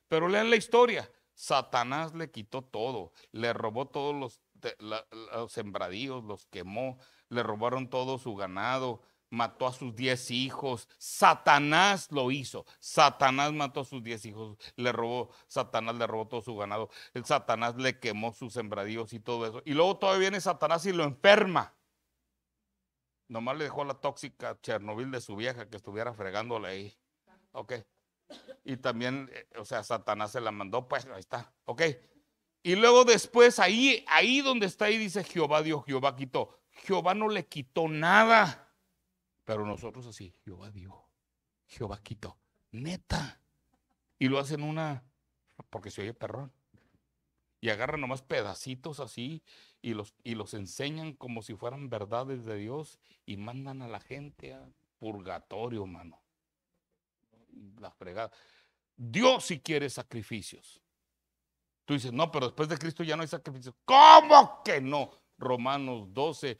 Pero lean la historia. Satanás le quitó todo, le robó todos los, los sembradíos, los quemó, le robaron todo su ganado, mató a sus diez hijos. Satanás lo hizo. Satanás mató a sus diez hijos. Le robó, Satanás le robó todo su ganado. El Satanás le quemó sus sembradíos y todo eso. Y luego todavía viene Satanás y lo enferma. Nomás le dejó la tóxica Chernobyl de su vieja que estuviera fregándole ahí. Ok. Y también, eh, o sea, Satanás se la mandó, pues ahí está. Ok. Y luego después, ahí, ahí donde está, ahí dice Jehová Dios, Jehová quitó. Jehová no le quitó nada. Pero nosotros así, Jehová dio, Jehová Quito, Neta. Y lo hacen una, porque se oye perrón. Y agarran nomás pedacitos así y los, y los enseñan como si fueran verdades de Dios y mandan a la gente a purgatorio, mano. La fregada. Dios si quiere sacrificios. Tú dices, no, pero después de Cristo ya no hay sacrificios. ¿Cómo que no? Romanos 12,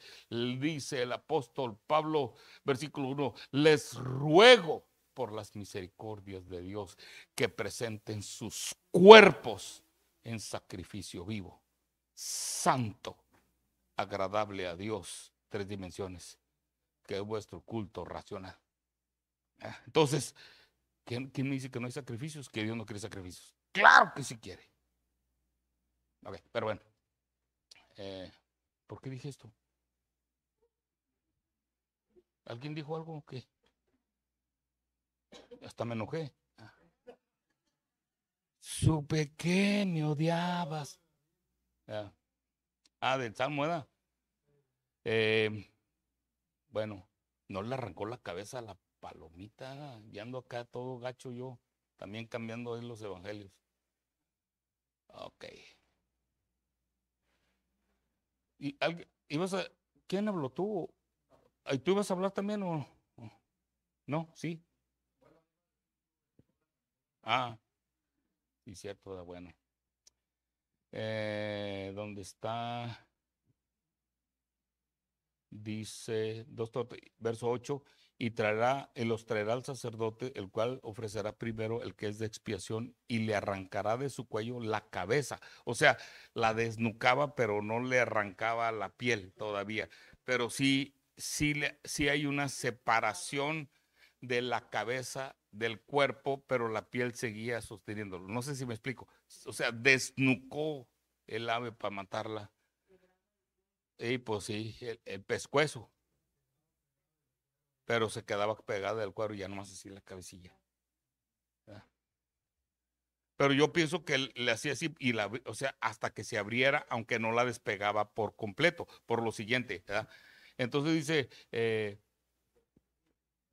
dice el apóstol Pablo, versículo 1, les ruego por las misericordias de Dios que presenten sus cuerpos en sacrificio vivo, santo, agradable a Dios, tres dimensiones, que es vuestro culto racional. Ah, entonces, ¿quién, me dice que no hay sacrificios? Que Dios no quiere sacrificios. Claro que sí quiere. Ok, pero bueno. Eh, ¿Por qué dije esto? ¿Alguien dijo algo o qué? Hasta me enojé. Su pequeño odiabas. Ah, de del Salmo, em, bueno, no le arrancó la cabeza a la palomita, y ando acá todo gacho yo, también cambiando ahí los evangelios. Ok. Y, alguien a, ¿Quién habló tú? ¿Y tú ibas a hablar también o no? Sí. Ah, sí, cierto, da bueno. Eh, ¿Dónde está? Dice, verso 8, y traerá, eh, los traerá al sacerdote, el cual ofrecerá primero el que es de expiación y le arrancará de su cuello la cabeza. O sea, la desnucaba, pero no le arrancaba la piel todavía. Pero sí, sí, hay una separación de la cabeza del cuerpo, pero la piel seguía sosteniéndolo. No sé si me explico. O sea, desnucó el ave para matarla. Y pues sí, el pescuezo pero se quedaba pegada del cuadro y ya nomás así la cabecilla. Pero yo pienso que le hacía así, y la, o sea, hasta que se abriera, aunque no la despegaba por completo, por lo siguiente. Entonces dice, eh,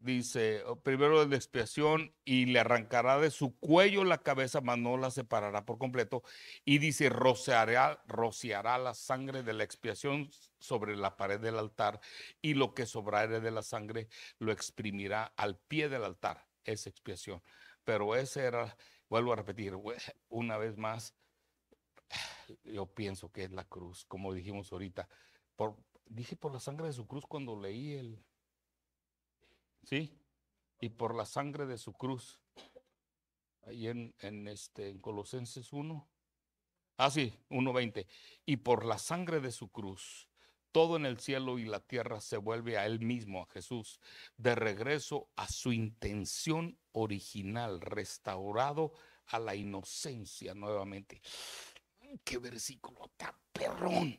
dice, oh, primero la expiación y le arrancará de su cuello la cabeza, mas no la separará por completo. Y dice, rociará, rociará la sangre de la expiación sobre la pared del altar y lo que sobrare de la sangre lo exprimirá al pie del altar. Es expiación. Pero ese era, vuelvo a repetir, una vez más, yo pienso que es la cruz, como dijimos ahorita. dije por la sangre de su cruz cuando leí el, ¿sí? Y por la sangre de su cruz. Ahí en, este, en Colosenses 1. Ah, sí, 1.20. Y por la sangre de su cruz, todo en el cielo y la tierra se vuelve a él mismo, a Jesús, de regreso a su intención original, restaurado a la inocencia nuevamente. ¡Qué versículo tan perrón!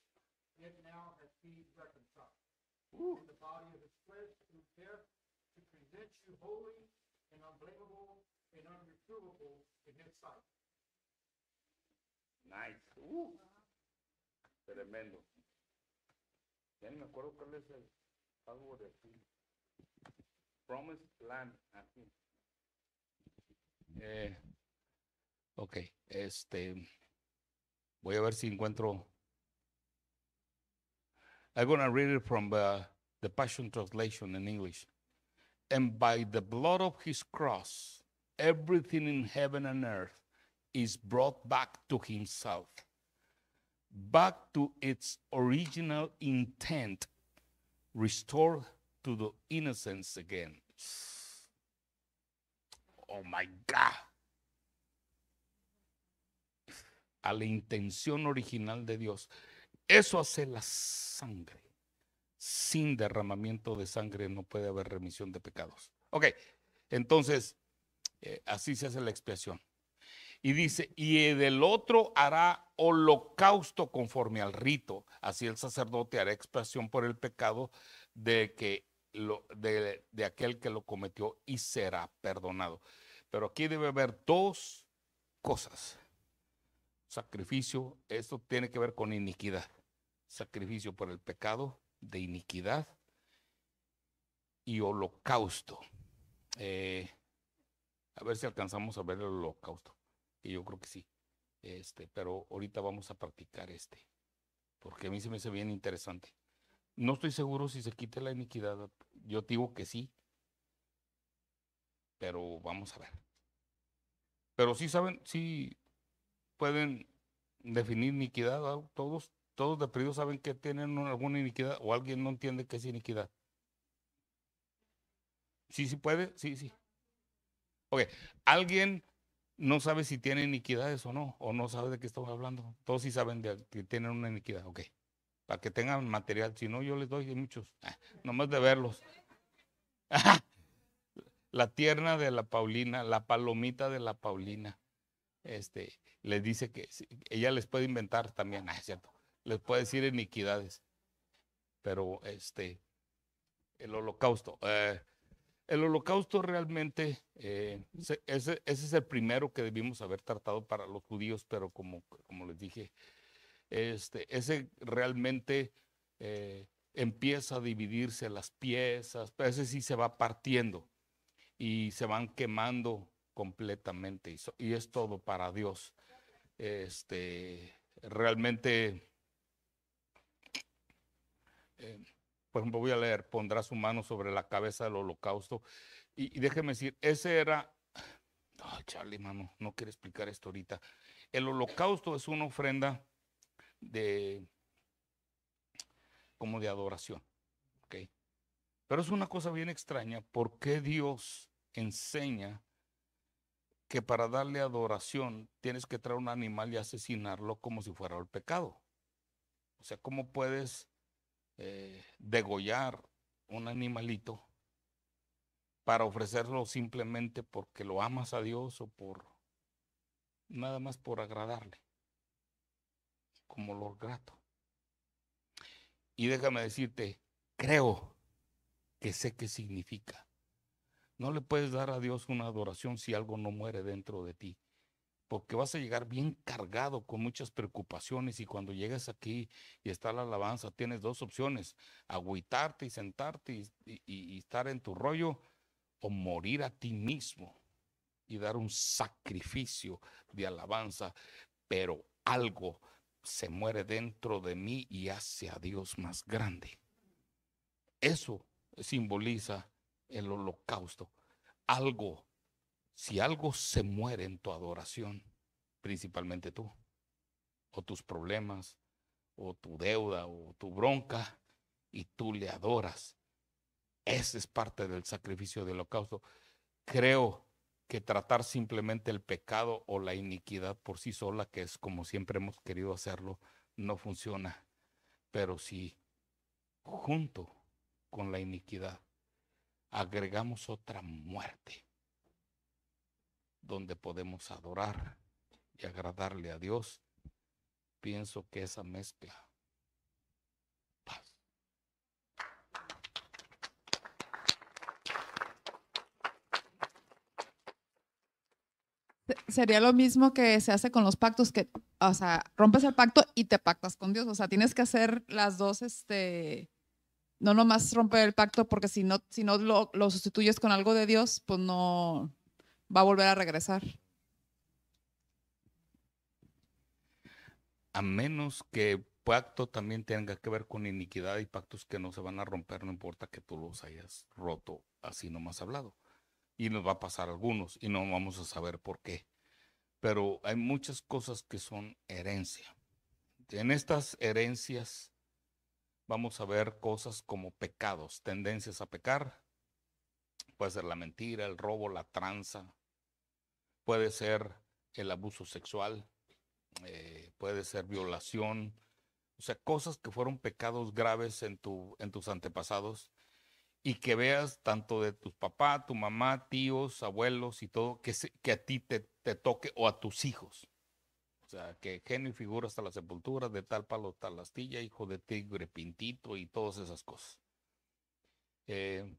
It now has he reconciled Ooh. in the body of his flesh through death to present you holy and unblameable and unreprovable in his sight. Nice. Ooh. tremendo. Ya me acuerdo cuál es el algo de aquí. Promised Land, aquí. Eh, ok, este. Voy a ver si encuentro I'm going to read it from uh, the Passion Translation in English. And by the blood of his cross, everything in heaven and earth is brought back to himself, back to its original intent, restored to the innocence again. Oh my God. A la intención original de Dios. Eso hace la sangre. Sin derramamiento de sangre no puede haber remisión de pecados. Ok, entonces, eh, así se hace la expiación. Y dice, y del otro hará holocausto conforme al rito. Así el sacerdote hará expiación por el pecado de, que de aquel que lo cometió y será perdonado. Pero aquí debe haber dos cosas. Sacrificio, esto tiene que ver con iniquidad sacrificio por el pecado, de iniquidad y holocausto. Eh, a ver si alcanzamos a ver el holocausto, Y yo creo que sí. Este, pero ahorita vamos a practicar este, porque a mí se me hace bien interesante. No estoy seguro si se quite la iniquidad. Yo digo que sí, pero vamos a ver. Pero sí saben, sí pueden definir iniquidad todos, todos de perdido saben que tienen alguna iniquidad o alguien no entiende qué es iniquidad. Sí, sí puede, sí, sí. Ok, alguien no sabe si tiene iniquidades o no, o no sabe de qué estamos hablando. Todos sí saben que tienen una iniquidad, ok. Para que tengan material, si no, yo les doy muchos, ah, nomás de verlos. la tierna de la Paulina, la palomita de la Paulina, este, les dice que ella les puede inventar también, ah, es cierto les puede decir iniquidades, pero este, el holocausto. Eh, el holocausto realmente, eh, ese, es el primero que debimos haber tratado para los judíos, pero como, como les dije, este, ese realmente eh, empieza a dividirse las piezas, ese sí se va partiendo y se van quemando completamente y, y es todo para Dios. Este, realmente eh, por ejemplo, voy a leer, pondrá su mano sobre la cabeza del holocausto. Y, déjeme decir, ese era, Charlie, mano, no quiero explicar esto ahorita. El holocausto es una ofrenda de, como de adoración, Pero es una cosa bien extraña, ¿por qué Dios enseña que para darle adoración tienes que traer un animal y asesinarlo como si fuera el pecado? O sea, ¿cómo puedes eh, degollar un animalito para ofrecerlo simplemente porque lo amas a Dios o por nada más por agradarle, como lo grato. Y déjame decirte, creo que sé qué significa. No le puedes dar a Dios una adoración si algo no muere dentro de ti porque vas a llegar bien cargado con muchas preocupaciones y cuando llegas aquí y está la alabanza, tienes dos opciones, agüitarte y sentarte y, y estar en tu rollo o morir a ti mismo y dar un sacrificio de alabanza, pero algo se muere dentro de mí y hace a Dios más grande. Eso simboliza el holocausto. Algo si algo se muere en tu adoración, principalmente tú, o tus problemas, o tu deuda, o tu bronca, y tú le adoras, ese es parte del sacrificio del holocausto. Creo que tratar simplemente el pecado o la iniquidad por sí sola, que es como siempre hemos querido hacerlo, no funciona. Pero si junto con la iniquidad agregamos otra muerte, donde podemos adorar y agradarle a Dios, pienso que esa mezcla. Sería lo mismo que se hace con los pactos, que, o sea, rompes el pacto y te pactas con Dios. O sea, tienes que hacer las dos, este, no nomás romper el pacto, porque si no, si no lo, lo sustituyes con algo de Dios, pues no, va a volver a regresar. A menos que pacto también tenga que ver con iniquidad y pactos que no se van a romper, no importa que tú los hayas roto, así nomás hablado. Y nos va a pasar algunos y no vamos a saber por qué. Pero hay muchas cosas que son herencia. En estas herencias vamos a ver cosas como pecados, tendencias a pecar. Puede ser la mentira, el robo, la tranza, puede ser el abuso sexual, eh, puede ser violación, o sea, cosas que fueron pecados graves en, tu, en tus antepasados y que veas tanto de tus papás, tu mamá, tíos, abuelos y todo, que, que a ti te, toque o a tus hijos. O sea, que genio y figura hasta la sepultura, de tal palo tal astilla, hijo de tigre pintito y todas esas cosas. Eh,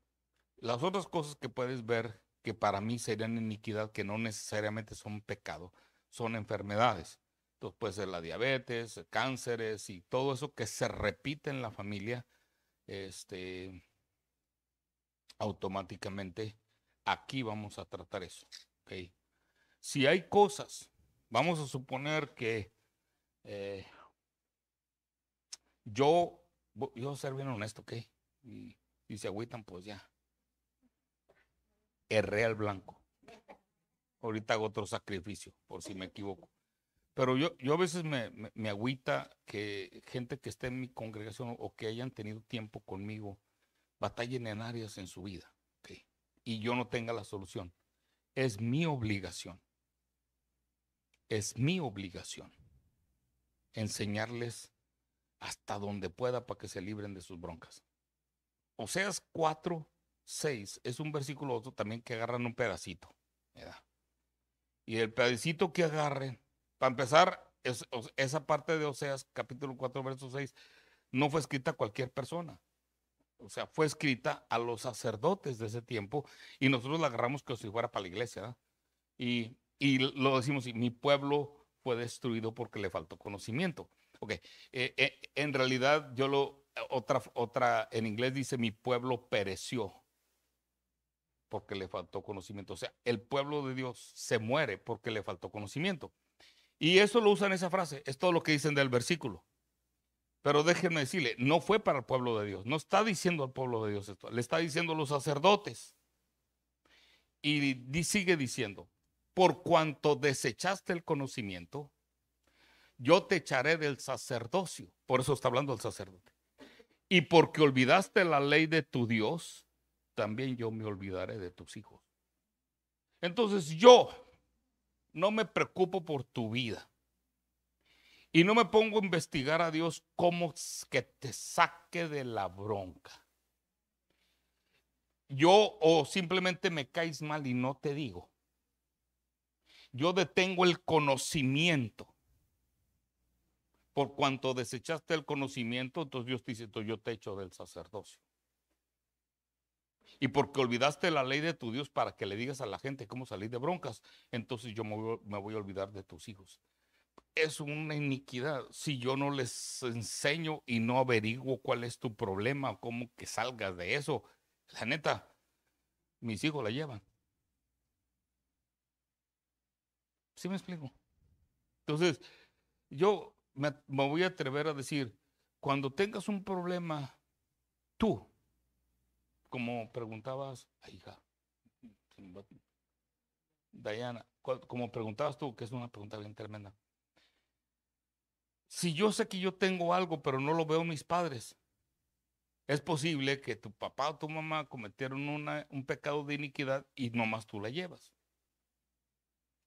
las otras cosas que puedes ver que para mí serían iniquidad, que no necesariamente son pecado, son enfermedades. Entonces puede ser la diabetes, cánceres y todo eso que se repite en la familia, este, automáticamente aquí vamos a tratar eso. Si hay cosas, vamos a suponer que eh, yo, yo voy a ser bien honesto, ¿ok? Y, y se agüitan, pues ya erré al blanco. Ahorita hago otro sacrificio, por si me equivoco. Pero yo, yo a veces me, agüita que gente que esté en mi congregación o que hayan tenido tiempo conmigo batallen en áreas en su vida y yo no tenga la solución. Es mi obligación. Es mi obligación enseñarles hasta donde pueda para que se libren de sus broncas. O sea, es cuatro... 6 es un versículo otro también que agarran un pedacito. Y el pedacito que agarren, para empezar, esa parte de Oseas, capítulo 4, verso 6, no fue escrita a cualquier persona. O sea, fue escrita a los sacerdotes de ese tiempo y nosotros la agarramos que si fuera para la iglesia. Y, lo decimos, mi pueblo fue destruido porque le faltó conocimiento. Ok, eh, eh, en realidad yo lo, otra, otra, en inglés dice, mi pueblo pereció porque le faltó conocimiento. O sea, el pueblo de Dios se muere porque le faltó conocimiento. Y eso lo usan esa frase, es todo lo que dicen del versículo. Pero déjenme decirle, no fue para el pueblo de Dios, no está diciendo al pueblo de Dios esto, le está diciendo a los sacerdotes. Y sigue diciendo, por cuanto desechaste el conocimiento, yo te echaré del sacerdocio. Por eso está hablando el sacerdote. Y porque olvidaste la ley de tu Dios, también yo me olvidaré de tus hijos. Entonces yo no me preocupo por tu vida. Y no me pongo a investigar a Dios cómo que te saque de la bronca. Yo o simplemente me caes mal y no te digo. Yo detengo el conocimiento. Por cuanto desechaste el conocimiento, entonces Dios te dice, yo te echo del sacerdocio y porque olvidaste la ley de tu Dios para que le digas a la gente cómo salir de broncas, entonces yo me voy, a olvidar de tus hijos. Es una iniquidad si yo no les enseño y no averiguo cuál es tu problema, cómo que salgas de eso. La neta, mis hijos la llevan. ¿Sí me explico? Entonces, yo me voy a atrever a decir, cuando tengas un problema, tú como preguntabas, hija, Diana, como preguntabas tú, que es una pregunta bien tremenda. Si yo sé que yo tengo algo, pero no lo veo mis padres, es posible que tu papá o tu mamá cometieron un pecado de iniquidad y nomás tú la llevas.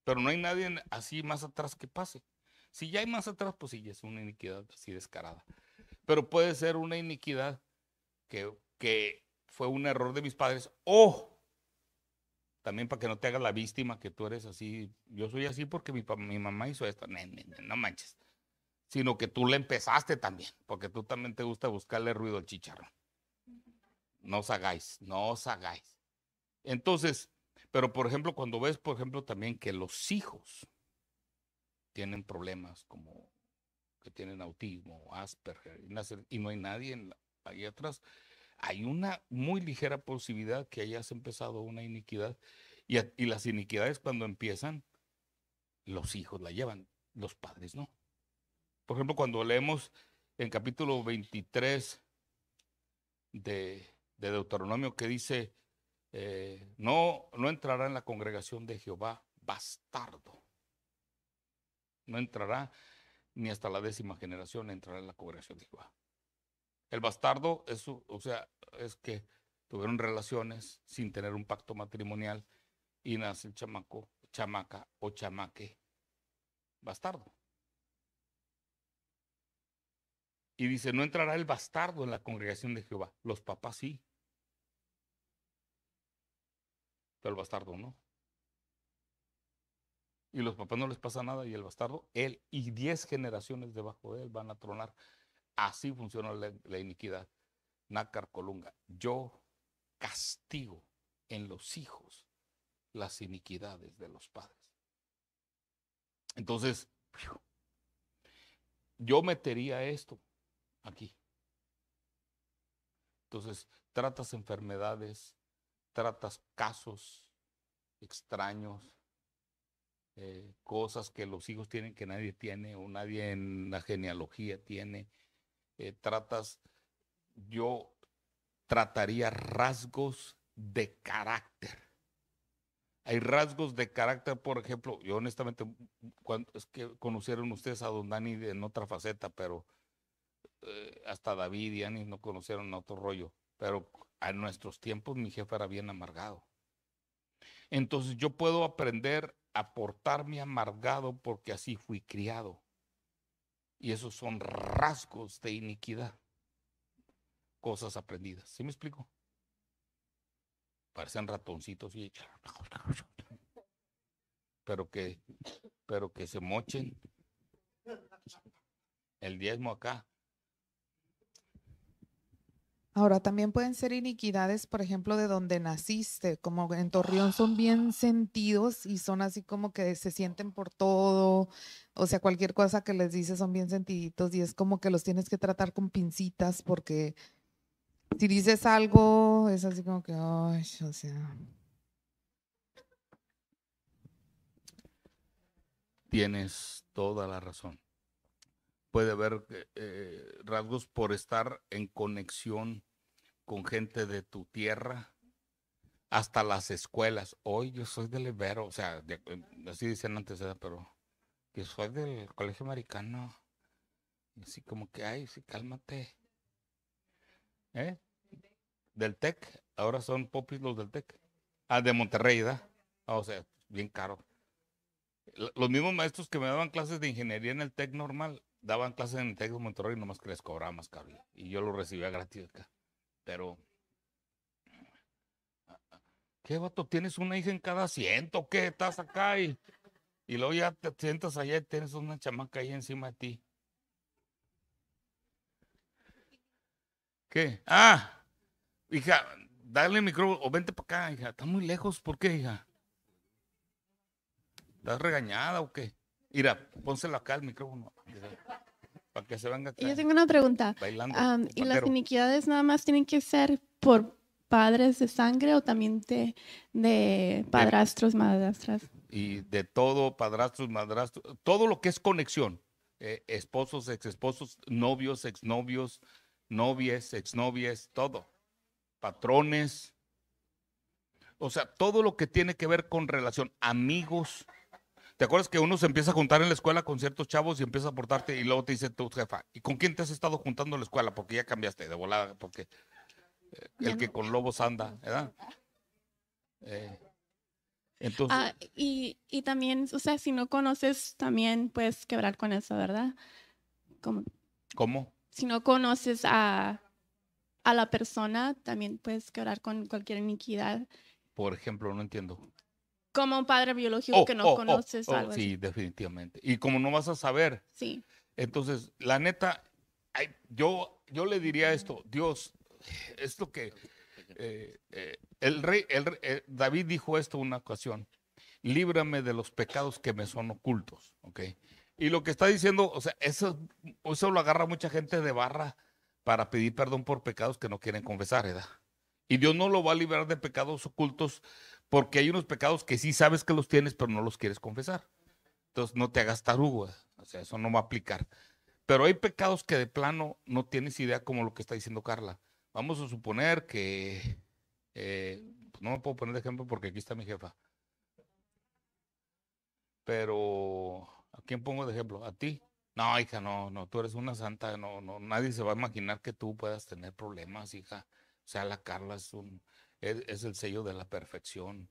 Pero no hay nadie así más atrás que pase. Si ya hay más atrás, pues sí, es una iniquidad así descarada. Pero puede ser una iniquidad que, que fue un error de mis padres. O oh, también para que no te hagas la víctima que tú eres así. Yo soy así porque mi, mamá hizo esto. No, manches. Sino que tú le empezaste también, porque tú también te gusta buscarle ruido al chicharrón. No os hagáis, no os hagáis. Entonces, pero por ejemplo, cuando ves, por ejemplo, también que los hijos tienen problemas como que tienen autismo, Asperger, y no hay nadie ahí atrás hay una muy ligera posibilidad que hayas empezado una iniquidad. Y, las iniquidades cuando empiezan, los hijos la llevan, los padres no. Por ejemplo, cuando leemos en capítulo 23 de, Deuteronomio que dice, eh, no, no entrará en la congregación de Jehová bastardo. No entrará ni hasta la décima generación entrará en la congregación de Jehová. El bastardo es, o sea, es que tuvieron relaciones sin tener un pacto matrimonial y nace el chamaco, chamaca o chamaque bastardo. Y dice, no entrará el bastardo en la congregación de Jehová. Los papás sí. Pero el bastardo no. Y los papás no les pasa nada y el bastardo, él y diez generaciones debajo de él van a tronar. Así funciona la, iniquidad. Nácar Colunga, yo castigo en los hijos las iniquidades de los padres. Entonces, yo metería esto aquí. Entonces, tratas enfermedades, tratas casos extraños, eh, cosas que los hijos tienen que nadie tiene o nadie en la genealogía tiene. Eh, tratas, yo trataría rasgos de carácter. Hay rasgos de carácter, por ejemplo, yo honestamente, cuando, es que conocieron ustedes a don Dani en otra faceta, pero eh, hasta David y Ani no conocieron otro rollo. Pero a nuestros tiempos mi jefe era bien amargado. Entonces yo puedo aprender a portarme amargado porque así fui criado. Y esos son rasgos de iniquidad. Cosas aprendidas. ¿Sí me explico? Parecen ratoncitos y... Pero que, pero que se mochen. El diezmo acá. Ahora, también pueden ser iniquidades, por ejemplo, de donde naciste, como en Torreón son bien ah. sentidos y son así como que se sienten por todo, o sea, cualquier cosa que les dices son bien sentiditos y es como que los tienes que tratar con pincitas porque si dices algo es así como que, o sea. Tienes toda la razón puede haber eh, eh, rasgos por estar en conexión con gente de tu tierra, hasta las escuelas. Hoy yo soy del Ibero, o sea, eh, así dicen antes, pero yo soy del colegio americano. Así como que, ay, sí, cálmate. ¿Eh? Del TEC, ahora son popis los del TEC. Ah, de Monterrey, da ah, o sea, bien caro. Los mismos maestros que me daban clases de ingeniería en el TEC normal, daban clases en Texas, Monterrey, nomás que les cobraba más cable. Y yo lo recibía gratis acá. Pero. ¿Qué vato? ¿Tienes una hija en cada asiento? ¿Qué? Estás acá y, y luego ya te sientas allá y tienes una chamaca ahí encima de ti. ¿Qué? Ah, hija, dale el micrófono o vente para acá, hija. Está muy lejos, ¿por qué, hija? ¿Estás regañada o qué? Mira, pónselo acá al micrófono. Para que se venga acá. Yo tengo una pregunta. Bailando, ¿Y las iniquidades nada más tienen que ser por padres de sangre o también de, padrastros, madrastras? Y de todo, padrastros, madrastros, todo lo que es conexión. Eh, esposos, exesposos, novios, exnovios, novias, exnovias, todo. Patrones. O sea, todo lo que tiene que ver con relación, amigos, ¿Te acuerdas que uno se empieza a juntar en la escuela con ciertos chavos y empieza a portarte y luego te dice tu jefa, ¿y con quién te has estado juntando en la escuela? Porque ya cambiaste de volada, porque eh, el que con lobos anda, ¿verdad? Eh, entonces... Ah, y, también, o sea, si no conoces, también puedes quebrar con eso, ¿verdad? ¿Cómo? ¿Cómo? Si no conoces a, a la persona, también puedes quebrar con cualquier iniquidad. Por ejemplo, no entiendo. Como un padre biológico oh, que no oh, oh, conoces algo Sí, definitivamente. Y como no vas a saber. Sí. Entonces, la neta, yo, yo le diría esto, Dios, esto que eh, eh, el rey, eh, David dijo esto una ocasión, líbrame de los pecados que me son ocultos, ¿ok? Y lo que está diciendo, o sea, eso, eso lo agarra mucha gente de barra para pedir perdón por pecados que no quieren confesar, ¿verdad? Y Dios no lo va a liberar de pecados ocultos porque hay unos pecados que sí sabes que los tienes, pero no los quieres confesar. Entonces no te hagas tarugo, o sea, eso no va a aplicar. Pero hay pecados que de plano no tienes idea como lo que está diciendo Carla. Vamos a suponer que, eh, pues, no me puedo poner de ejemplo porque aquí está mi jefa. Pero, ¿a quién pongo de ejemplo? ¿A ti? No, hija, no, no, tú eres una santa, no, no, nadie se va a imaginar que tú puedas tener problemas, hija. O sea, la Carla es un, es, el sello de la perfección.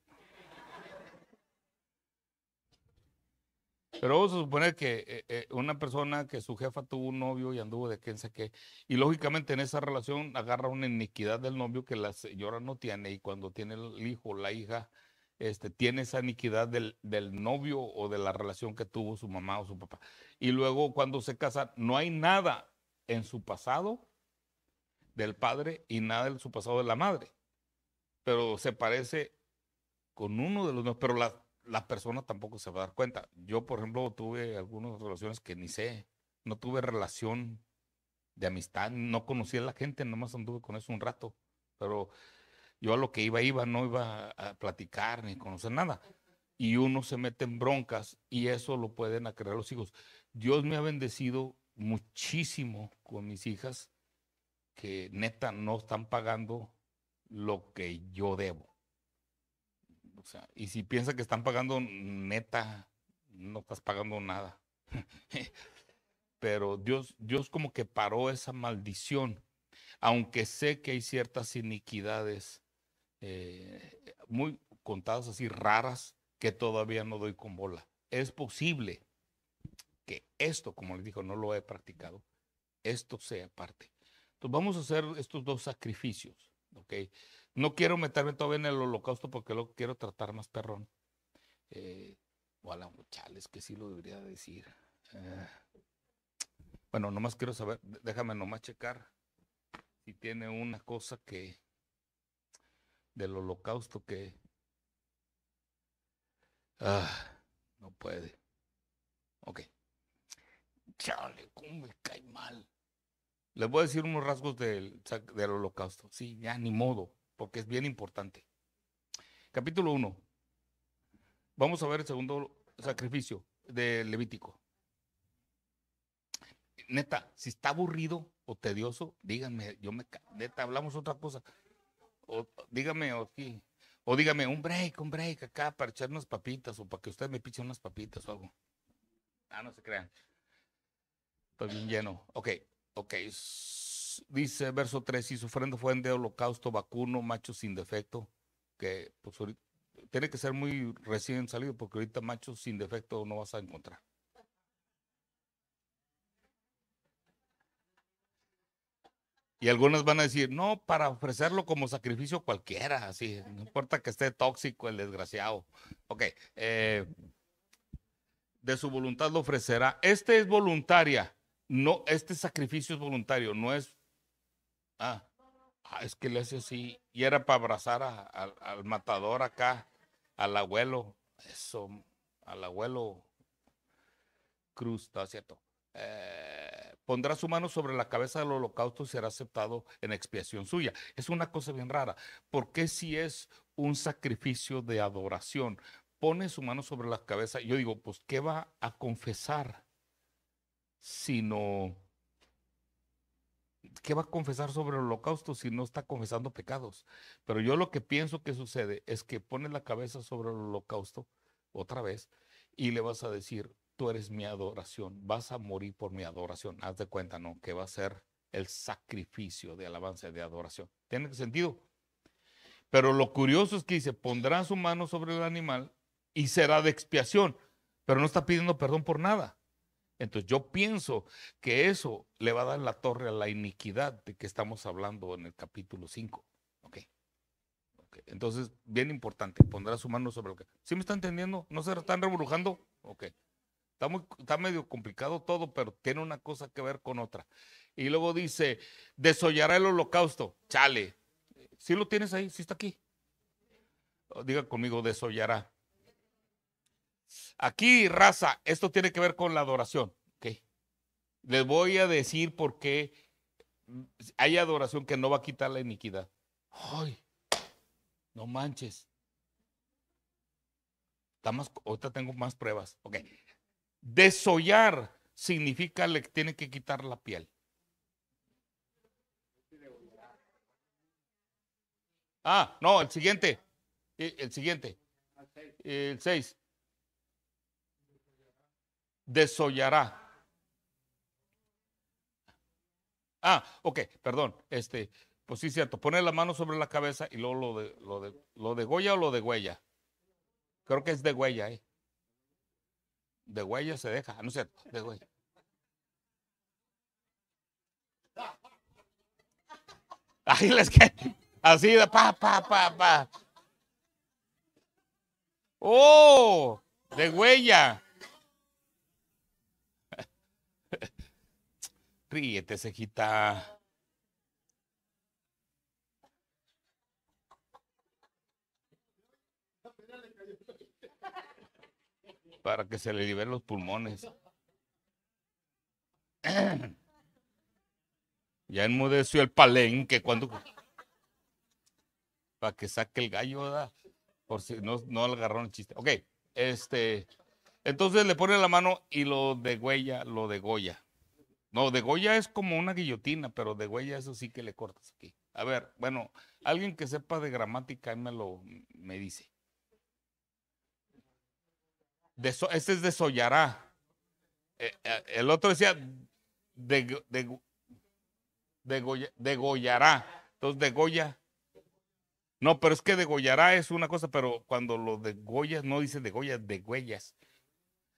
Pero vamos a suponer que eh, eh, una persona que su jefa tuvo un novio y anduvo de quién sé qué, y lógicamente en esa relación agarra una iniquidad del novio que la señora no tiene, y cuando tiene el hijo o la hija, este, tiene esa iniquidad del, del, novio o de la relación que tuvo su mamá o su papá. Y luego cuando se casa, no hay nada en su pasado del padre y nada en su pasado de la madre pero se parece con uno de los dos, pero la, persona tampoco se va a dar cuenta. Yo, por ejemplo, tuve algunas relaciones que ni sé, no tuve relación de amistad, no conocí a la gente, nomás anduve con eso un rato, pero yo a lo que iba, iba, no iba a platicar ni conocer nada. Y uno se mete en broncas y eso lo pueden crear los hijos. Dios me ha bendecido muchísimo con mis hijas que neta no están pagando lo que yo debo. y si piensa que están pagando neta, no estás pagando nada. Pero Dios, Dios como que paró esa maldición, aunque sé que hay ciertas iniquidades eh, muy contadas así raras que todavía no doy con bola. Es posible que esto, como les dijo, no lo he practicado, esto sea parte. Entonces vamos a hacer estos dos sacrificios. Ok. No quiero meterme todavía en el holocausto porque lo quiero tratar más perrón. o a la que sí lo debería decir. Eh, bueno, nomás quiero saber, déjame nomás checar si tiene una cosa que del holocausto que ah, no puede. Ok. Chale, cómo me cae mal. Les voy a decir unos rasgos del, holocausto. Sí, ya ni modo, porque es bien importante. Capítulo 1. Vamos a ver el segundo sacrificio de Levítico. Neta, si está aburrido o tedioso, díganme, yo me neta, hablamos otra cosa. O, dígame aquí, o dígame un break, un break acá para echar unas papitas o para que usted me piche unas papitas o algo. Ah, no se crean. Estoy bien lleno. Ok, Ok, dice verso 3, y sufriendo fue en de holocausto vacuno, macho sin defecto, que pues, tiene que ser muy recién salido porque ahorita macho sin defecto no vas a encontrar. Y algunas van a decir, no, para ofrecerlo como sacrificio cualquiera, así, no importa que esté tóxico el desgraciado. Ok, eh, de su voluntad lo ofrecerá. Este es voluntaria, no, este sacrificio es voluntario, no es. Ah, ah es que le hace así. Y era para abrazar al matador acá, al abuelo. Eso, al abuelo Cruz, ¿está cierto? Eh, pondrá su mano sobre la cabeza del holocausto y será aceptado en expiación suya. Es una cosa bien rara, porque si es un sacrificio de adoración, pone su mano sobre la cabeza, yo digo, pues, ¿qué va a confesar? sino... ¿Qué va a confesar sobre el holocausto si no está confesando pecados? Pero yo lo que pienso que sucede es que pones la cabeza sobre el holocausto otra vez y le vas a decir, tú eres mi adoración, vas a morir por mi adoración. Haz de cuenta, ¿no? Que va a ser el sacrificio de alabanza y de adoración. ¿Tiene sentido? Pero lo curioso es que dice, pondrá su mano sobre el animal y será de expiación, pero no está pidiendo perdón por nada. Entonces yo pienso que eso le va a dar la torre a la iniquidad de que estamos hablando en el capítulo 5. ok. Entonces, bien importante, pondrá su mano sobre lo que... ¿Sí me está entendiendo? ¿No se están rebrujando? Ok. Está, está medio complicado todo, pero tiene una cosa que ver con otra. Y luego dice, desollará el holocausto. Chale. si lo tienes ahí? ¿Sí está aquí? Oh, diga conmigo, desollará. Aquí, raza, esto tiene que ver con la adoración. Okay. Les voy a decir por qué hay adoración que no va a quitar la iniquidad. Ay, no manches. ahorita tengo más pruebas. Ok. Desollar significa le tiene que quitar la piel. Ah, no, el siguiente. Eh, el siguiente. El 6 desollará. Ah, ok, perdón. Este, pues sí, cierto. Pone la mano sobre la cabeza y luego lo de, lo de, lo de Goya o lo de huella. Creo que es de huella, ¿eh? De huella se deja, ah, no es cierto, de huella. Ahí les que Así de pa, pa, pa, pa. Oh, de huella. Este se quita Para que se le liberen los pulmones. Ya enmudeció el que cuando. Para que saque el gallo, Por si no, no agarraron el chiste. Ok, este. Entonces le pone la mano y lo degüella, lo goya no, de Goya es como una guillotina, pero de huella eso sí que le cortas aquí. A ver, bueno, alguien que sepa de gramática ahí me lo me dice. De este es de Soyará. Eh, eh, el otro decía de, de, Goya, de Goyará. Entonces, de Goya. No, pero es que de Goyará es una cosa, pero cuando lo de Goya no dice de Goya, de Huellas.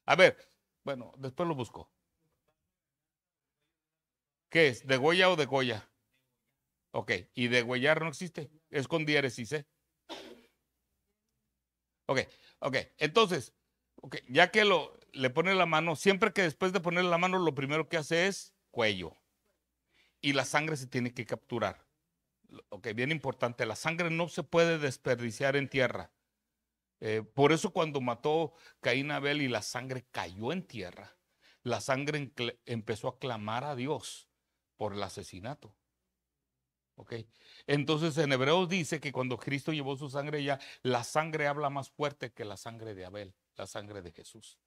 A ver, bueno, después lo busco. ¿Qué es? Goya o de Goya? Ok, y de degüellar no existe, es con diéresis, ¿eh? Ok, ok, entonces, ya que lo, le pone la mano, siempre que después de poner la mano, lo primero que hace es cuello. Y la sangre se tiene que capturar. Ok, bien importante, la sangre no se puede desperdiciar en tierra. Eh, por eso cuando mató Caín Abel y la sangre cayó en tierra, la sangre empezó a clamar a Dios por el asesinato. ¿Ok? Entonces en Hebreos dice que cuando Cristo llevó su sangre ya, la sangre habla más fuerte que la sangre de Abel, la sangre de Jesús.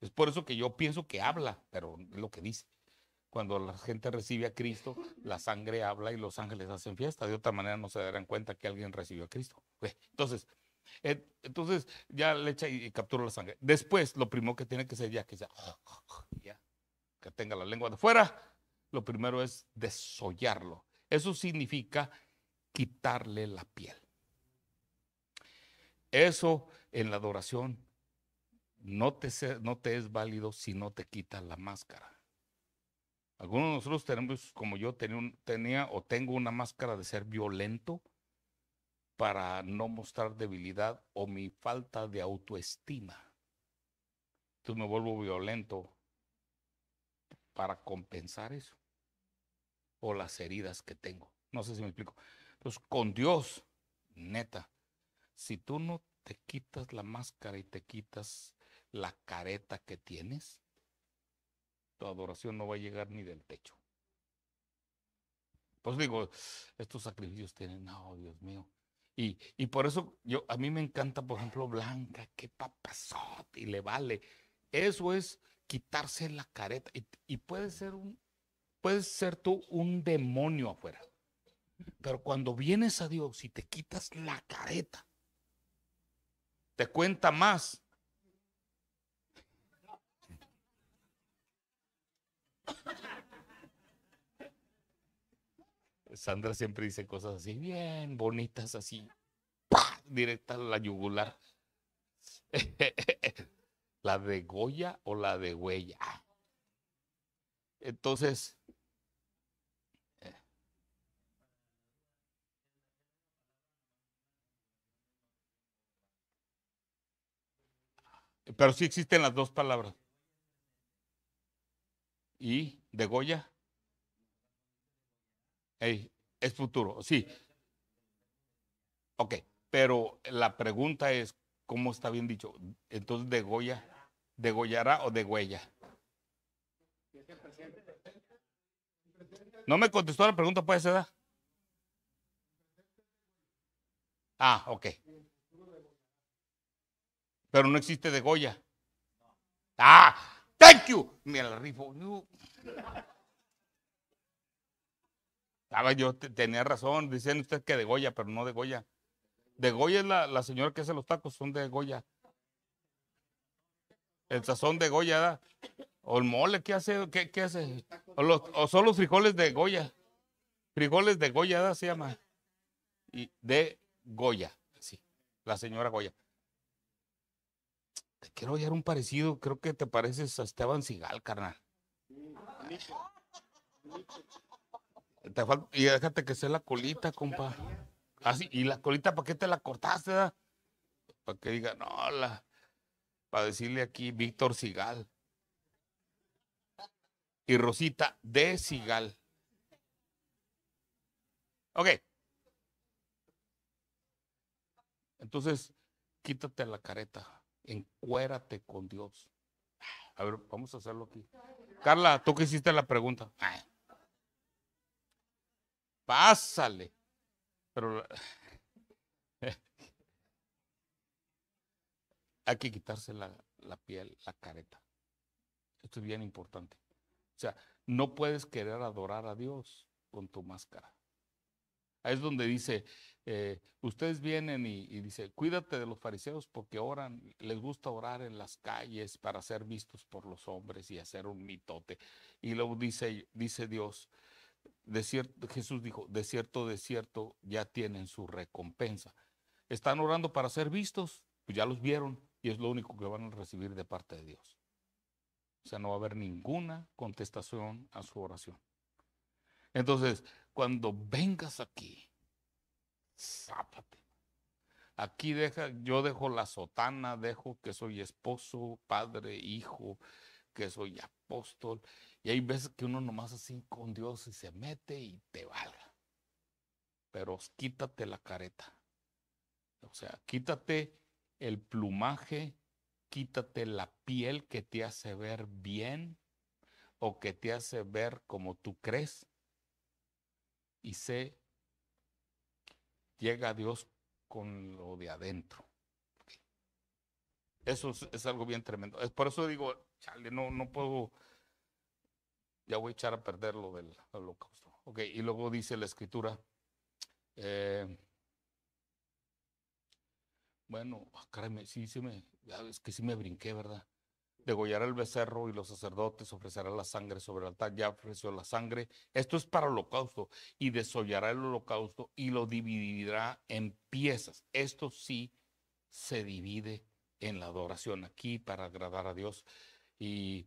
Es por eso que yo pienso que habla, pero es lo que dice. Cuando la gente recibe a Cristo, la sangre habla y los ángeles hacen fiesta. De otra manera no se darán cuenta que alguien recibió a Cristo. Entonces, entonces ya le echa y, captura la sangre. Después, lo primero que tiene que ser ya que ya, que tenga la lengua de fuera lo primero es desollarlo. Eso significa quitarle la piel. Eso en la adoración no te, no te es válido si no te quitas la máscara. Algunos de nosotros tenemos, como yo tenía, tenía o tengo una máscara de ser violento para no mostrar debilidad o mi falta de autoestima. Entonces me vuelvo violento para compensar eso o las heridas que tengo. No sé si me explico. Entonces, pues, con Dios, neta, si tú no te quitas la máscara y te quitas la careta que tienes, tu adoración no va a llegar ni del techo. Pues digo, estos sacrificios tienen, no, Dios mío. Y, y por eso yo, a mí me encanta, por ejemplo, Blanca, qué papazote, y le vale. Eso es quitarse la careta. y puede ser un, puedes ser tú un demonio afuera. Pero cuando vienes a Dios y te quitas la careta, te cuenta más. Sandra siempre dice cosas así, bien bonitas, así, Directas directa a la yugular. la de Goya o la de Huella. Entonces, eh, pero sí existen las dos palabras. ¿Y de Goya? es futuro, sí. Ok, pero la pregunta es, ¿cómo está bien dicho? Entonces, ¿de Goya? de Goyara o de huella? No me contestó la pregunta, puede ser. Ah, ok. Pero no existe de Goya. Ah, thank you. Mira, la rifo. yo, tenía razón. Dicen ustedes que de Goya, pero no de Goya. De Goya es la, la señora que hace los tacos, son de Goya. El sazón de Goya, da o el mole, ¿qué hace? ¿Qué, hace? O, son los frijoles de Goya. Frijoles de Goya, se llama. Y de Goya, sí, la señora Goya. Te quiero hallar un parecido, creo que te pareces a Esteban Sigal, carnal. y déjate que sea la colita, compa. Así, ah, y la colita, ¿para qué te la cortaste? Para que diga, no, la. Para decirle aquí Víctor Sigal y Rosita de Sigal. Ok. Entonces, quítate la careta, encuérate con Dios. A ver, vamos a hacerlo aquí. Carla, tú que hiciste la pregunta. Pásale. Pero hay que quitarse la piel, la careta. Esto es bien importante. O sea, no puedes querer adorar a Dios con tu máscara. Ahí es donde dice, eh, ustedes vienen y, dice, cuídate de los fariseos porque oran, les gusta orar en las calles para ser vistos por los hombres y hacer un mitote. Y luego dice, dice Dios, Jesús dijo, de cierto, de cierto, ya tienen su recompensa. Están orando para ser vistos, pues ya los vieron y es lo único que van a recibir de parte de Dios. O sea, no va a haber ninguna contestación a su oración. Entonces, cuando vengas aquí, zápate. Aquí deja, yo dejo la sotana, dejo que soy esposo, padre, hijo, que soy apóstol. Y hay veces que uno nomás así con Dios y se mete y te valga. Pero quítate la careta. O sea, quítate el plumaje quítate la piel que te hace ver bien o que te hace ver como tú crees. Y sé, llega a Dios con lo de adentro. Eso es, algo bien tremendo. Es por eso digo, chale, no, no puedo, ya voy a echar a perder lo del holocausto. Ok, y luego dice la escritura, eh, bueno, ah, créeme, sí, sí me, que sí me brinqué, ¿verdad? Degollar el becerro y los sacerdotes ofrecerán la sangre sobre el altar. Ya ofreció la sangre. Esto es para el holocausto. Y desollará el holocausto y lo dividirá en piezas. Esto sí se divide en la adoración aquí para agradar a Dios. Y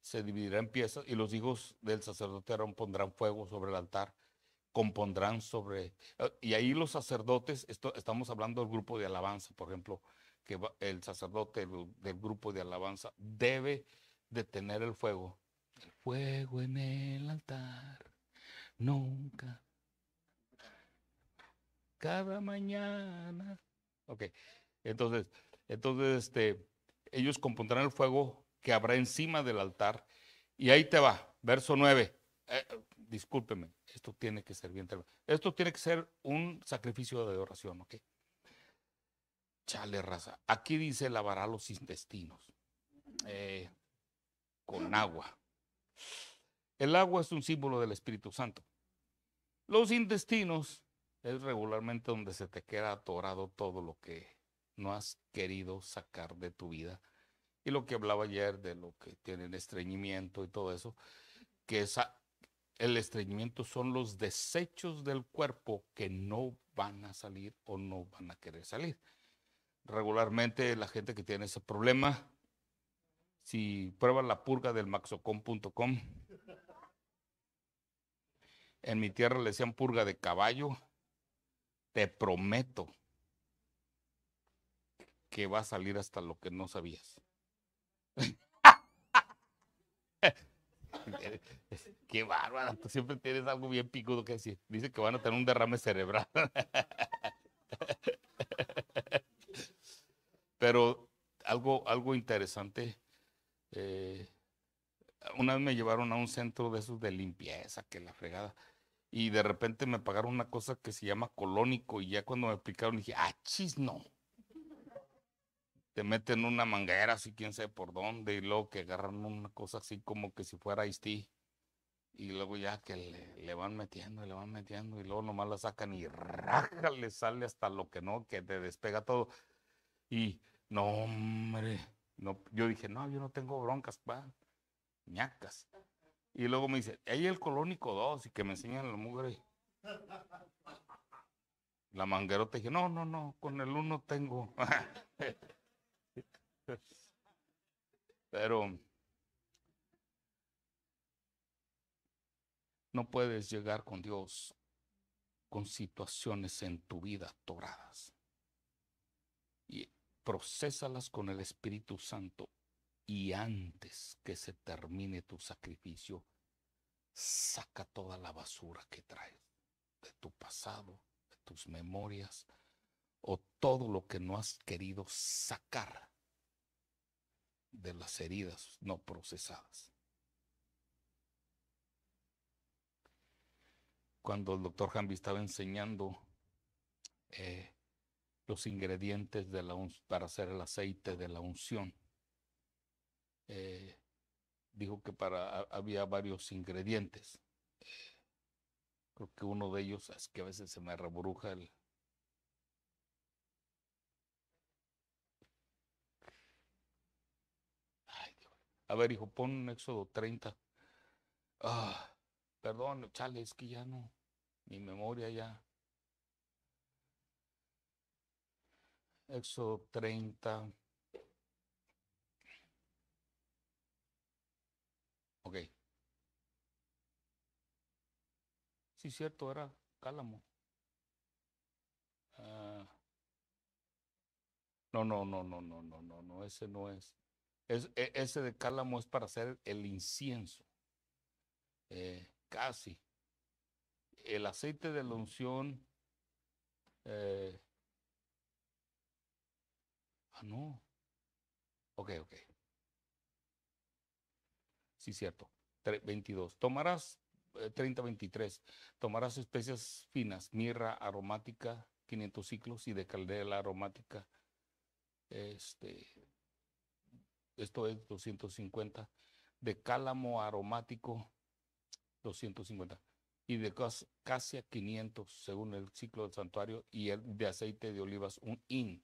se dividirá en piezas y los hijos del sacerdote Aarón pondrán fuego sobre el altar compondrán sobre... Eh, y ahí los sacerdotes, esto, estamos hablando del grupo de alabanza, por ejemplo, que el sacerdote del, grupo de alabanza debe detener el fuego. El fuego en el altar, nunca. Cada mañana. Ok, entonces, entonces este, ellos compondrán el fuego que habrá encima del altar. Y ahí te va, verso 9 discúlpeme, esto tiene que ser bien Esto tiene que ser un sacrificio de adoración, ¿ok? Chale, raza. Aquí dice lavará los intestinos eh, con agua. El agua es un símbolo del Espíritu Santo. Los intestinos es regularmente donde se te queda atorado todo lo que no has querido sacar de tu vida. Y lo que hablaba ayer de lo que tienen estreñimiento y todo eso, que esa el estreñimiento son los desechos del cuerpo que no van a salir o no van a querer salir. Regularmente la gente que tiene ese problema, si prueba la purga del maxocom.com, en mi tierra le decían purga de caballo, te prometo que va a salir hasta lo que no sabías. Qué bárbara, tú siempre tienes algo bien picudo que decir. Dice que van a tener un derrame cerebral. Pero algo, algo interesante. Eh, una vez me llevaron a un centro de esos de limpieza, que la fregada. Y de repente me pagaron una cosa que se llama colónico. Y ya cuando me explicaron dije, ah, chis, no. Te meten una manguera, así quién sabe por dónde. Y luego que agarran una cosa así como que si fuera istí y luego ya que le, van metiendo, le van metiendo, y luego nomás la sacan y raja, le sale hasta lo que no, que te despega todo. Y no, hombre, no, yo dije, no, yo no tengo broncas, pa, ñacas. Y luego me dice, ahí el colónico 2, y que me enseñan la mugre. La manguerota, dije, no, no, no, con el uno tengo. Pero No puedes llegar con Dios con situaciones en tu vida atoradas. Y procesalas con el Espíritu Santo y antes que se termine tu sacrificio, saca toda la basura que traes de tu pasado, de tus memorias o todo lo que no has querido sacar de las heridas no procesadas. cuando el doctor Hamby estaba enseñando eh, los ingredientes para hacer el aceite de la unción. Eh, dijo que había varios ingredientes. Eh, creo que uno de ellos, es que a veces se me rebruja el... Ay, a ver, hijo, pon un Éxodo 30. Ah. Perdón, chale, es que ya no, mi memoria ya. Éxodo 30. Ok. Sí, cierto, era Cálamo. Ah. no, no, no, no, no, no, no, no, ese no es. es e, ese de Cálamo es para hacer el incienso. Eh, casi. El aceite de la unción. Eh, ah, no. Ok, ok. Sí, cierto. 22. Tomarás, 30, eh, 23. Tomarás especias finas, mirra aromática, 500 ciclos y de caldera aromática. Este, esto es 250. De cálamo aromático, 250 y de casi a 500 según el ciclo del santuario y el de aceite de olivas un IN,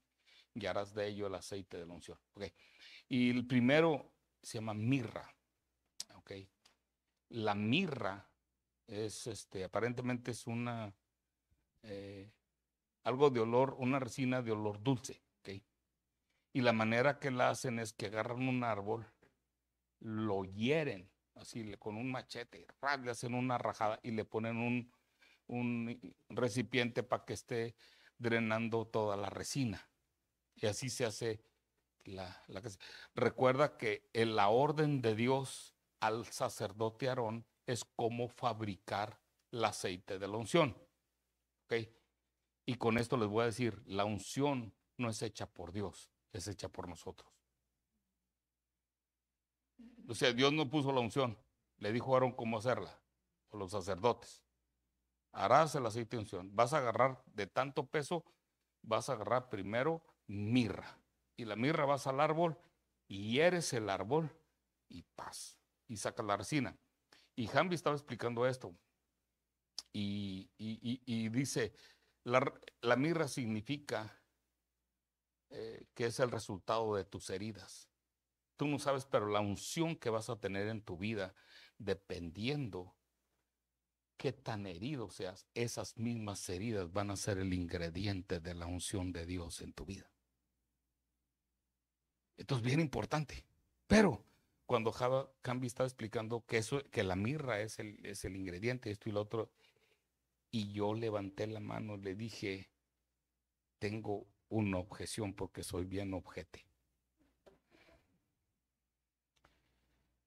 y harás de ello el aceite de la unción. Y el primero se llama mirra. Okay. La mirra es este, aparentemente es una eh, algo de olor, una resina de olor dulce. Okay. Y la manera que la hacen es que agarran un árbol, lo hieren así con un machete, le hacen una rajada y le ponen un, un recipiente para que esté drenando toda la resina. Y así se hace la, la Recuerda que en la orden de Dios al sacerdote Aarón es cómo fabricar el aceite de la unción. Y con esto les voy a decir, la unción no es hecha por Dios, es hecha por nosotros sea, Dios no puso la unción. Le dijo a Aaron cómo hacerla, o los sacerdotes. Harás el aceite de unción. Vas a agarrar de tanto peso, vas a agarrar primero mirra. Y la mirra vas al árbol y hieres el árbol y paz. Y sacas la resina. Y Jambi estaba explicando esto. Y, dice, la, mirra significa eh, que es el resultado de tus heridas. Tú no sabes, pero la unción que vas a tener en tu vida, dependiendo qué tan herido seas, esas mismas heridas van a ser el ingrediente de la unción de Dios en tu vida. Esto es bien importante. Pero cuando Java Cambi estaba explicando que, eso, que la mirra es el, es el ingrediente, esto y lo otro, y yo levanté la mano, le dije, tengo una objeción porque soy bien objete.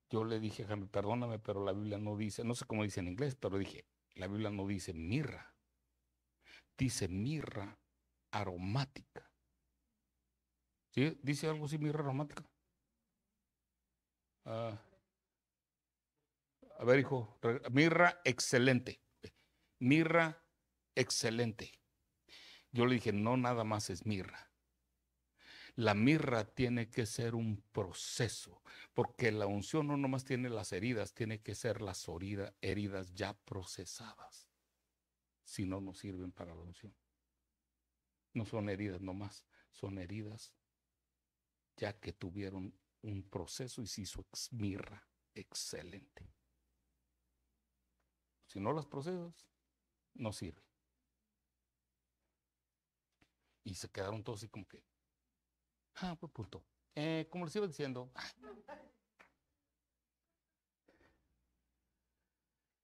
yo le dije perdóname, pero la Biblia no dice, no sé cómo dice en inglés, pero dije, la Biblia no dice mirra, dice mirra aromática. ¿Sí? ¿Dice algo así mirra aromática? Ah, a ver, hijo, mirra excelente, mirra excelente. Yo le dije, no nada más es mirra, la mirra tiene que ser un proceso, porque la unción no nomás tiene las heridas, tiene que ser las heridas ya procesadas. Si no, no sirven para la unción. No son heridas nomás, son heridas ya que tuvieron un proceso y se hizo mirra excelente. Si no las procesas, no sirve. Y se quedaron todos así como que, Ah, pues punto. Eh, como les iba diciendo,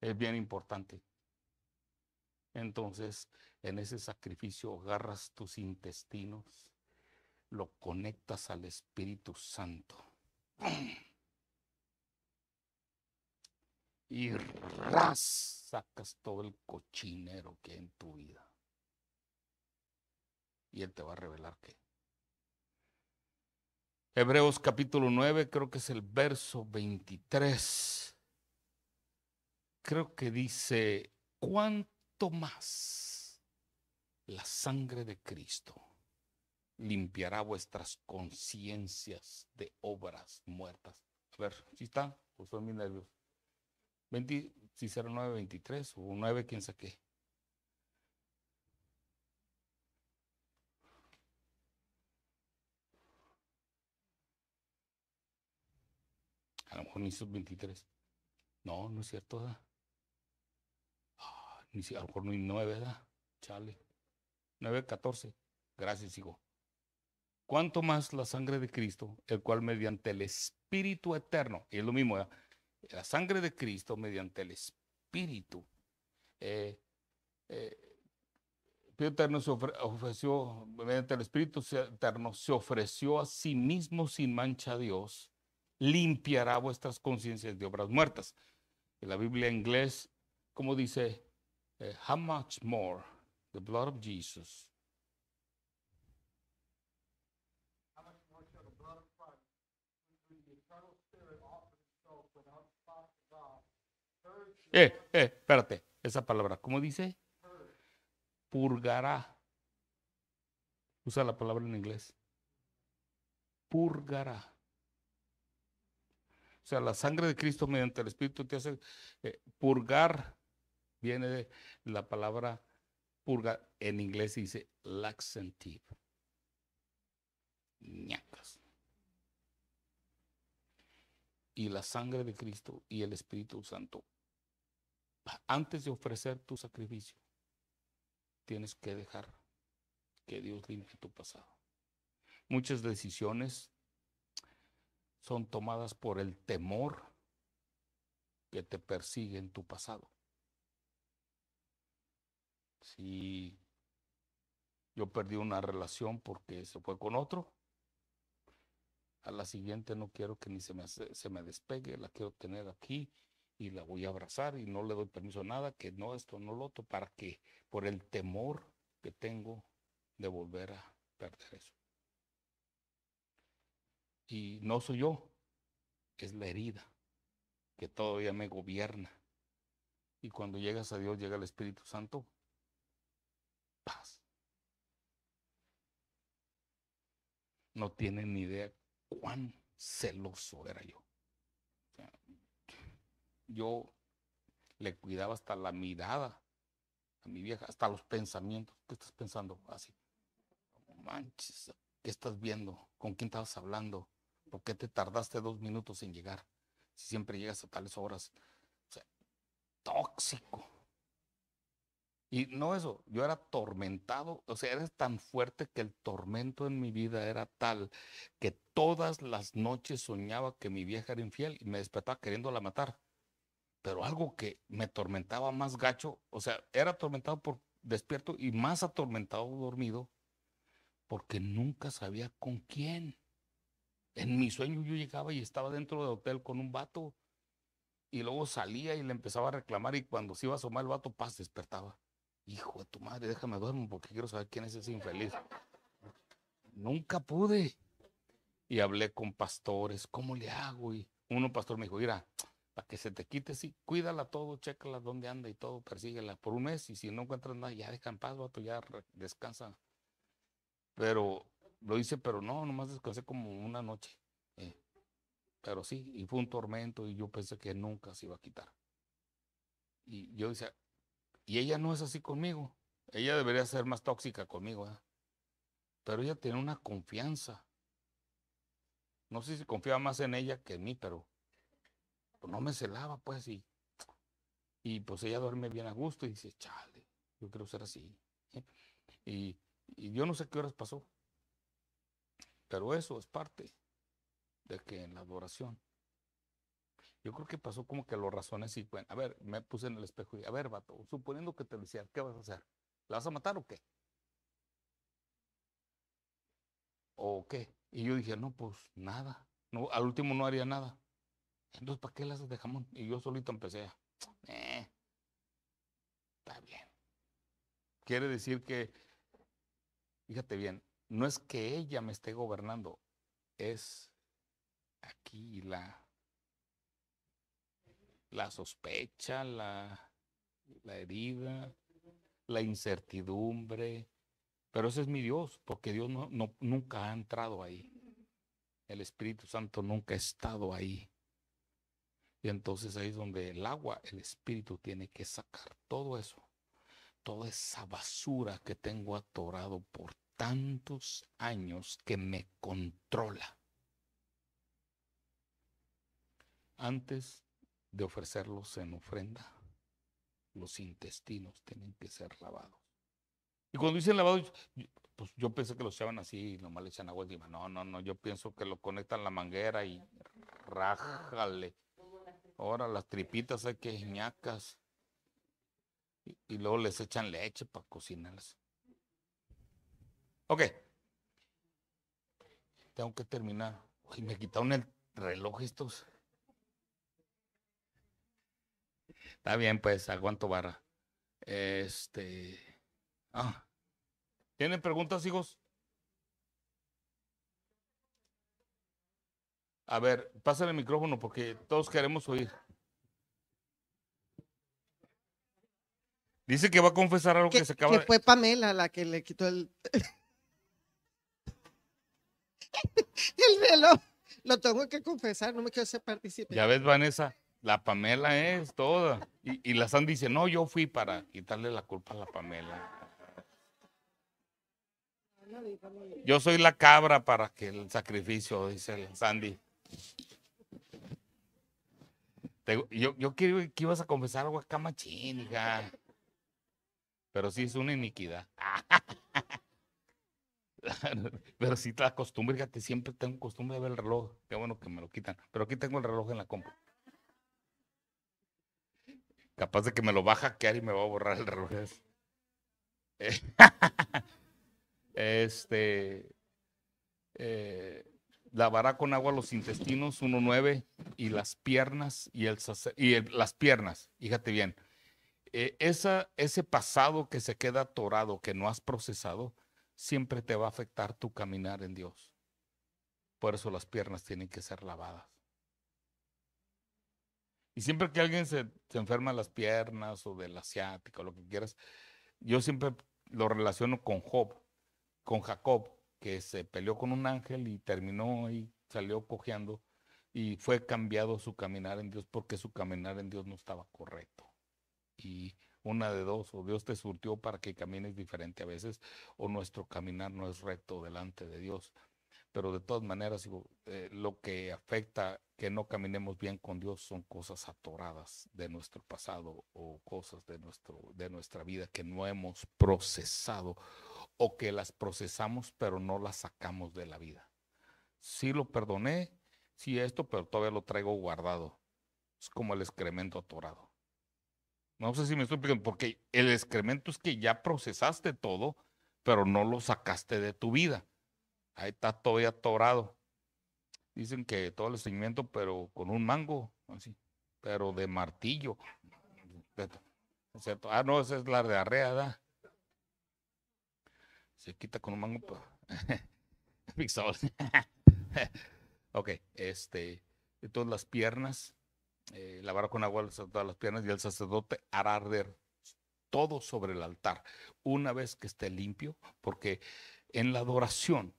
es bien importante. Entonces, en ese sacrificio agarras tus intestinos, lo conectas al Espíritu Santo. Y ras, sacas todo el cochinero que hay en tu vida. Y Él te va a revelar que Hebreos capítulo 9, creo que es el verso 23. Creo que dice, ¿cuánto más la sangre de Cristo limpiará vuestras conciencias de obras muertas? A ver, si ¿sí está, pues son mis nervios. 20, si será 9, 23 o 9, quién qué? 23 No, no es cierto, ¿verdad? Ah, a lo mejor ni nueve, ¿verdad? Chale. Nueve, 14. Gracias, hijo. ¿Cuánto más la sangre de Cristo, el cual mediante el Espíritu eterno, y es lo mismo, ¿verdad? la sangre de Cristo mediante el Espíritu, eh, eh, eterno se ofreció, mediante el Espíritu eterno, se ofreció a sí mismo sin mancha a Dios, limpiará vuestras conciencias de obras muertas. En la Biblia en inglés, como dice, eh, how much more the blood of Jesus. Eh, eh, espérate, esa palabra, ¿cómo dice? Purgará. Usa la palabra en inglés. Purgará o sea, la sangre de Cristo mediante el Espíritu te hace eh, purgar. Viene de la palabra purga, en inglés se dice laxative. Ñacas. Y la sangre de Cristo y el Espíritu Santo. Antes de ofrecer tu sacrificio, tienes que dejar que Dios limpie tu pasado. Muchas decisiones son tomadas por el temor que te persigue en tu pasado. Si yo perdí una relación porque se fue con otro, a la siguiente no quiero que ni se me, se me despegue, la quiero tener aquí y la voy a abrazar y no le doy permiso a nada, que no esto, no lo otro, para que por el temor que tengo de volver a perder eso. Y no soy yo, es la herida que todavía me gobierna. Y cuando llegas a Dios, llega el Espíritu Santo, paz. No tienen ni idea cuán celoso era yo. yo le cuidaba hasta la mirada a mi vieja, hasta los pensamientos. ¿Qué estás pensando? Así. manches, ¿qué estás viendo? ¿Con quién estabas hablando? ¿Por qué te tardaste dos minutos en llegar? Si siempre llegas a tales horas. O sea, tóxico. Y no eso, yo era atormentado. o sea, eres tan fuerte que el tormento en mi vida era tal que todas las noches soñaba que mi vieja era infiel y me despertaba queriéndola matar. Pero algo que me atormentaba más gacho, o sea, era atormentado por despierto y más atormentado dormido porque nunca sabía con quién. En mi sueño yo llegaba y estaba dentro del hotel con un vato y luego salía y le empezaba a reclamar y cuando se iba a asomar el vato, paz, despertaba. Hijo de tu madre, déjame duermo porque quiero saber quién es ese infeliz. Nunca pude. Y hablé con pastores, ¿cómo le hago? Y uno pastor me dijo, mira, para que se te quite, sí, cuídala todo, chécala dónde anda y todo, persíguela por un mes y si no encuentras nada, ya deja en paz, vato, ya descansa. Pero lo hice, pero no, nomás descansé como una noche. Eh, pero sí, y fue un tormento y yo pensé que nunca se iba a quitar. Y yo decía, y ella no es así conmigo. Ella debería ser más tóxica conmigo. Pero ella tiene una confianza. No sé si confiaba más en ella que en mí, pero pues, no me celaba, pues. Y, y pues ella duerme bien a gusto y dice, chale, yo quiero ser así. ¿eh? y yo no sé qué horas pasó pero eso es parte de que en la adoración. Yo creo que pasó como que lo razones y, bueno, a ver, me puse en el espejo y, a ver, vato, suponiendo que te lo hiciera, ¿qué vas a hacer? ¿La vas a matar o qué? ¿O qué? Y yo dije, no, pues nada. No, al último no haría nada. Entonces, ¿para qué las haces de jamón? Y yo solito empecé eh, está bien. Quiere decir que, fíjate bien, no es que ella me esté gobernando, es aquí la, la sospecha, la, la herida, la incertidumbre. Pero ese es mi Dios, porque Dios no, nunca ha entrado ahí. El Espíritu Santo nunca ha estado ahí. Y entonces ahí es donde el agua, el Espíritu tiene que sacar todo eso, toda esa basura que tengo atorado por tantos años que me controla antes de ofrecerlos en ofrenda, los intestinos tienen que ser lavados. Y cuando dicen lavados, pues yo pensé que los llevan así y nomás le echan agua y digo No, no, no, yo pienso que lo conectan a la manguera y rájale. Ahora las tripitas hay que ñacas. Y, y luego les echan leche para cocinarlas. Ok. Tengo que terminar. Uy, me quitaron el reloj estos. Está bien, pues, aguanto barra. Este. Ah. ¿Tienen preguntas, hijos? A ver, pásale el micrófono porque todos queremos oír. Dice que va a confesar algo que, se acaba. Que fue Pamela la que le quitó el. el reloj. Lo tengo que confesar, no me quiero hacer partícipe. Ya ves, Vanessa, la Pamela es toda. Y, la Sandy dice, no, yo fui para quitarle la culpa a la Pamela. Yo soy la cabra para que el sacrificio, dice Sandy. yo, yo que, ibas a confesar algo acá machín, Pero sí es una iniquidad. pero si te costumbre, fíjate, siempre tengo costumbre de ver el reloj. Qué bueno que me lo quitan. Pero aquí tengo el reloj en la compra. Capaz de que me lo baja, que Ari me va a borrar el reloj. este. Eh, lavará con agua los intestinos, 1-9 y las piernas, y, el, y las piernas, fíjate bien, eh, ese pasado que se queda atorado, que no has procesado, siempre te va a afectar tu caminar en Dios. Por eso las piernas tienen que ser lavadas. Y siempre que alguien se, enferma las piernas o de del asiático, lo que quieras, yo siempre lo relaciono con Job, con Jacob, que se peleó con un ángel y terminó y salió cojeando y fue cambiado su caminar en Dios porque su caminar en Dios no estaba correcto. Y una de dos, o Dios te surtió para que camines diferente a veces, o nuestro caminar no es recto delante de Dios. Pero de todas maneras, eh, lo que afecta que no caminemos bien con Dios son cosas atoradas de nuestro pasado o cosas de, nuestro, de nuestra vida que no hemos procesado o que las procesamos pero no las sacamos de la vida. Sí lo perdoné, sí esto, pero todavía lo traigo guardado. Es como el excremento atorado. No sé si me estoy explicando, porque el excremento es que ya procesaste todo, pero no lo sacaste de tu vida. Ahí está todavía atorado. Dicen que todo el seguimiento, pero con un mango, así, pero de martillo. Ah, no, esa es la de arreada. Se quita con un mango. Pues. ok, este. todas las piernas, eh, lavar con agua todas las piernas y el sacerdote hará arder todo sobre el altar una vez que esté limpio, porque en la adoración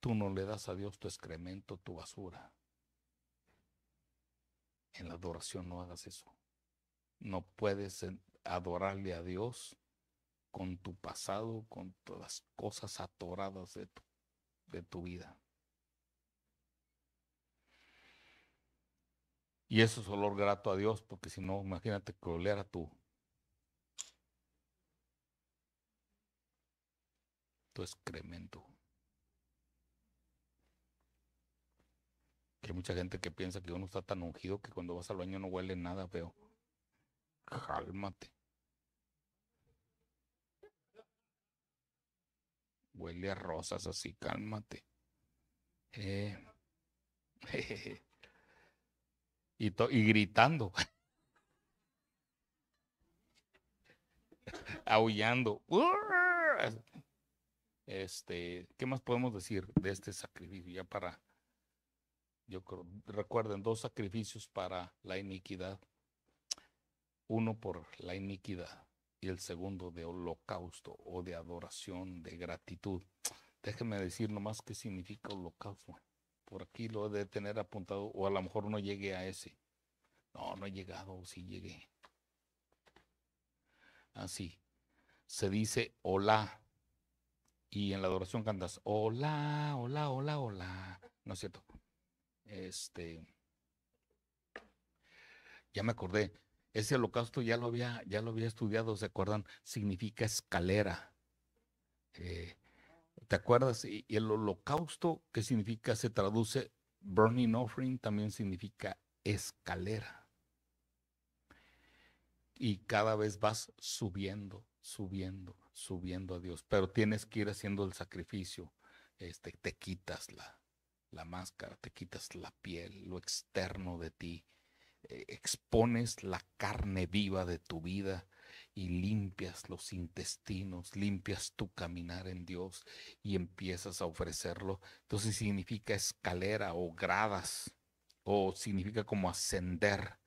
tú no le das a Dios tu excremento, tu basura. En la adoración no hagas eso. No puedes eh, adorarle a Dios con tu pasado, con todas las cosas atoradas de tu vida. Y eso es olor grato a Dios, porque si no, imagínate que oleara tú. Tu excremento. Que hay mucha gente que piensa que uno está tan ungido que cuando vas al baño no huele nada pero Cálmate. Huele a rosas así, cálmate. Eh, y, gritando, aullando. Este, ¿qué más podemos decir de este sacrificio? Ya para, yo creo, recuerden, dos sacrificios para la iniquidad. Uno por la iniquidad y el segundo de holocausto o de adoración, de gratitud. Déjenme decir nomás qué significa holocausto por aquí lo de tener apuntado, o a lo mejor no llegué a ese. No, no he llegado, sí llegué. Así. Ah, Se dice hola. Y en la adoración cantas hola, hola, hola, hola. No es cierto. Este. Ya me acordé. Ese holocausto ya lo había, ya lo había estudiado, ¿se acuerdan? Significa escalera. Eh, ¿Te acuerdas? Y, el holocausto, que significa? Se traduce, burning offering también significa escalera. Y cada vez vas subiendo, subiendo, subiendo a Dios. Pero tienes que ir haciendo el sacrificio. Este, te quitas la, máscara, te quitas la piel, lo externo de ti. Eh, expones la carne viva de tu vida y limpias los intestinos, limpias tu caminar en Dios y empiezas a ofrecerlo. Entonces significa escalera o gradas o significa como ascender.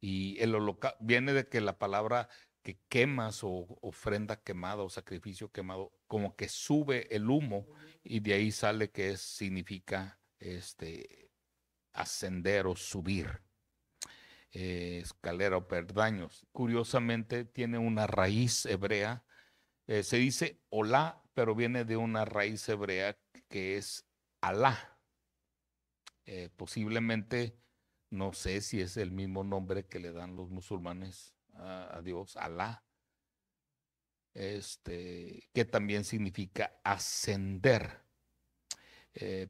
Y el viene de que la palabra que quemas o ofrenda quemada o sacrificio quemado, como que sube el humo y de ahí sale que significa este ascender o subir. Eh, escalera o perdaños. Curiosamente tiene una raíz hebrea, eh, se dice hola, pero viene de una raíz hebrea que es alá. Eh, posiblemente, no sé si es el mismo nombre que le dan los musulmanes a, Dios, alá, este, que también significa ascender.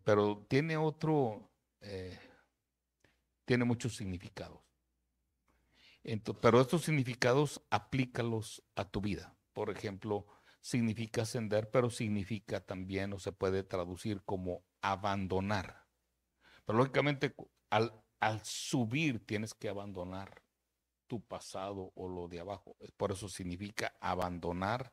pero tiene otro, tiene muchos significados pero estos significados aplícalos a tu vida. Por ejemplo, significa ascender, pero significa también o se puede traducir como abandonar. Pero lógicamente al, al subir tienes que abandonar tu pasado o lo de abajo. Por eso significa abandonar,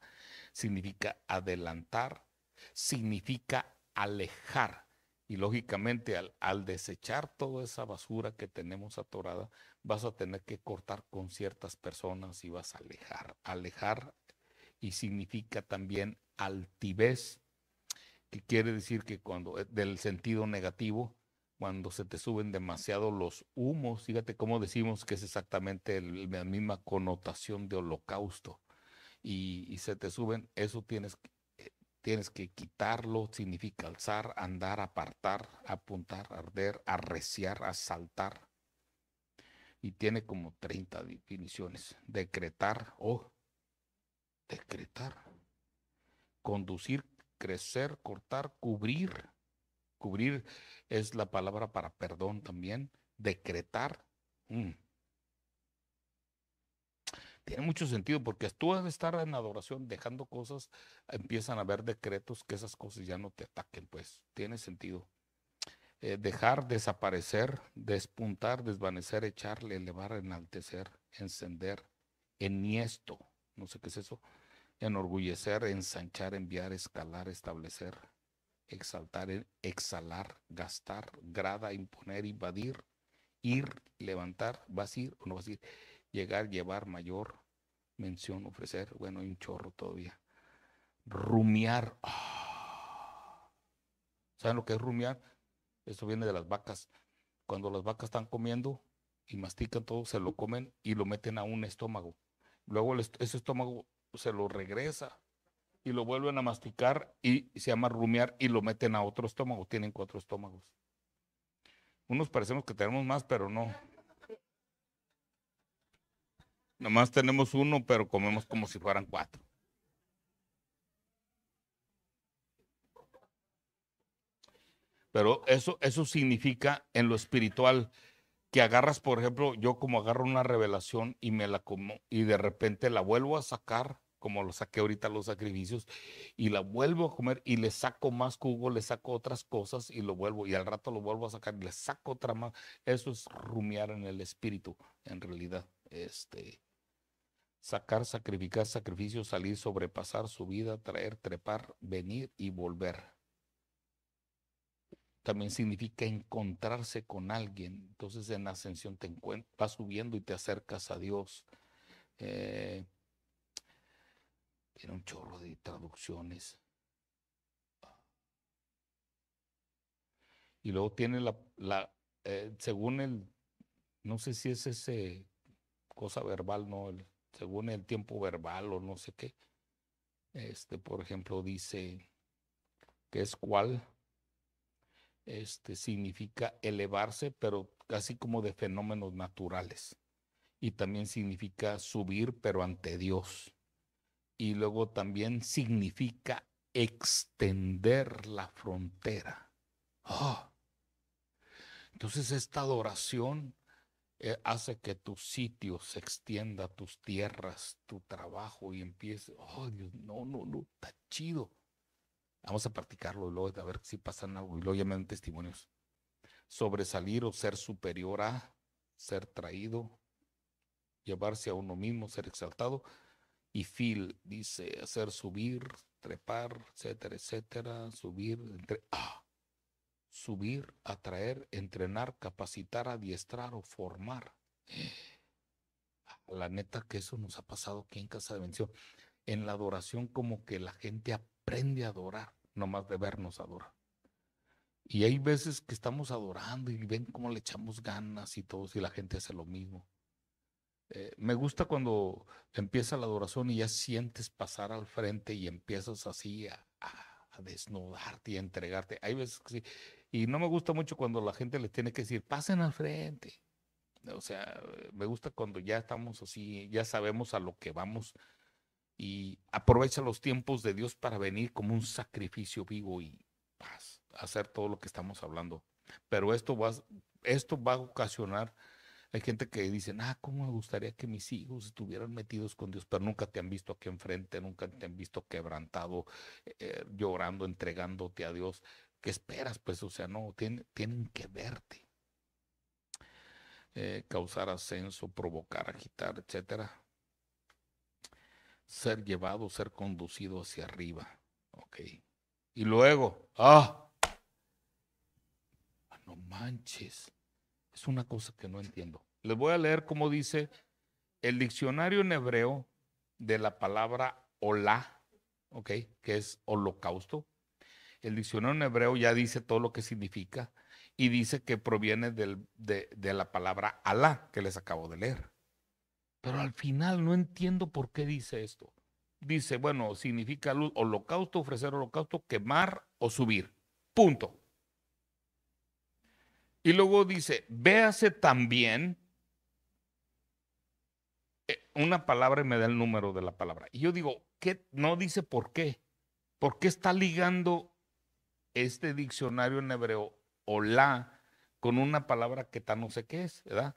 significa adelantar, significa alejar. Y lógicamente al, al, desechar toda esa basura que tenemos atorada, vas a tener que cortar con ciertas personas y vas a alejar. Alejar y significa también altivez, que quiere decir que cuando, eh, del sentido negativo, cuando se te suben demasiado los humos, fíjate cómo decimos que es exactamente la misma connotación de holocausto, y, se te suben, eso tienes eh, tienes que quitarlo, significa alzar, andar, apartar, apuntar, arder, arreciar, asaltar, y tiene como 30 definiciones. Decretar o decretar. Conducir, crecer, cortar, cubrir. Cubrir es la palabra para perdón también. Decretar. Mm. Tiene mucho sentido porque tú de estar en adoración dejando cosas, empiezan a haber decretos que esas cosas ya no te ataquen, pues tiene sentido. Eh, dejar desaparecer, despuntar, desvanecer, echarle, elevar, enaltecer, encender, enhiesto, no sé qué es eso, enorgullecer, ensanchar, enviar, escalar, establecer, exaltar, exhalar, gastar, grada, imponer, invadir, ir, levantar, vas o no vas llegar, llevar, mayor, mención, ofrecer, bueno, hay un chorro todavía. Rumiar. ¡Ah! ¿Saben lo que es rumiar? Eso viene de las vacas. Cuando las vacas están comiendo y mastican todo, se lo comen y lo meten a un estómago. Luego ese estómago se lo regresa y lo vuelven a masticar y se llama rumiar y lo meten a otro estómago. Tienen cuatro estómagos. Unos parecemos que tenemos más, pero no. más tenemos uno, pero comemos como si fueran cuatro. Pero eso, eso significa en lo espiritual que agarras, por ejemplo, yo como agarro una revelación y me la como y de repente la vuelvo a sacar, como lo saqué ahorita los sacrificios, y la vuelvo a comer y le saco más cubo, le saco otras cosas y lo vuelvo, y al rato lo vuelvo a sacar y le saco otra más. Eso es rumiar en el espíritu, en realidad. Este, sacar, sacrificar, sacrificio, salir, sobrepasar su vida, traer, trepar, venir y volver también significa encontrarse con alguien. Entonces en ascensión te vas subiendo y te acercas a Dios. Eh, tiene un chorro de traducciones. Y luego tiene la, la eh, según el, no sé si es ese cosa verbal, no, según el tiempo verbal o no sé qué. Este, por ejemplo, dice que es cuál este, significa elevarse, pero casi como de fenómenos naturales. Y también significa subir, pero ante Dios. Y luego también significa extender la frontera. ¡Ah! Entonces esta adoración eh, hace que tu sitio se extienda, tus tierras, tu trabajo y empiece, oh Dios, no, no, no, está chido. Vamos a practicarlo, luego a ver si pasan algo, y luego ya me dan testimonios. Sobresalir o ser superior a, ser traído, llevarse a uno mismo, ser exaltado. Y Phil dice hacer subir, trepar, etcétera, etcétera, subir, entre, ah, subir, atraer, entrenar, capacitar, adiestrar o formar. La neta que eso nos ha pasado aquí en Casa de Mención. En la adoración como que la gente aprende a adorar nomás de vernos adorar. Y hay veces que estamos adorando y ven cómo le echamos ganas y todo, y la gente hace lo mismo. Eh, me gusta cuando empieza la adoración y ya sientes pasar al frente y empiezas así a, desnudarte y a entregarte. Hay veces que sí. Y no me gusta mucho cuando la gente le tiene que decir, pasen al frente. O sea, me gusta cuando ya estamos así, ya sabemos a lo que vamos y aprovecha los tiempos de Dios para venir como un sacrificio vivo y paz, hacer todo lo que estamos hablando. Pero esto va, esto va a ocasionar, hay gente que dice, ah, cómo me gustaría que mis hijos estuvieran metidos con Dios, pero nunca te han visto aquí enfrente, nunca te han visto quebrantado, eh, llorando, entregándote a Dios. ¿Qué esperas? Pues, o sea, no, tienen, tienen que verte. Eh, causar ascenso, provocar, agitar, etcétera ser llevado, ser conducido hacia arriba. Ok. Y luego, ah, ah, no manches. Es una cosa que no entiendo. Les voy a leer cómo dice el diccionario en hebreo de la palabra hola, ok, que es holocausto. El diccionario en hebreo ya dice todo lo que significa y dice que proviene de, de la palabra alá que les acabo de leer. Pero al final no entiendo por qué dice esto. Dice, bueno, significa holocausto, ofrecer holocausto, quemar o subir. Punto. Y luego dice, véase también eh, una palabra y me da el número de la palabra. Y yo digo, ¿qué? No dice por qué. ¿Por qué está ligando este diccionario en hebreo, hola, con una palabra que tan no sé qué es, ¿verdad?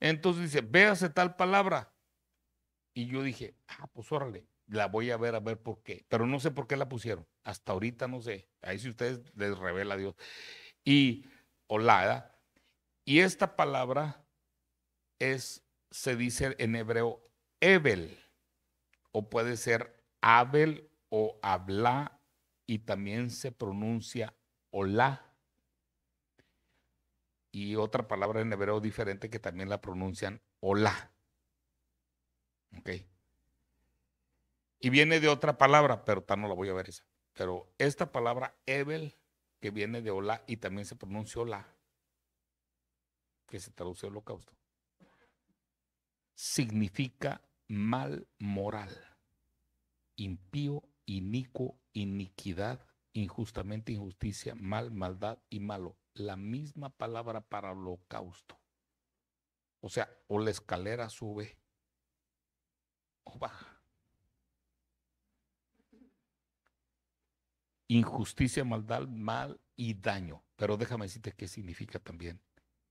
Entonces dice, véase tal palabra. Y yo dije, ah, pues órale, la voy a ver a ver por qué. Pero no sé por qué la pusieron. Hasta ahorita no sé. Ahí si ustedes les revela Dios. Y olada. Y esta palabra es, se dice en hebreo, Ebel. O puede ser Abel o habla y también se pronuncia hola y otra palabra en hebreo diferente que también la pronuncian hola. ¿Ok? Y viene de otra palabra, pero tal no la voy a ver esa. Pero esta palabra Ebel, que viene de hola y también se pronuncia hola, que se traduce holocausto, significa mal moral, impío, inico, iniquidad, injustamente injusticia, mal, maldad y malo la misma palabra para holocausto. O sea, o la escalera sube o baja. Injusticia, maldad, mal y daño. Pero déjame decirte qué significa también.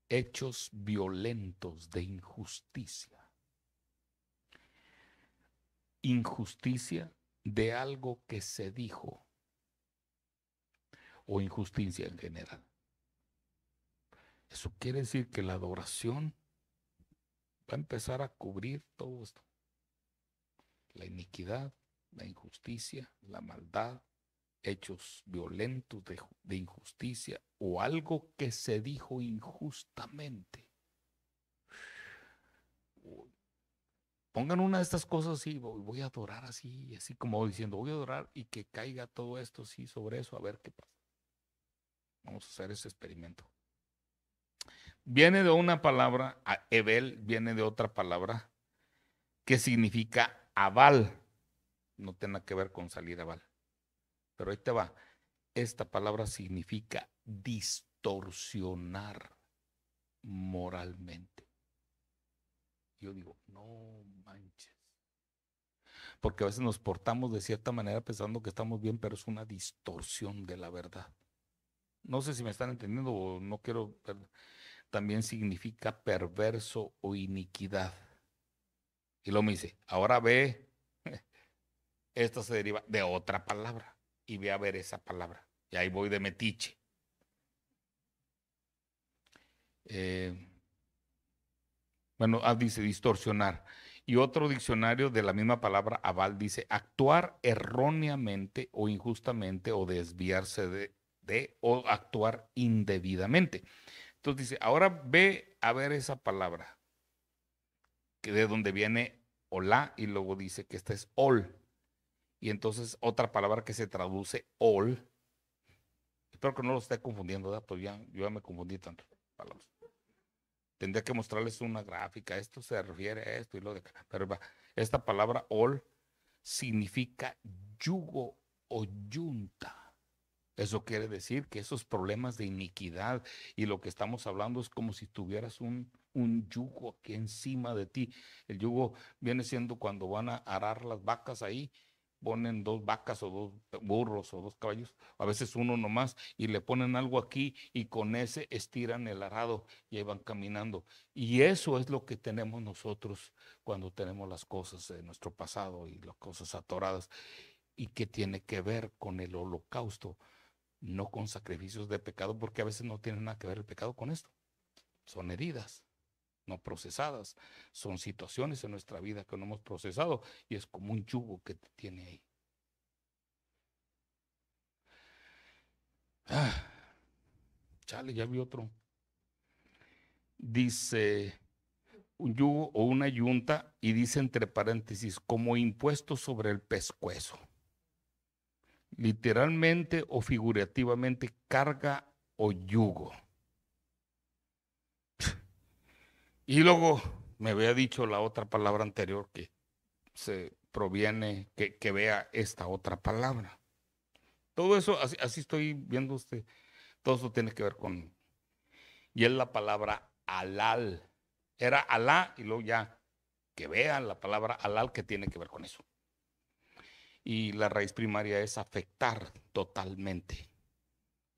Hechos violentos de injusticia. Injusticia de algo que se dijo o injusticia en general. Eso quiere decir que la adoración va a empezar a cubrir todo esto. La iniquidad, la injusticia, la maldad, hechos violentos de, injusticia o algo que se dijo injustamente. Pongan una de estas cosas y voy, voy a adorar así, así como diciendo, voy a adorar y que caiga todo esto así sobre eso, a ver qué pasa. Vamos a hacer ese experimento. Viene de una palabra, Ebel viene de otra palabra que significa aval. No tiene que ver con salir aval. Pero ahí te va. Esta palabra significa distorsionar moralmente. Yo digo, no manches. Porque a veces nos portamos de cierta manera pensando que estamos bien, pero es una distorsión de la verdad. No sé si me están entendiendo o no quiero también significa perverso o iniquidad. Y luego me dice, ahora ve, esto se deriva de otra palabra y ve a ver esa palabra. Y ahí voy de metiche. Eh, bueno, ah, dice distorsionar. Y otro diccionario de la misma palabra aval dice actuar erróneamente o injustamente o desviarse de o actuar indebidamente. Entonces dice, ahora ve a ver esa palabra, que de donde viene hola, y luego dice que esta es all. Y entonces otra palabra que se traduce all. Espero que no lo esté confundiendo, ¿verdad? Pues ya, yo ya me confundí tanto. Palabras. Tendría que mostrarles una gráfica. Esto se refiere a esto y lo de acá. Pero esta palabra all significa yugo o yunta. Eso quiere decir que esos problemas de iniquidad y lo que estamos hablando es como si tuvieras un, yugo aquí encima de ti. El yugo viene siendo cuando van a arar las vacas ahí, ponen dos vacas o dos burros o dos caballos, a veces uno nomás, y le ponen algo aquí y con ese estiran el arado y ahí van caminando. Y eso es lo que tenemos nosotros cuando tenemos las cosas de nuestro pasado y las cosas atoradas y que tiene que ver con el holocausto no con sacrificios de pecado, porque a veces no tiene nada que ver el pecado con esto. Son heridas no procesadas, son situaciones en nuestra vida que no hemos procesado y es como un yugo que te tiene ahí. Ah, chale, ya vi otro. Dice un yugo o una yunta y dice entre paréntesis como impuesto sobre el pescuezo literalmente o figurativamente carga o yugo. Y luego me había dicho la otra palabra anterior que se proviene, que, vea esta otra palabra. Todo eso, así, estoy viendo usted, todo eso tiene que ver con... Y es la palabra alal. Era alá y luego ya que vean la palabra alal que tiene que ver con eso. Y la raíz primaria es afectar totalmente,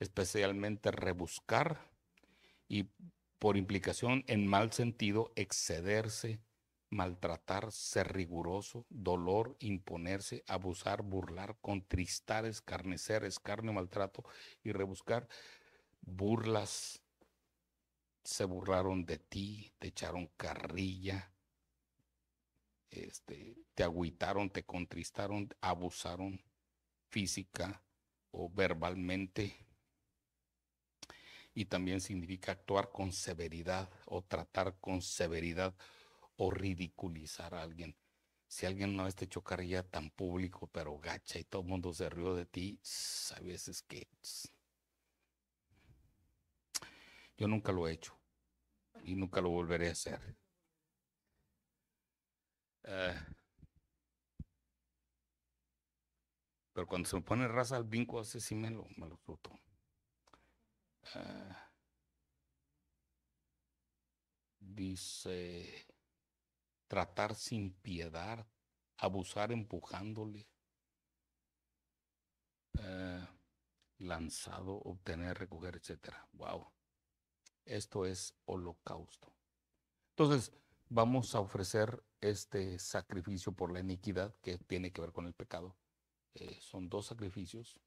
especialmente rebuscar y por implicación en mal sentido excederse, maltratar, ser riguroso, dolor, imponerse, abusar, burlar, contristar, escarnecer, escarneo, maltrato y rebuscar burlas. Se burlaron de ti, te echaron carrilla, este, te agüitaron, te contristaron, abusaron física o verbalmente. Y también significa actuar con severidad o tratar con severidad o ridiculizar a alguien. Si alguien no te chocaría tan público, pero gacha y todo el mundo se rió de ti, a veces que... Yo nunca lo he hecho y nunca lo volveré a hacer. Eh, pero cuando se me pone raza al vinco, así sí me lo, me fruto. Eh, dice, tratar sin piedad, abusar empujándole, eh, lanzado, obtener, recoger, etcétera. Wow. Esto es holocausto. Entonces, vamos a ofrecer este sacrificio por la iniquidad que tiene que ver con el pecado. Eh, son dos sacrificios.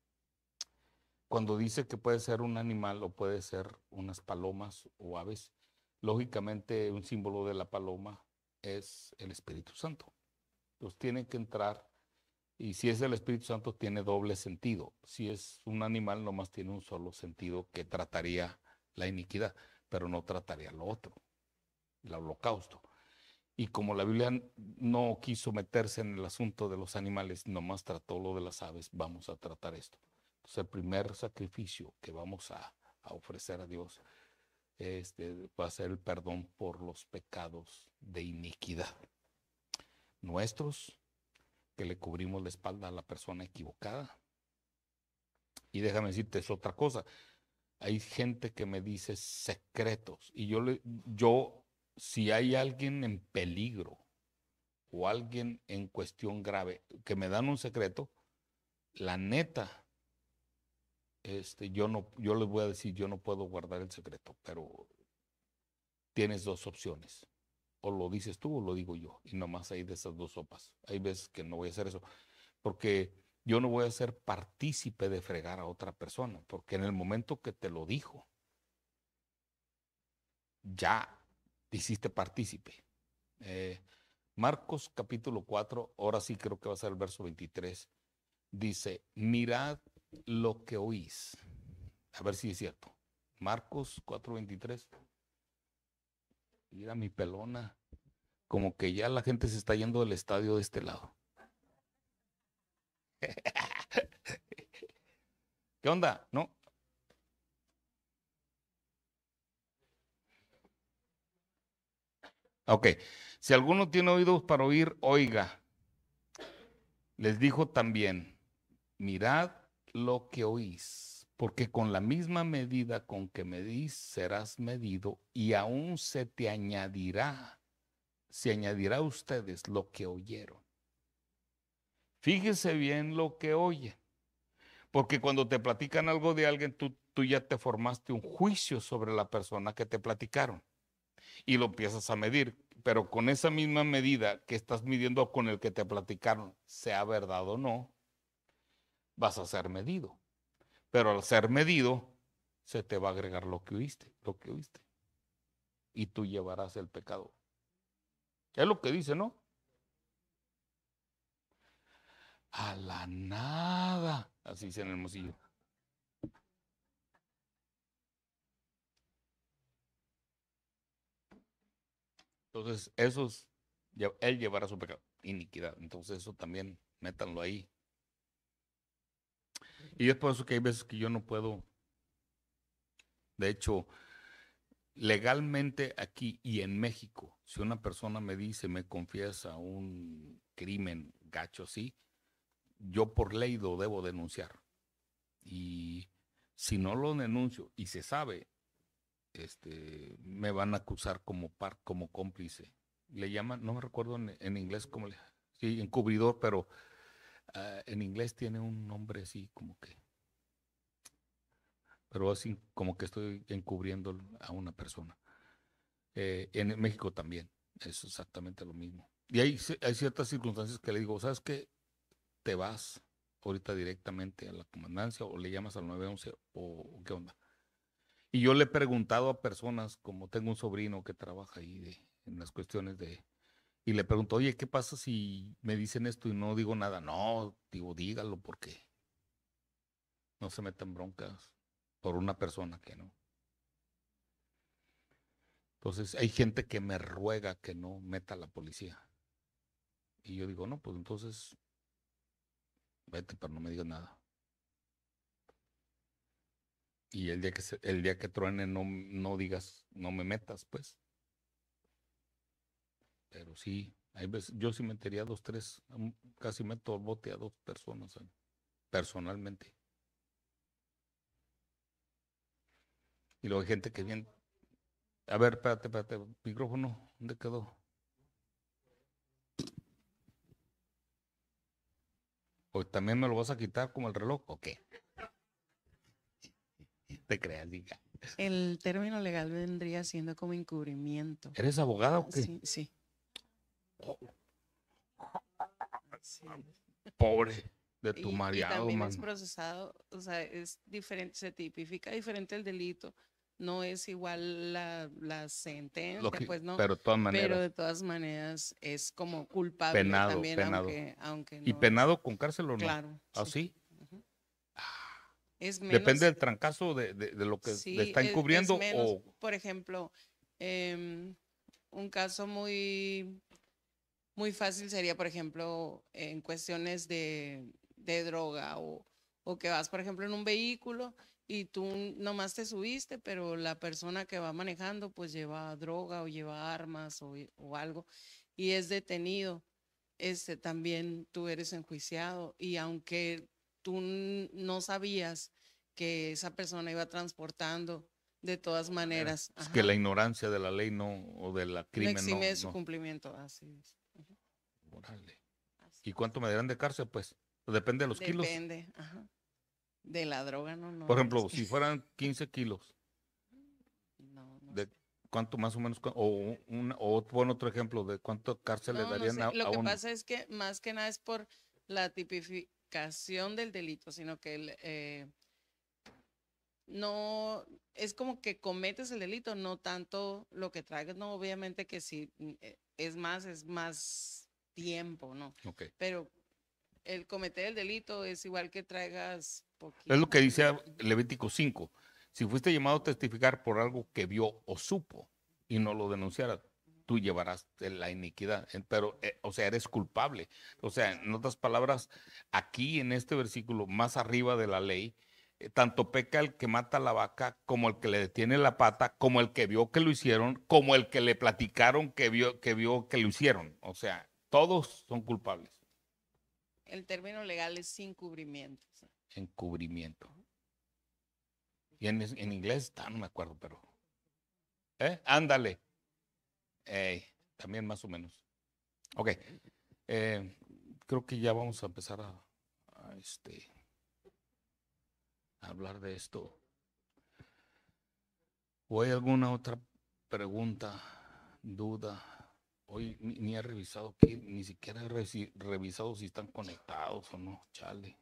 Cuando dice que puede ser un animal o puede ser unas palomas o aves, lógicamente un símbolo de la paloma es el Espíritu Santo. Entonces tiene que entrar y si es el Espíritu Santo tiene doble sentido. Si es un animal nomás tiene un solo sentido que trataría la iniquidad, pero no trataría lo otro, el holocausto. Y como la Biblia no quiso meterse en el asunto de los animales, nomás trató lo de las aves, vamos a tratar esto. Entonces, el primer sacrificio que vamos a, ofrecer a Dios este, va a ser el perdón por los pecados de iniquidad. Nuestros, que le cubrimos la espalda a la persona equivocada. Y déjame decirte, es otra cosa. Hay gente que me dice secretos y yo, yo si hay alguien en peligro o alguien en cuestión grave, que me dan un secreto, la neta, este, yo no, yo les voy a decir, yo no puedo guardar el secreto, pero tienes dos opciones. O lo dices tú o lo digo yo. Y nomás hay de esas dos sopas. Hay veces que no voy a hacer eso. Porque yo no voy a ser partícipe de fregar a otra persona. Porque en el momento que te lo dijo, ya hiciste partícipe. Eh, Marcos capítulo 4, ahora sí creo que va a ser el verso 23, dice, mirad lo que oís. A ver si es cierto. Marcos 4:23. Mira mi pelona. Como que ya la gente se está yendo del estadio de este lado. ¿Qué onda? ¿No? Ok. Si alguno tiene oídos para oír, oiga. Les dijo también, mirad lo que oís, porque con la misma medida con que medís serás medido y aún se te añadirá, se añadirá a ustedes lo que oyeron. Fíjese bien lo que oye, porque cuando te platican algo de alguien, tú, tú ya te formaste un juicio sobre la persona que te platicaron y lo empiezas a medir. Pero con esa misma medida que estás midiendo con el que te platicaron, sea verdad o no, vas a ser medido. Pero al ser medido, se te va a agregar lo que oíste, lo que oíste. Y tú llevarás el pecado. Es lo que dice, ¿no? A la nada. Así dice en el mocillo. Entonces, eso es, él llevará su pecado, iniquidad. Entonces, eso también, métanlo ahí. Y es por eso que hay veces que yo no puedo, de hecho, legalmente aquí y en México, si una persona me dice, me confiesa un crimen gacho así, yo por ley lo debo denunciar. Y si no lo denuncio y se sabe, este, me van a acusar como par, como cómplice. Le llaman, no me recuerdo en, inglés como le, sí, encubridor, pero ah, en inglés tiene un nombre así como que, pero así como que estoy encubriendo a una persona. Eh, en México también es exactamente lo mismo. Y hay, hay ciertas circunstancias que le digo, ¿sabes que Te vas ahorita directamente a la comandancia o le llamas al 911 o qué onda y yo le he preguntado a personas, como tengo un sobrino que trabaja ahí en las cuestiones de... Y le pregunto, oye, ¿qué pasa si me dicen esto y no digo nada? No, digo, dígalo porque no se metan broncas por una persona que no. Entonces, hay gente que me ruega que no meta a la policía. Y yo digo, no, pues entonces, vete, pero no me digas nada. Y el día que, el día que truene no, no digas, no me metas, pues. Pero sí, hay veces, yo sí metería dos, tres, casi meto bote a dos personas, eh, personalmente. Y luego hay gente que viene. A ver, espérate, espérate, micrófono, ¿dónde quedó? ¿O también me lo vas a quitar como el reloj? ¿O qué? crea diga. El término legal vendría siendo como encubrimiento. ¿Eres abogada o qué? Sí, sí. Oh. Pobre de tu mareado, y también es procesado, o sea, es diferente, se tipifica diferente el delito. No es igual la, sentencia, pues no. Pero de todas maneras. de todas maneras es como culpable penado, también, aunque, no ¿Y penado con cárcel o no? Claro. ¿Así? ¿Ah, Depende del trancazo de, de, lo que le están e, cubriendo. o... Por ejemplo, em, un caso muy, muy fácil sería, por ejemplo, en cuestiones de, de droga o, o, que vas, por ejemplo, en un vehículo y tú nomás te subiste, pero la persona que va manejando pues lleva droga o lleva armas o, o algo y es detenido. Este, también tú eres enjuiciado y aunque tú no sabías que esa persona iba transportando de todas maneras. Es que la ignorancia de la ley no, o de la crimen no. exime no, su cumplimiento, así es. ¿Y cuánto me darán de cárcel? Pues depende de los kilos. Depende, ajá. De la droga no, no. Por ejemplo, si fueran 15 kilos. No, no de, ¿Cuánto más o menos? O, un, o otro ejemplo de cuánto cárcel le darían no sé. a, Lo que pasa es que más que nada es por la tipificación del delito, sino que el, eh, no es como que cometes el delito, no tanto lo que traigas, no, obviamente que si mm, eh, es más, es más tiempo, ¿no? Pero el cometer el delito es igual que traigas Es lo que dice Levítico 5. Si fuiste llamado a testificar por algo que vio o supo y no lo denunciara, tú llevarás la iniquidad. Eh, pero, eh, o sea, eres culpable. O sea, en otras palabras, aquí en este versículo, más arriba de la ley, eh, tanto peca el que mata la vaca, como el que le detiene la pata, como el que vio que lo hicieron, como el que le platicaron que vio que, vio que lo hicieron. O sea, todos son culpables. El término legal es encubrimiento. Encubrimiento. Y en, inglés está, no me acuerdo, pero. ¿eh? Ándale también más o menos. Ok. Eh, creo que ya vamos a empezar a, este, a hablar de esto. ¿O hay alguna otra pregunta, duda? Hoy ni, he revisado ni siquiera he revisado si están conectados o no, chale.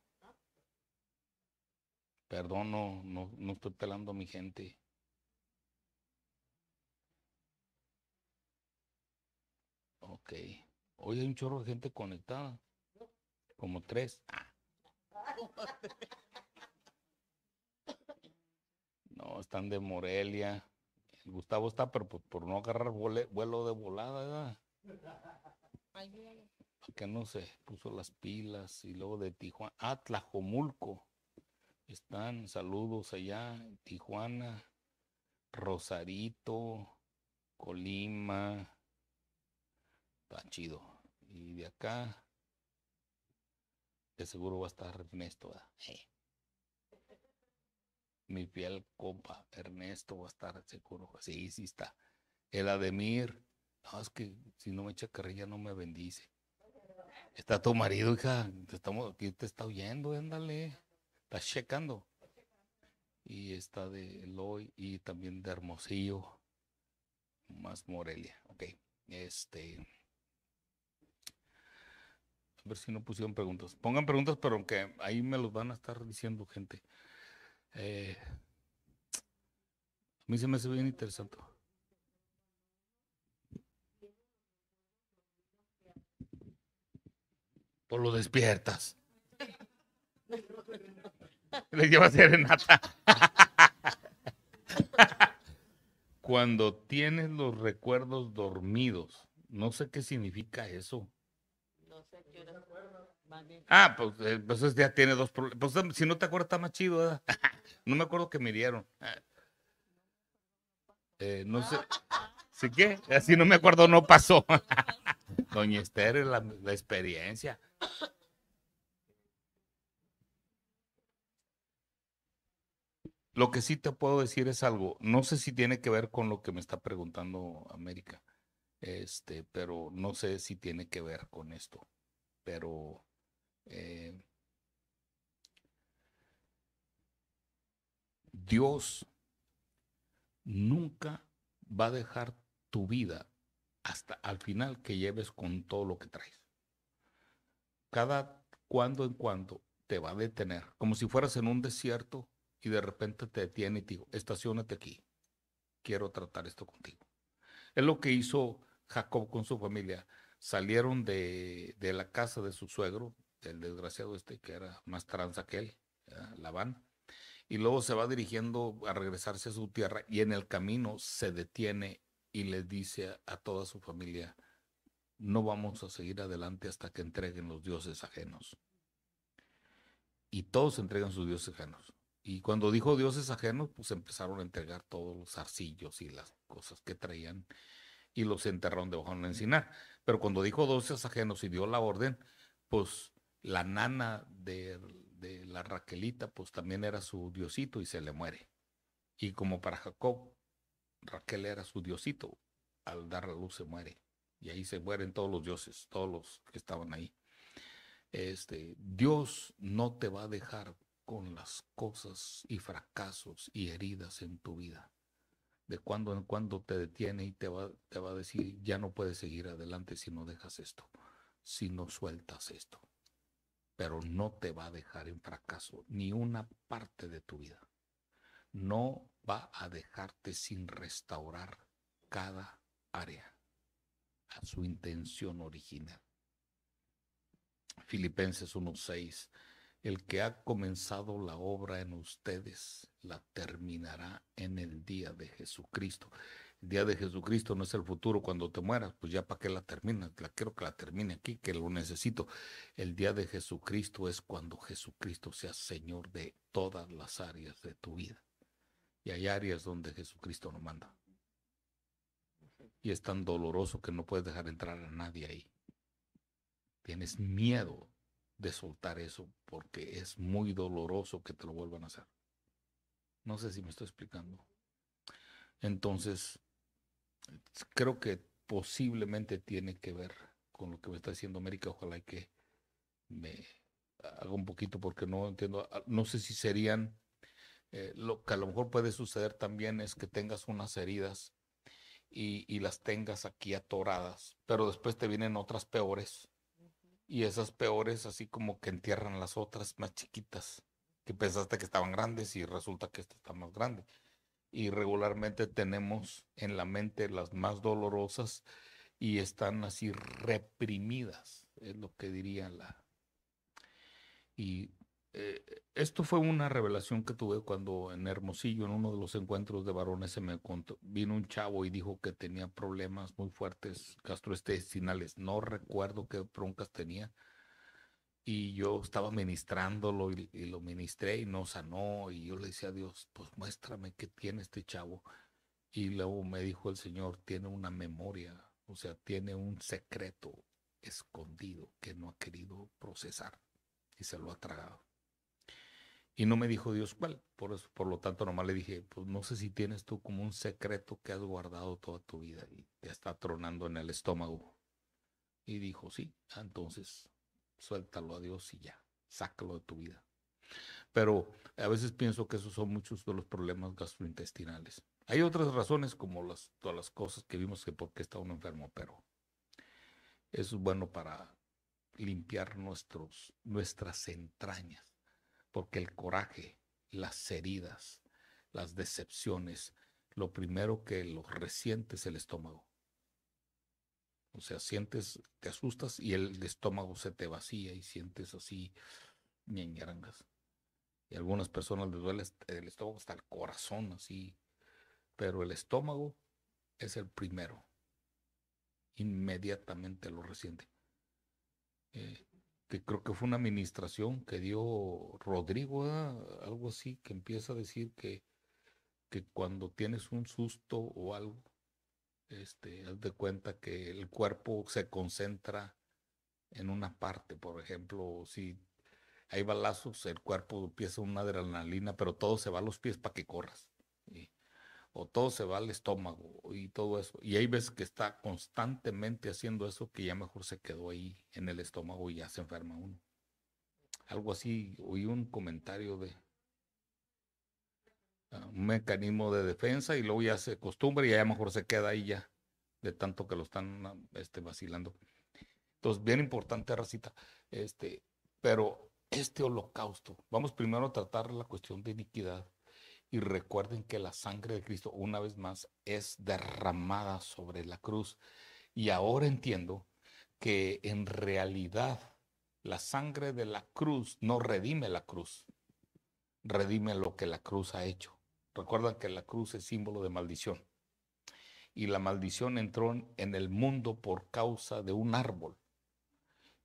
Perdón, no, no, no estoy pelando a mi gente. Ok. Hoy hay un chorro de gente conectada. Como tres. No, están de Morelia. Gustavo está, pero pues, por, no agarrar vuelo de volada, ¿verdad? Que no se puso las pilas. Y luego de Tijuana. Ah, Están, saludos allá. Tijuana, Rosarito, Colima. Tan chido. Y de acá, de seguro va a estar Ernesto. Mi fiel compa, Ernesto va a estar seguro. Sí, sí está. El Ademir. No, es que si no me echa carrilla no me bendice. Está tu marido, hija. estamos, aquí te está oyendo, ándale. Está checando. Y está de Eloy y también de Hermosillo. Más Morelia. Ok. Este ver si no pusieron preguntas. Pongan preguntas, pero aunque ahí me los van a estar diciendo gente. Eh, a mí se me hace bien interesante. Por lo despiertas. Le lleva serenata. Cuando tienes los recuerdos dormidos, no sé qué significa eso. Ah, pues, eh, pues ya tiene dos problemas. Pues, si no te acuerdas, está más chido. no me acuerdo que me dieron eh, no sé. ¿Sí qué? Así no me acuerdo, no pasó. Doña Esther la, la experiencia. Lo que sí te puedo decir es algo. No sé si tiene que ver con lo que me está preguntando América. Este, pero no sé si tiene que ver con esto pero eh, Dios nunca va a dejar tu vida hasta al final que lleves con todo lo que traes. Cada cuando en cuando te va a detener, como si fueras en un desierto y de repente te detiene y te digo, estacionate aquí, quiero tratar esto contigo. Es lo que hizo Jacob con su familia salieron de, la casa de su suegro, el desgraciado este que era más tranza que él, ah, Labán, y luego se va dirigiendo a regresarse a su tierra y en el camino se detiene y le dice a, a toda su familia, no vamos a seguir adelante hasta que entreguen los dioses ajenos. Y todos entregan sus dioses ajenos. Y cuando dijo dioses ajenos, pues empezaron a entregar todos los arcillos y las cosas que traían y los enterraron debajo de un encinar. Pero cuando dijo doces ajenos y dio la orden, pues la nana de, de la Raquelita, pues también era su diosito y se le muere. Y como para Jacob, Raquel era su diosito, al dar la luz se muere. Y ahí se mueren todos los dioses, todos los que estaban ahí. Este, Dios no te va a dejar con las cosas y fracasos y heridas en tu vida de cuando en cuando te detiene y te va, te va a decir, ya no puedes seguir adelante si no dejas esto, si no sueltas esto. Pero no te va a dejar en fracaso ni una parte de tu vida. No va a dejarte sin restaurar cada área a su intención original. Filipenses 1.6 el que ha comenzado la obra en ustedes la terminará en el día de Jesucristo. El día de Jesucristo no es el futuro cuando te mueras, pues ya para qué la terminas, la quiero que la termine aquí, que lo necesito. El día de Jesucristo es cuando Jesucristo sea Señor de todas las áreas de tu vida. Y hay áreas donde Jesucristo no manda. Y es tan doloroso que no puedes dejar entrar a nadie ahí. Tienes miedo de soltar eso porque es muy doloroso que te lo vuelvan a hacer. No sé si me estoy explicando. Entonces, creo que posiblemente tiene que ver con lo que me está diciendo América. Ojalá que me haga un poquito porque no entiendo. Ah, no sé si serían, eh, lo que a lo mejor puede suceder también es que tengas unas heridas y las tengas aquí atoradas, pero después te vienen otras peores y esas peores así como que entierran las otras más chiquitas, que pensaste que estaban grandes y resulta que esta está más grande. Y regularmente tenemos en la mente las más dolorosas y están así reprimidas, es lo que diría la... Y eh, esto fue una revelación que tuve cuando en Hermosillo, en uno de los encuentros de varones, se me contó, vino un chavo y dijo que tenía problemas muy fuertes gastroestinales No recuerdo qué broncas tenía. Y yo estaba ministrándolo y, lo ministré y no sanó. Y yo le decía a Dios, pues muéstrame qué tiene este chavo. Y luego me dijo el Señor, tiene una memoria, o sea, tiene un secreto escondido que no ha querido procesar y se lo ha tragado. Y no me dijo Dios cuál. Por, eso, por lo tanto, nomás le dije, pues no sé si tienes tú como un secreto que has guardado toda tu vida y te está tronando en el estómago. Y dijo, sí, ah, entonces suéltalo a Dios y ya, sácalo de tu vida. Pero a veces pienso que esos son muchos de los problemas gastrointestinales. Hay otras razones como las, todas las cosas que vimos que por qué está uno enfermo, pero eso es bueno para limpiar nuestros, nuestras entrañas porque el coraje, las heridas, las decepciones, lo primero que lo resiente es el estómago. O sea, sientes, te asustas y el estómago se te vacía y sientes así niñarangas Y a algunas personas les duele el estómago hasta el corazón, así. Pero el estómago es el primero. Inmediatamente lo resiente. Eh, que creo que fue una administración que dio Rodrigo, algo así, que empieza a decir que, que cuando tienes un susto o algo, este, haz de cuenta que el cuerpo se concentra en una parte, por ejemplo, si hay balazos, el cuerpo empieza una adrenalina, pero todo se va a los pies para que corras todo se va al estómago y todo eso. Y hay veces que está constantemente haciendo eso que ya mejor se quedó ahí en el estómago y ya se enferma uno. Algo así, oí un comentario de ah, un mecanismo de defensa y luego ya se acostumbra y ya mejor se queda ahí ya, de tanto que lo están ah, este, vacilando. Entonces, bien importante, Racita, este, pero este holocausto, vamos primero a tratar la cuestión de iniquidad y recuerden que la sangre de Cristo una vez más es derramada sobre la cruz. Y ahora entiendo que en realidad la sangre de la cruz no redime la cruz, redime lo que la cruz ha hecho. Recuerdan que la cruz es símbolo de maldición. Y la maldición entró en el mundo por causa de un árbol.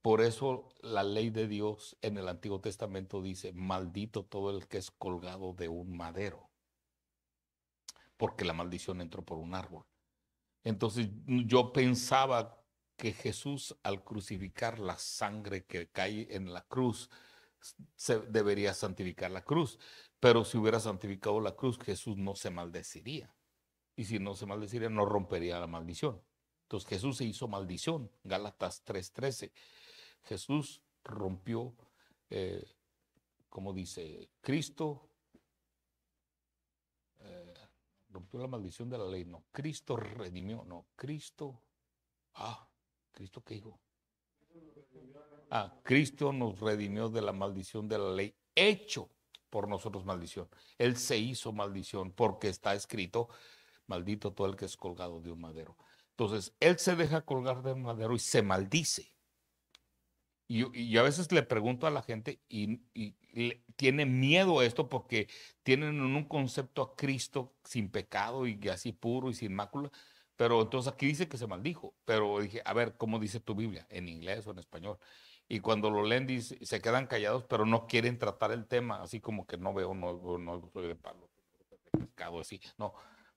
Por eso la ley de Dios en el Antiguo Testamento dice, maldito todo el que es colgado de un madero, porque la maldición entró por un árbol. Entonces yo pensaba que Jesús al crucificar la sangre que cae en la cruz, se debería santificar la cruz. Pero si hubiera santificado la cruz, Jesús no se maldeciría. Y si no se maldeciría, no rompería la maldición. Entonces Jesús se hizo maldición, Gálatas 3:13. Jesús rompió, eh, como dice, Cristo eh, rompió la maldición de la ley, no, Cristo redimió, no, Cristo, ah, Cristo qué dijo. Ah, Cristo nos redimió de la maldición de la ley, hecho por nosotros maldición. Él se hizo maldición porque está escrito, maldito todo el que es colgado de un madero. Entonces, Él se deja colgar de un madero y se maldice. Y, yo a veces le pregunto a la gente y, tiene miedo a esto porque tienen un concepto a Cristo sin pecado y así puro y sin mácula. Pero entonces aquí dice que se maldijo. Pero dije, a ver, ¿cómo dice tu Biblia? ¿En inglés o en español? Y cuando lo leen se quedan callados, pero no quieren tratar el tema, así como que no veo, no, no soy de palo, pescado, así. No,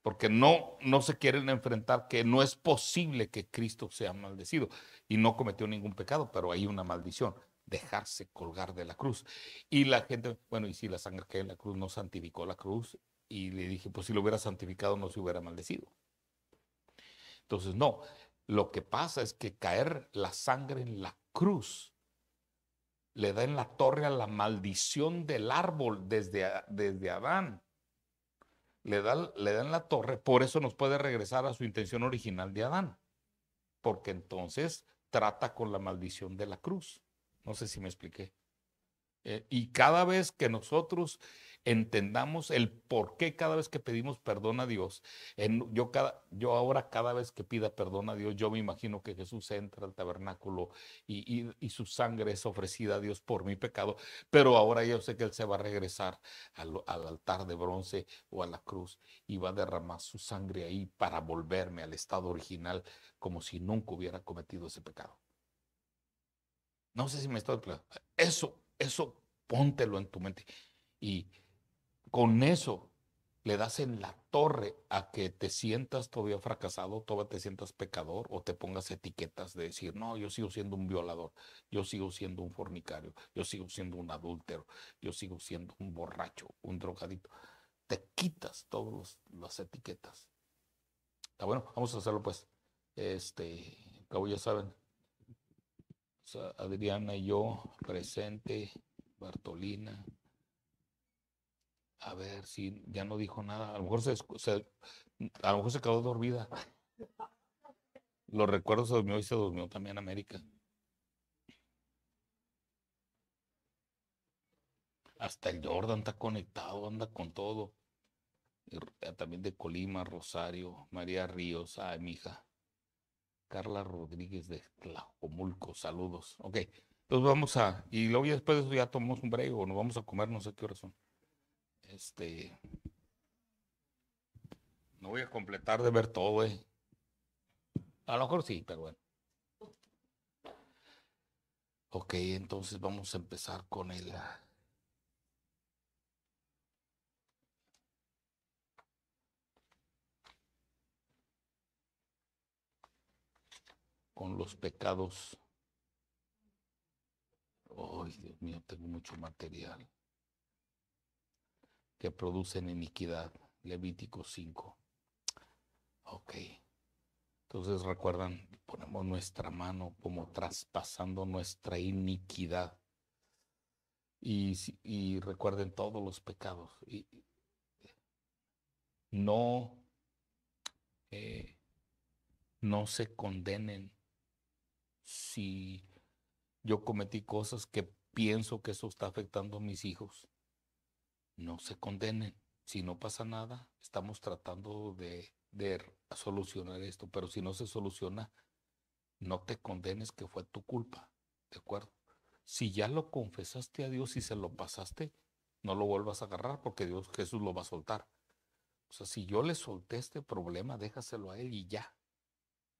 porque no, no se quieren enfrentar que no es posible que Cristo sea maldecido y no cometió ningún pecado, pero hay una maldición, dejarse colgar de la cruz. Y la gente, bueno, y si la sangre que en la cruz no santificó la cruz, y le dije, pues si lo hubiera santificado no se hubiera maldecido. Entonces, no, lo que pasa es que caer la sangre en la cruz le da en la torre a la maldición del árbol desde, desde Adán le dan le la torre, por eso nos puede regresar a su intención original de Adán, porque entonces trata con la maldición de la cruz. No sé si me expliqué. Eh, y cada vez que nosotros entendamos el por qué cada vez que pedimos perdón a Dios, yo, cada, yo ahora cada vez que pida perdón a Dios, yo me imagino que Jesús entra al tabernáculo y, su sangre es ofrecida a Dios por mi pecado, pero ahora yo sé que Él se va a regresar al, altar de bronce o a la cruz y va a derramar su sangre ahí para volverme al estado original como si nunca hubiera cometido ese pecado. No sé si me estoy Eso, eso, póntelo en tu mente. Y con eso le das en la torre a que te sientas todavía fracasado, todavía te sientas pecador o te pongas etiquetas de decir, no, yo sigo siendo un violador, yo sigo siendo un fornicario, yo sigo siendo un adúltero, yo sigo siendo un borracho, un drogadito. Te quitas todas las etiquetas. Está bueno, vamos a hacerlo pues. Este, cabo ya saben, Adriana y yo, presente, Bartolina, a ver si ya no dijo nada. A lo mejor se, a lo mejor se quedó dormida. Los recuerdos se durmió y se durmió también América. Hasta el Jordan está conectado, anda con todo. Eh, también de Colima, Rosario, María Ríos, ay, mija. Carla Rodríguez de Tlajomulco, saludos. Ok, entonces vamos a, y luego ya después de eso ya tomamos un break o nos vamos a comer, no sé qué hora son. Este. No voy a completar de ver todo, güey. A lo mejor sí, pero bueno. Ok, entonces vamos a empezar con el. Ah, con los pecados. Ay, Dios mío, tengo mucho material que producen iniquidad. Levítico 5. Ok. Entonces recuerdan, ponemos nuestra mano como traspasando nuestra iniquidad. Y, recuerden todos los pecados. Y, no, eh, no se condenen si yo cometí cosas que pienso que eso está afectando a mis hijos no se condenen. Si no pasa nada, estamos tratando de, solucionar esto, pero si no se soluciona, no te condenes que fue tu culpa, ¿de acuerdo? Si ya lo confesaste a Dios y se lo pasaste, no lo vuelvas a agarrar porque Dios Jesús lo va a soltar. O sea, si yo le solté este problema, déjaselo a él y ya.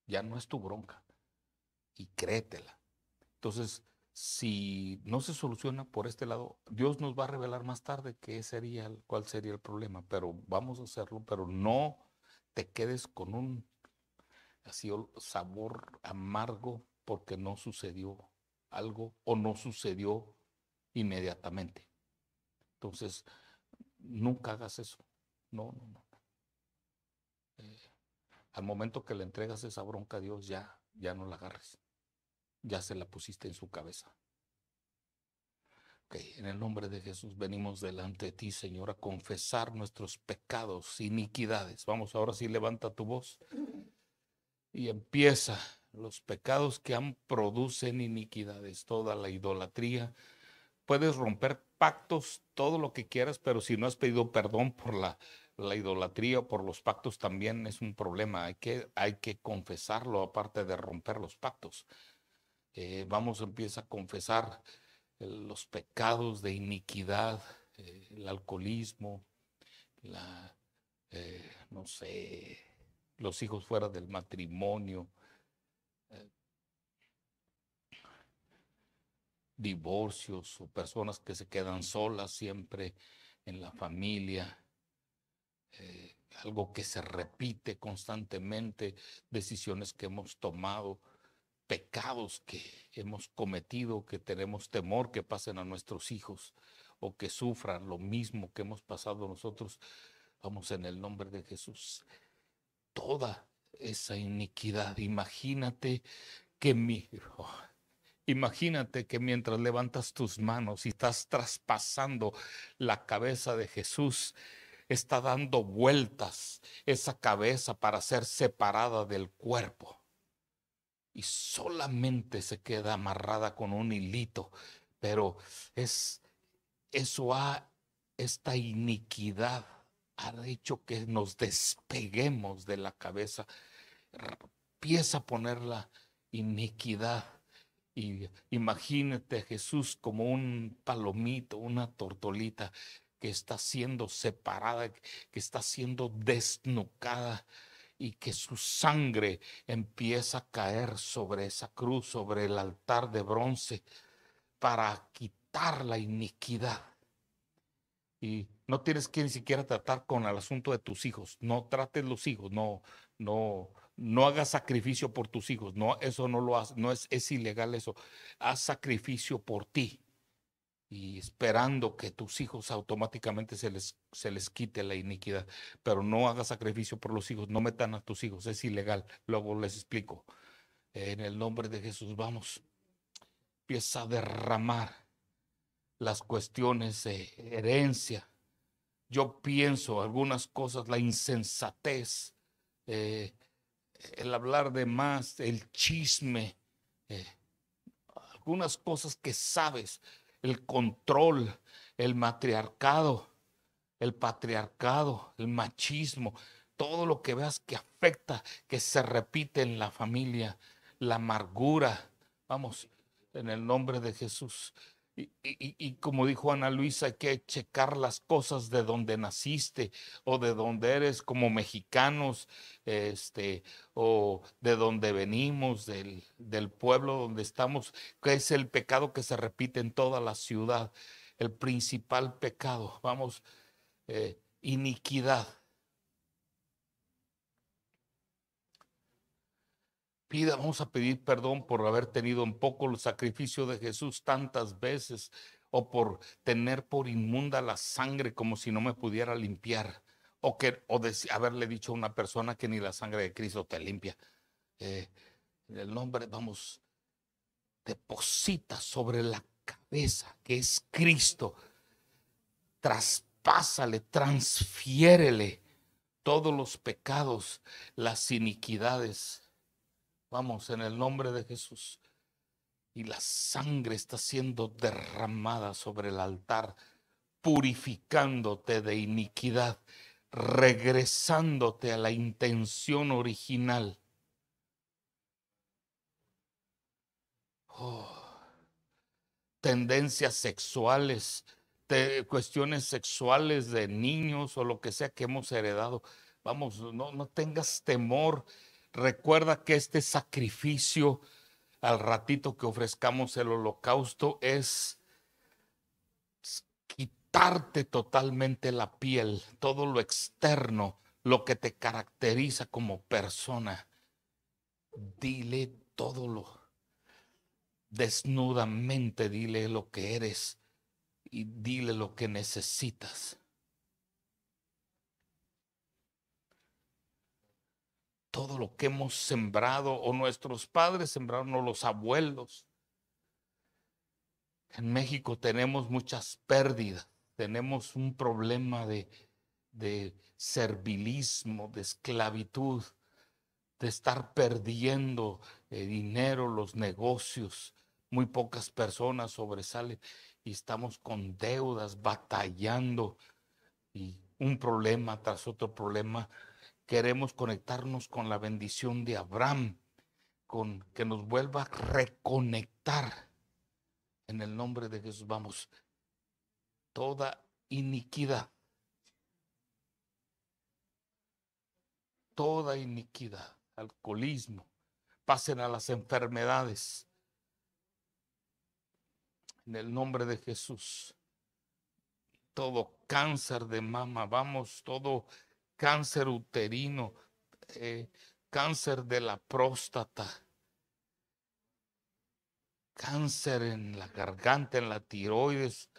Ya no es tu bronca. Y créetela. Entonces, si no se soluciona por este lado, Dios nos va a revelar más tarde qué sería, cuál sería el problema, pero vamos a hacerlo, pero no te quedes con un así sabor amargo porque no sucedió algo o no sucedió inmediatamente. Entonces, nunca hagas eso. No, no, no. Eh, al momento que le entregas esa bronca a Dios, ya, ya no la agarres ya se la pusiste en su cabeza. Okay. en el nombre de Jesús venimos delante de ti, Señor, a confesar nuestros pecados, iniquidades. Vamos, ahora sí levanta tu voz y empieza los pecados que han, producen iniquidades, toda la idolatría. Puedes romper pactos, todo lo que quieras, pero si no has pedido perdón por la, idolatría o por los pactos también es un problema. Hay que, hay que confesarlo aparte de romper los pactos. Eh, vamos a empieza a confesar eh, los pecados de iniquidad, eh, el alcoholismo, no sé, los hijos fuera del matrimonio, divorcios o personas que se quedan solas siempre en la familia, algo que se repite constantemente, decisiones que hemos tomado pecados que hemos cometido, que tenemos temor que pasen a nuestros hijos o que sufran lo mismo que hemos pasado nosotros. Vamos en el nombre de Jesús. Toda esa iniquidad, imagínate que mi... Oh, imagínate que mientras levantas tus manos y estás traspasando la cabeza de Jesús, está dando vueltas esa cabeza para ser separada del cuerpo y solamente se queda amarrada con un hilito. Pero es eso ha esta iniquidad ha hecho que nos despeguemos de la cabeza. Empieza a poner la iniquidad. Y imagínate a Jesús como un palomito, una tortolita que está siendo separada, que está siendo desnucada y que su sangre empieza a caer sobre esa cruz, sobre el altar de bronce, para quitar la iniquidad. Y no tienes que ni siquiera tratar con el asunto de tus hijos. No trates los hijos, no, no, no hagas sacrificio por tus hijos. No, eso no lo no es, es ilegal eso. Haz sacrificio por ti y esperando que tus hijos automáticamente se les, se les quite la iniquidad. Pero no hagas sacrificio por los hijos, no metan a tus hijos, es ilegal. Luego les explico. En el nombre de Jesús, vamos. Empieza a derramar las cuestiones de herencia. Yo pienso algunas cosas, la insensatez, eh, el hablar de más, el chisme, eh, algunas cosas que sabes el control, el matriarcado, el patriarcado, el machismo, todo lo que veas que afecta, que se repite en la familia, la amargura. Vamos, en el nombre de Jesús, y, como dijo Ana Luisa, hay que checar las cosas de donde naciste o de donde eres como mexicanos, este, o de donde venimos, del, pueblo donde estamos, que es el pecado que se repite en toda la ciudad, el principal pecado, vamos, eh, iniquidad. Pida, vamos a pedir perdón por haber tenido en poco el sacrificio de Jesús tantas veces o por tener por inmunda la sangre como si no me pudiera limpiar o, que, o haberle dicho a una persona que ni la sangre de Cristo te limpia. Eh, en el nombre, vamos, deposita sobre la cabeza que es Cristo. Traspásale, transfiérele todos los pecados, las iniquidades, Vamos, en el nombre de Jesús. Y la sangre está siendo derramada sobre el altar, purificándote de iniquidad, regresándote a la intención original. Oh. tendencias sexuales, cuestiones sexuales de niños o lo que sea que hemos heredado. Vamos, no, no tengas temor Recuerda que este sacrificio, al ratito que ofrezcamos el holocausto, es quitarte totalmente la piel, todo lo externo, lo que te caracteriza como persona. Dile todo lo desnudamente, dile lo que eres y dile lo que necesitas. todo lo que hemos sembrado o nuestros padres sembraron o los abuelos. En México tenemos muchas pérdidas, tenemos un problema de, de servilismo, de esclavitud, de estar perdiendo eh, dinero, los negocios. Muy pocas personas sobresalen y estamos con deudas, batallando y un problema tras otro problema queremos conectarnos con la bendición de Abraham, con que nos vuelva a reconectar. En el nombre de Jesús vamos. Toda iniquidad. Toda iniquidad, alcoholismo, pasen a las enfermedades. En el nombre de Jesús. Todo cáncer de mama, vamos, todo cáncer uterino, eh, cáncer de la próstata, cáncer en la garganta, en la tiroides.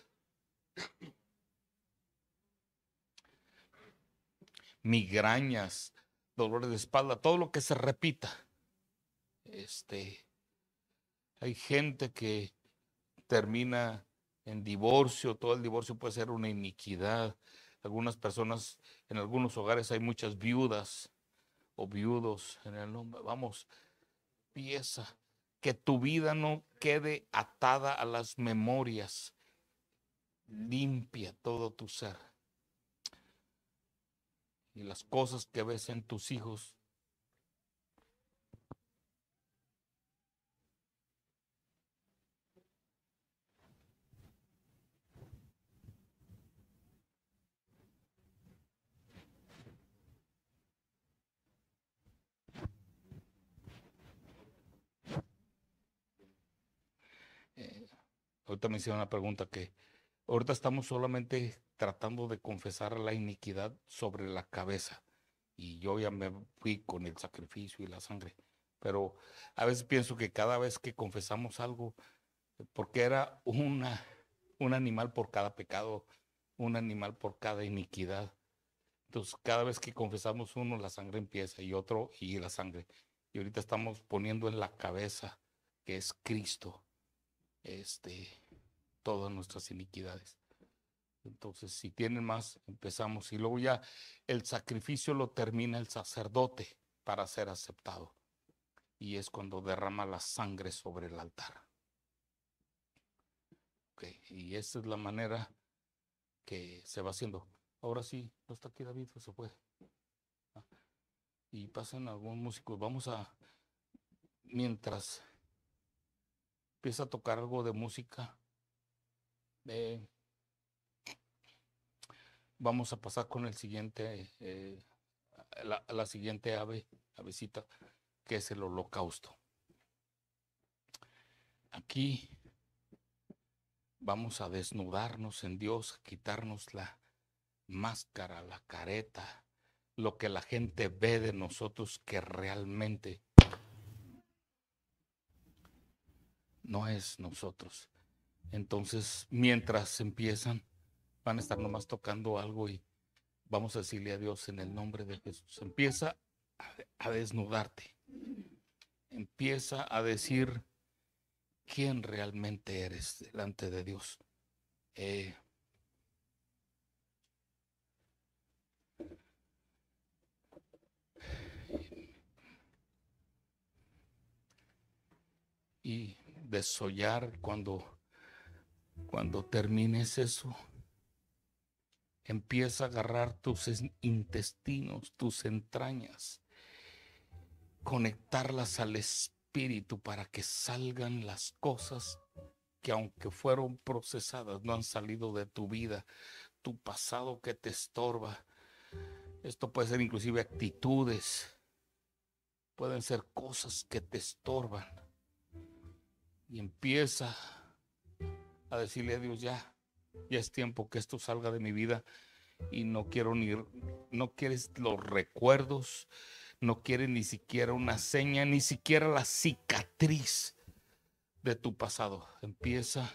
migrañas, dolores de espalda, todo lo que se repita. Este, hay gente que termina en divorcio, todo el divorcio puede ser una iniquidad, algunas personas, en algunos hogares hay muchas viudas o viudos en el nombre. Vamos, pieza, que tu vida no quede atada a las memorias. Limpia todo tu ser. Y las cosas que ves en tus hijos, ahorita me hicieron una pregunta que ahorita estamos solamente tratando de confesar la iniquidad sobre la cabeza. Y yo ya me fui con el sacrificio y la sangre. Pero a veces pienso que cada vez que confesamos algo, porque era una, un animal por cada pecado, un animal por cada iniquidad. Entonces, cada vez que confesamos uno, la sangre empieza y otro y la sangre. Y ahorita estamos poniendo en la cabeza que es Cristo este, todas nuestras iniquidades. Entonces, si tienen más, empezamos. Y luego ya el sacrificio lo termina el sacerdote para ser aceptado. Y es cuando derrama la sangre sobre el altar. Y esa es la manera que se va haciendo. Ahora sí, no está aquí David, pues se puede. Ah, y pasan algunos músicos. Vamos a, mientras empieza a tocar algo de música. Eh, vamos a pasar con el siguiente, eh, la, siguiente ave, avecita, que es el holocausto. Aquí vamos a desnudarnos en Dios, quitarnos la máscara, la careta, lo que la gente ve de nosotros que realmente no es nosotros. Entonces, mientras empiezan, van a estar nomás tocando algo y vamos a decirle a Dios en el nombre de Jesús. Empieza a desnudarte. Empieza a decir quién realmente eres delante de Dios. Eh, y desollar cuando, cuando termines eso. Empieza a agarrar tus intestinos, tus entrañas, conectarlas al espíritu para que salgan las cosas que aunque fueron procesadas, no han salido de tu vida, tu pasado que te estorba. Esto puede ser inclusive actitudes, pueden ser cosas que te estorban y empieza a decirle a Dios, ya, ya es tiempo que esto salga de mi vida y no quiero ni, no quieres los recuerdos, no quieres ni siquiera una seña, ni siquiera la cicatriz de tu pasado. Empieza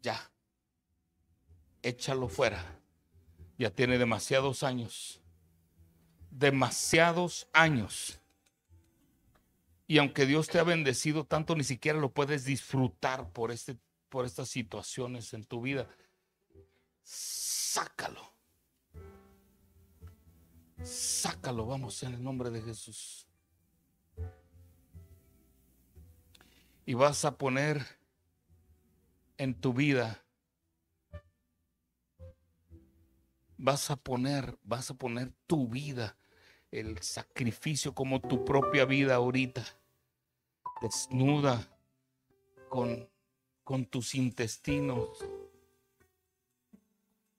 ya, échalo fuera. Ya tiene demasiados años, demasiados años y aunque Dios te ha bendecido tanto, ni siquiera lo puedes disfrutar por, este, por estas situaciones en tu vida. Sácalo. Sácalo, vamos, en el nombre de Jesús. Y vas a poner en tu vida, vas a poner, vas a poner tu vida el sacrificio como tu propia vida ahorita, desnuda, con, tus intestinos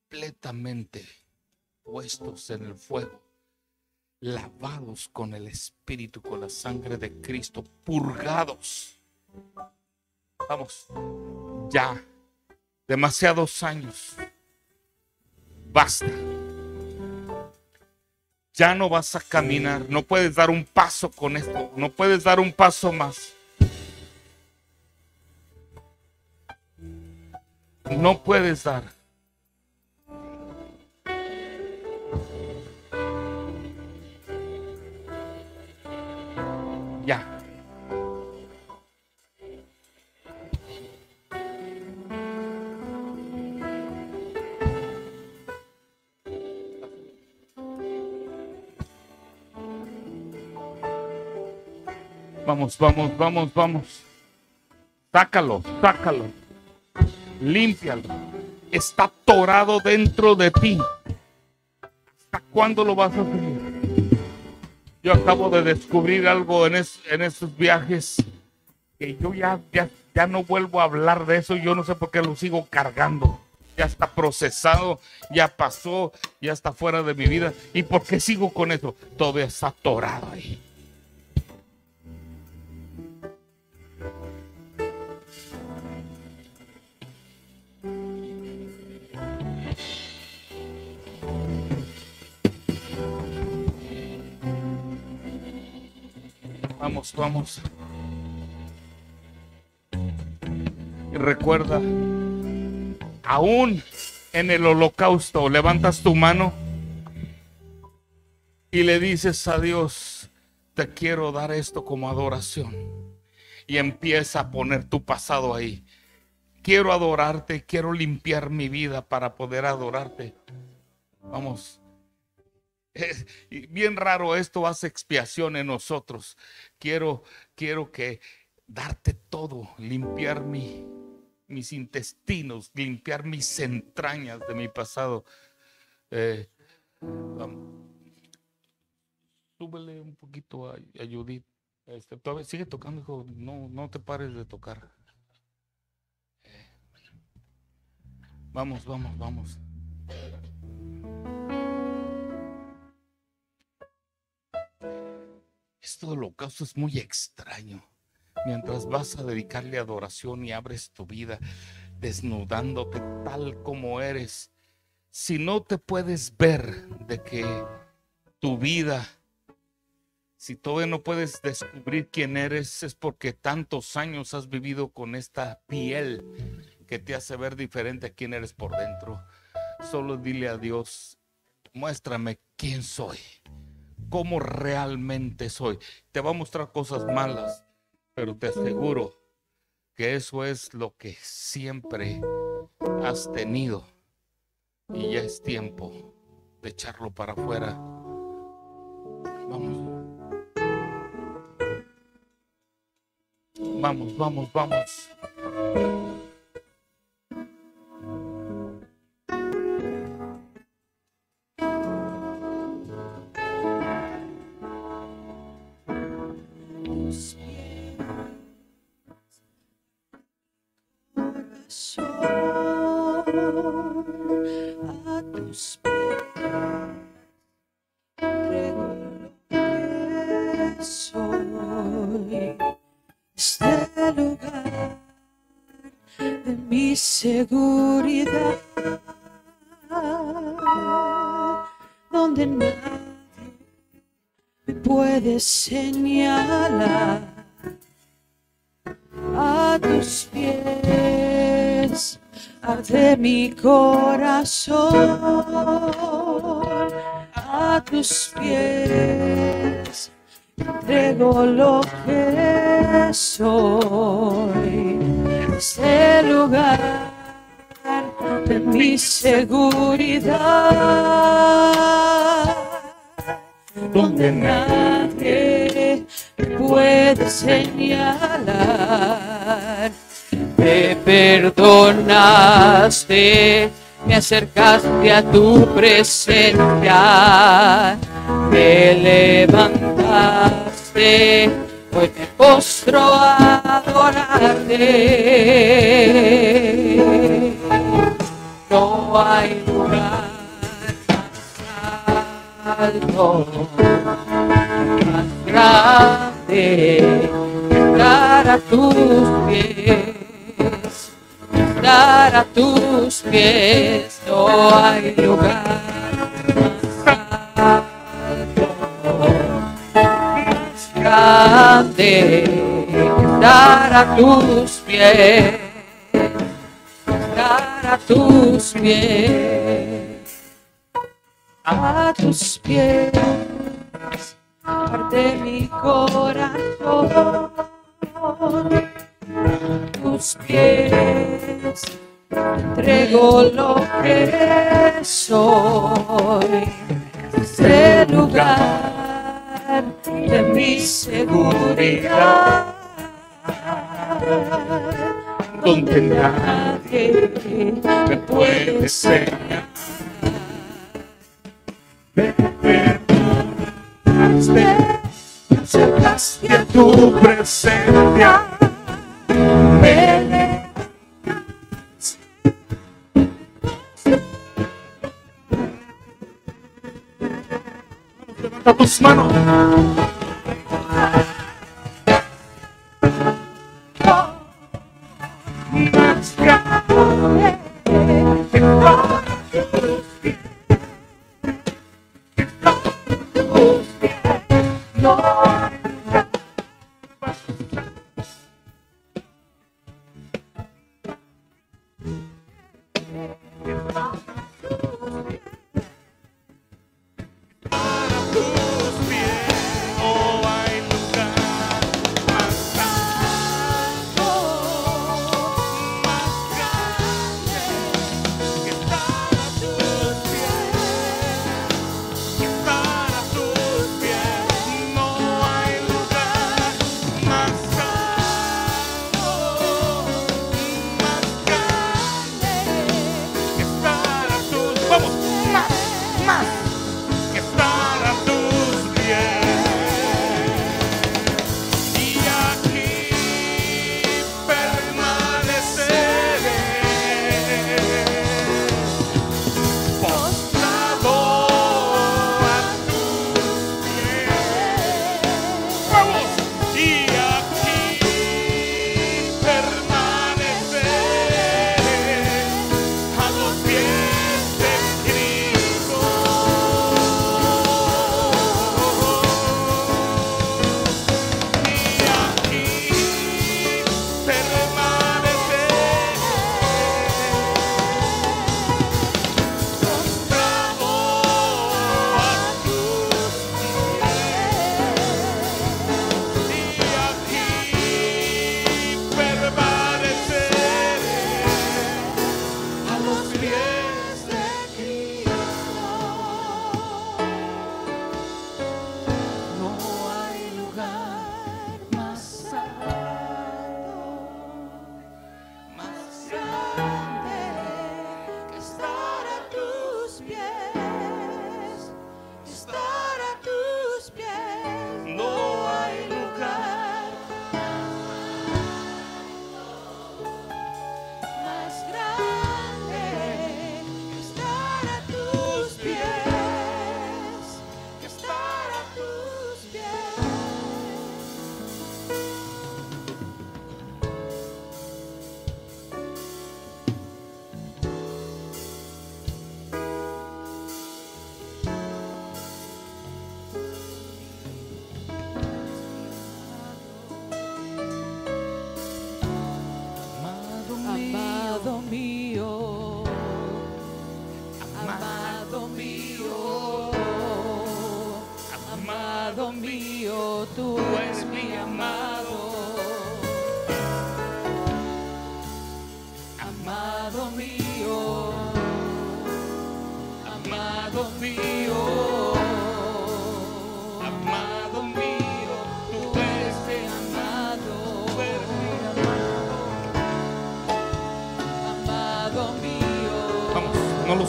completamente puestos en el fuego, lavados con el Espíritu, con la sangre de Cristo, purgados. Vamos, ya, demasiados años, basta ya no vas a caminar, mm. no puedes dar un paso con esto, no puedes dar un paso más. No puedes dar. Vamos, vamos, vamos, vamos. Sácalo, sácalo. Límpialo. Está atorado dentro de ti. ¿Hasta cuándo lo vas a tener? Yo acabo de descubrir algo en, es, en esos viajes que yo ya, ya, ya no vuelvo a hablar de eso. Yo no sé por qué lo sigo cargando ya está procesado, ya pasó, ya está fuera de mi vida. ¿Y por qué sigo con eso? Todavía está atorado ahí. Vamos, vamos. Y recuerda, aún en el holocausto levantas tu mano y le dices a Dios, te quiero dar esto como adoración. Y empieza a poner tu pasado ahí. Quiero adorarte, quiero limpiar mi vida para poder adorarte. Vamos bien raro esto hace expiación en nosotros. Quiero, quiero que darte todo, limpiar mi, mis intestinos, limpiar mis entrañas de mi pasado. Eh, súbele un poquito a, Judith. Este, sigue tocando, hijo. No, no te pares de tocar. Eh, vamos, vamos, vamos. lo holocausto es muy extraño. Mientras vas a dedicarle adoración y abres tu vida, desnudándote tal como eres, si no te puedes ver de que tu vida, si todavía no puedes descubrir quién eres, es porque tantos años has vivido con esta piel que te hace ver diferente a quién eres por dentro. Solo dile a Dios, muéstrame quién soy cómo realmente soy. Te va a mostrar cosas malas, pero te aseguro que eso es lo que siempre has tenido. Y ya es tiempo de echarlo para afuera. Vamos. Vamos, vamos, vamos. señala a tus pies, arde mi corazón a tus pies, entrego lo que soy, ese lugar de mi seguridad donde nada puedes señalar. Me perdonaste, me acercaste a tu presencia, me levantaste, hoy te postro a adorarte. No hay lugar más alto más grande estar a tus pies, estar a tus pies, no hay lugar más alto, más grande estar a tus pies, estar a tus pies, a tus pies de mi corazón tus pies entrego lo que soy este lugar de mi seguridad donde nadie me puede ser acercaste a tu presencia. Levanta tus manos.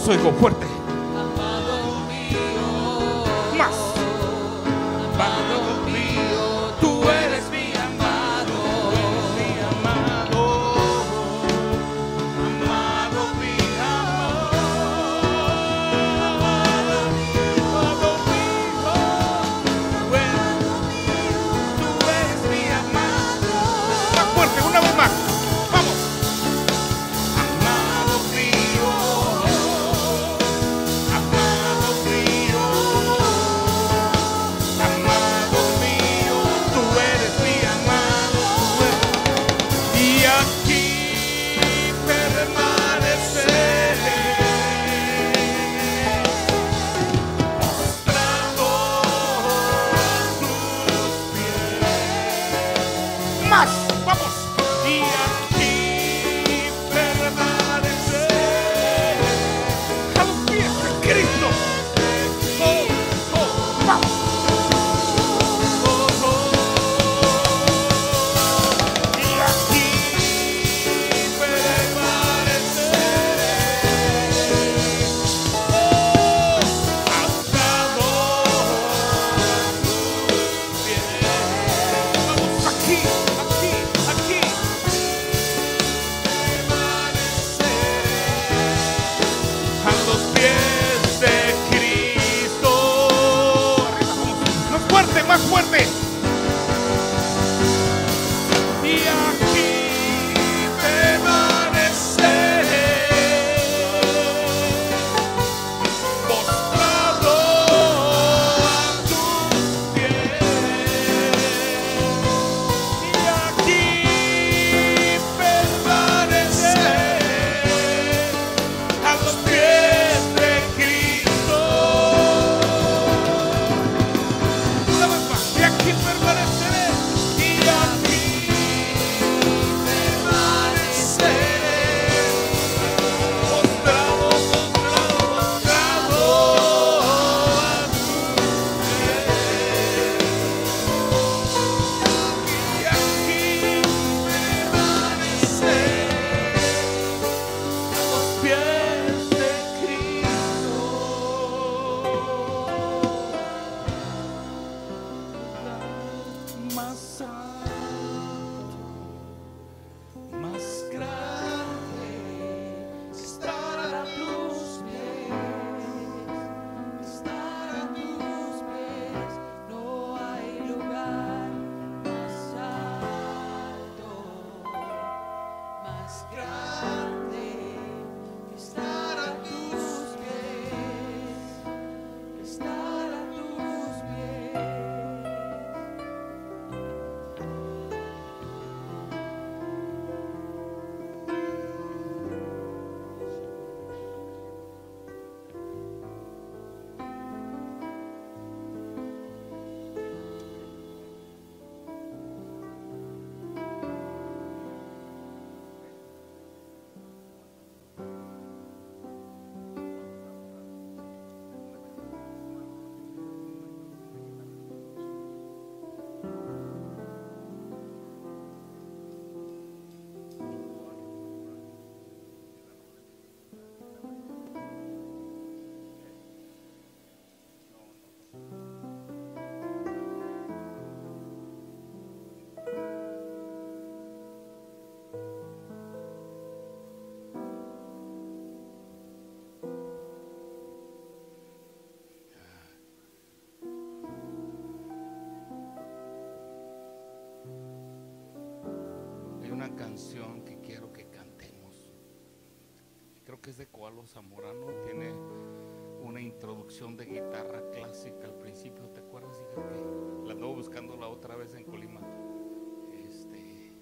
最后混。canción que quiero que cantemos. Creo que es de Coalo Zamorano, tiene una introducción de guitarra clásica al principio, ¿te acuerdas? la ando buscando la otra vez en Colima. Este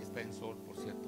está en sol, por cierto.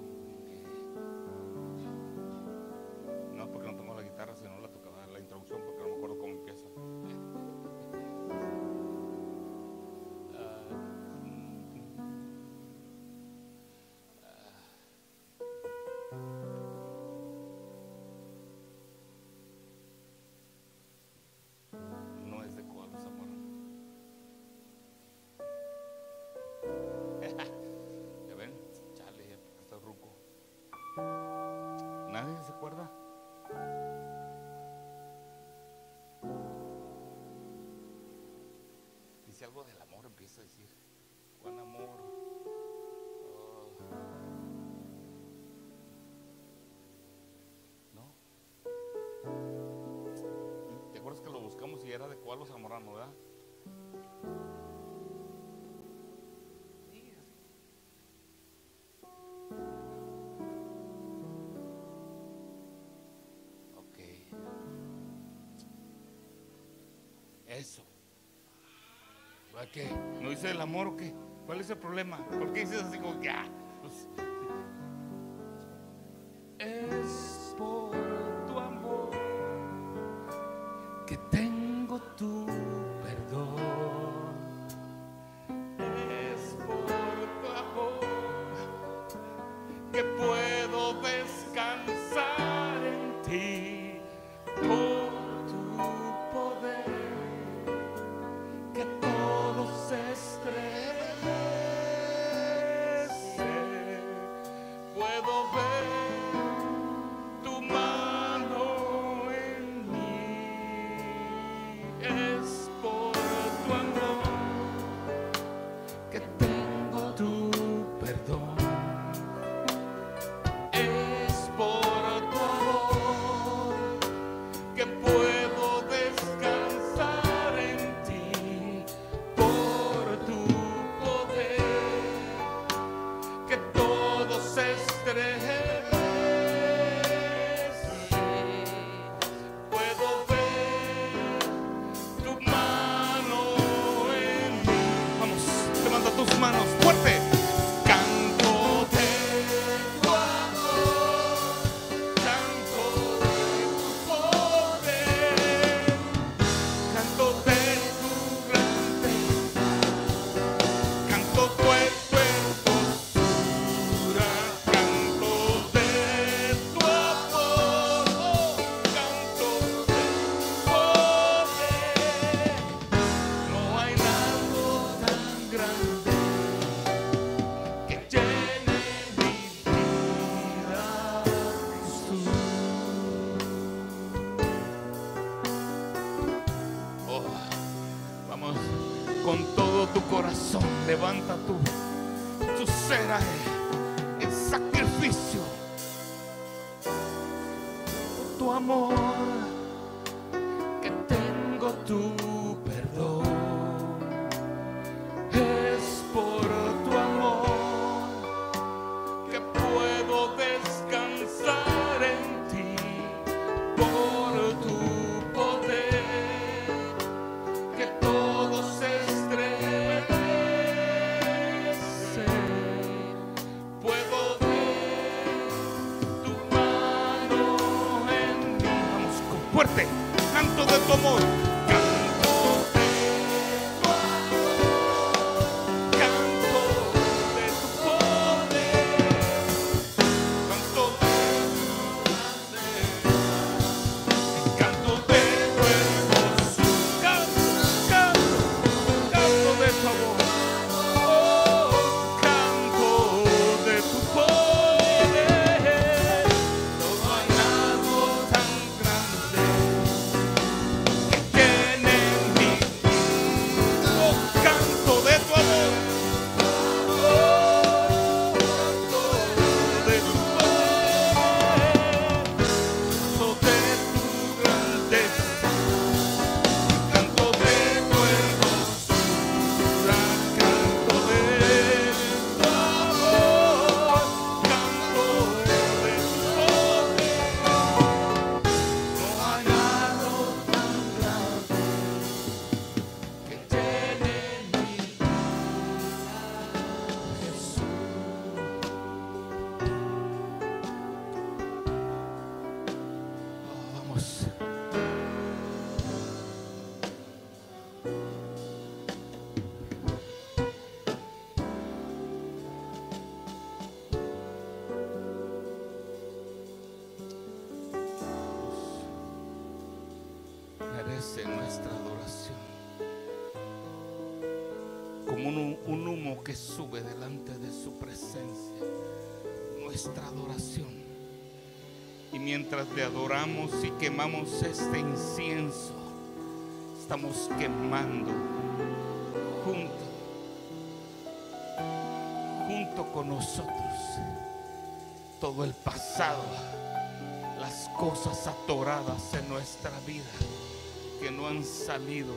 del amor empieza a decir. Juan amor. Oh. No. ¿Te acuerdas que lo buscamos y era de los amoramos, verdad? Ok. Eso. ¿Para qué? ¿No hice el amor o qué? ¿Cuál es el problema? ¿Por qué dices así como que ah, adoramos y quemamos este incienso. Estamos quemando junto, junto con nosotros todo el pasado, las cosas atoradas en nuestra vida que no han salido.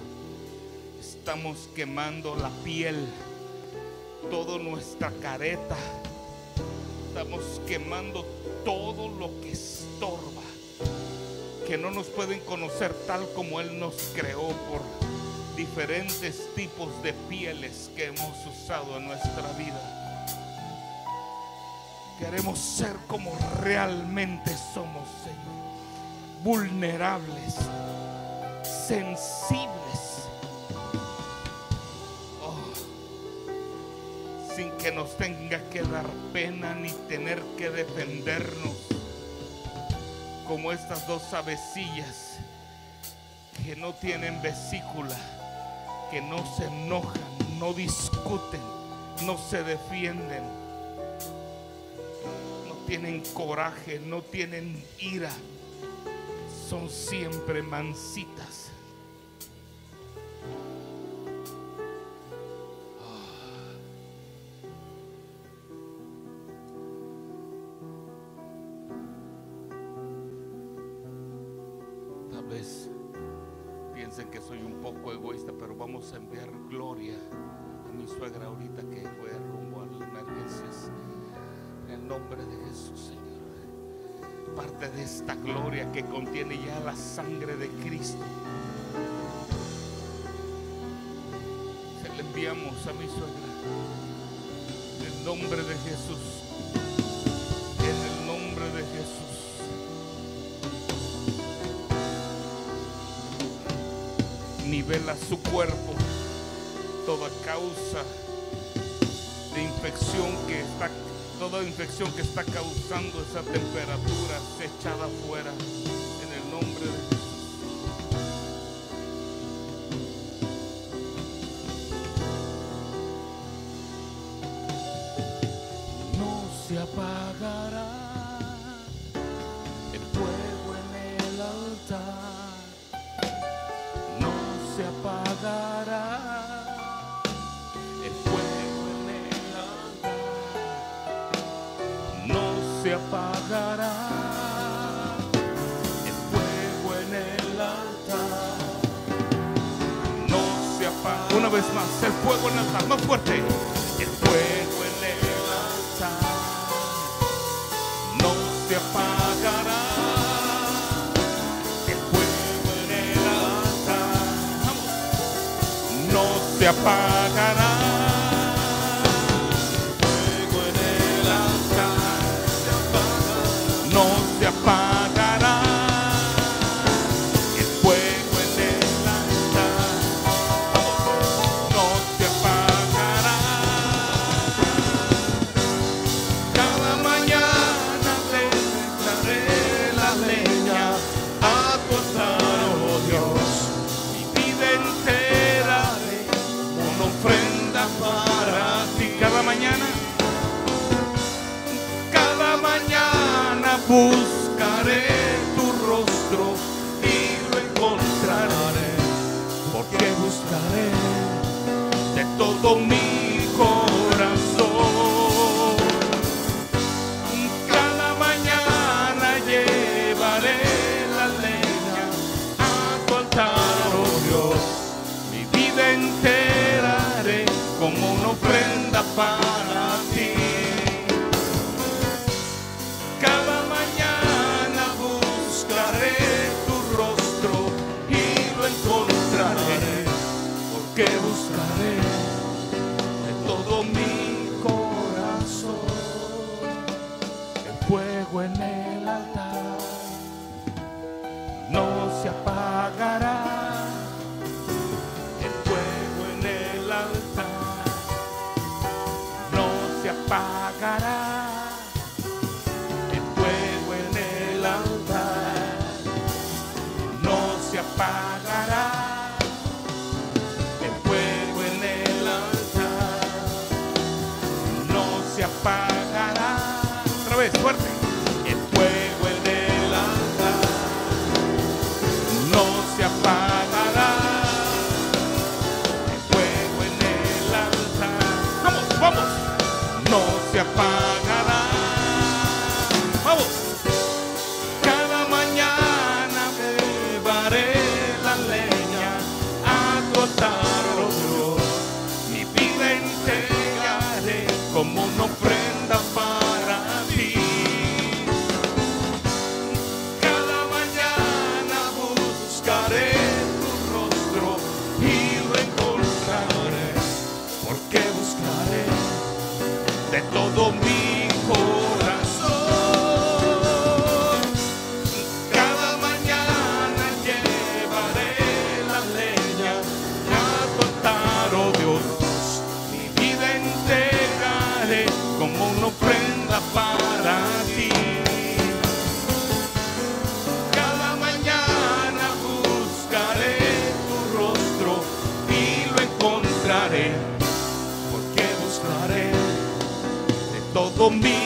Estamos quemando la piel, toda nuestra careta. Estamos quemando todo lo que no nos pueden conocer tal como Él nos creó por diferentes tipos de pieles que hemos usado en nuestra vida. Queremos ser como realmente somos, Señor. Vulnerables, sensibles. Oh, sin que nos tenga que dar pena ni tener que defendernos como estas dos avecillas que no tienen vesícula, que no se enojan, no discuten, no se defienden, no tienen coraje, no tienen ira, son siempre mansitas vamos a enviar gloria a mi suegra ahorita que fue rumbo a las En el nombre de Jesús, Señor. Parte de esta gloria que contiene ya la sangre de Cristo. Se la enviamos a mi suegra. En el nombre de Jesús nivela su cuerpo toda causa de infección que está toda infección que está causando esa temperatura echada afuera. vez más, el fuego en el altar, más fuerte. El fuego en el altar no se apagará. El fuego en el altar, no se apagará. El fuego en el altar no se apagará. El fuego en el altar no se apagará. Otra vez, fuerte. conmigo.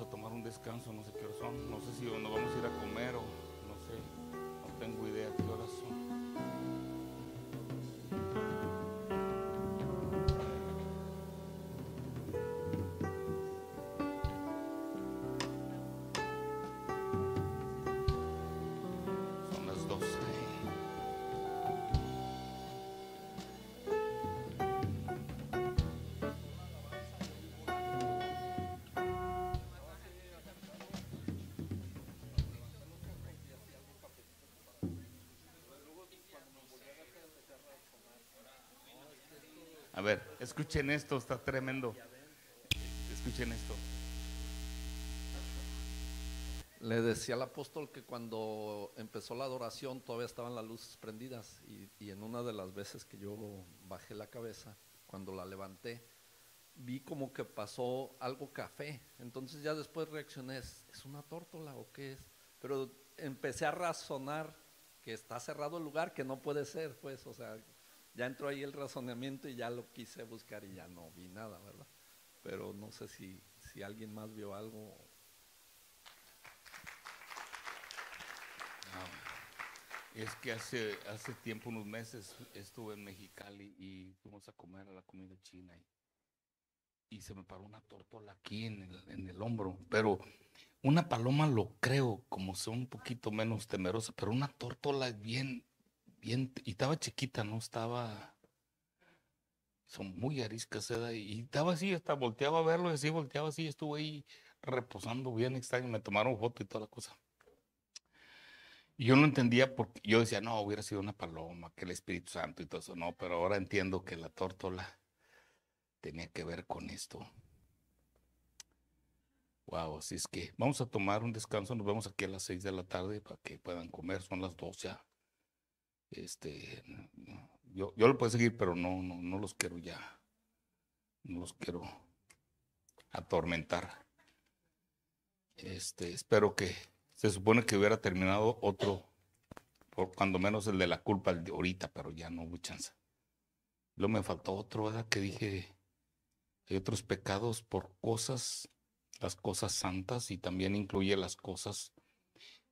a tomar un descanso, no sé qué son, no sé si nos vamos a ir a comer o no sé, no tengo idea. A ver, escuchen esto, está tremendo. Escuchen esto. Le decía al apóstol que cuando empezó la adoración todavía estaban las luces prendidas y, en una de las veces que yo bajé la cabeza, cuando la levanté, vi como que pasó algo café. Entonces ya después reaccioné, ¿es, una tórtola o qué es? Pero empecé a razonar que está cerrado el lugar, que no puede ser, pues, o sea, ya entró ahí el razonamiento y ya lo quise buscar y ya no vi nada, ¿verdad? Pero no sé si, alguien más vio algo. Ah, es que hace, hace tiempo, unos meses, estuve en Mexicali y fuimos a comer a la comida china y, se me paró una tortola aquí en el, hombro, pero una paloma lo creo, como sea un poquito menos temerosa, pero una tortola es bien, y estaba chiquita, ¿no? Estaba, son muy ariscas, ¿eh? y estaba así, hasta volteaba a verlo, y así volteaba así, estuvo ahí reposando bien extraño, me tomaron foto y toda la cosa. Y yo no entendía porque yo decía, no, hubiera sido una paloma, que el Espíritu Santo y todo eso, no, pero ahora entiendo que la tórtola tenía que ver con esto. Wow, así es que vamos a tomar un descanso, nos vemos aquí a las 6 de la tarde para que puedan comer, son las 12 ya. Este, yo, yo lo puedo seguir, pero no, no, no los quiero ya. No los quiero atormentar. Este, espero que se supone que hubiera terminado otro, por cuando menos el de la culpa el de ahorita, pero ya no hubo chance. Luego me faltó otro, ¿verdad? Que dije, hay otros pecados por cosas, las cosas santas y también incluye las cosas,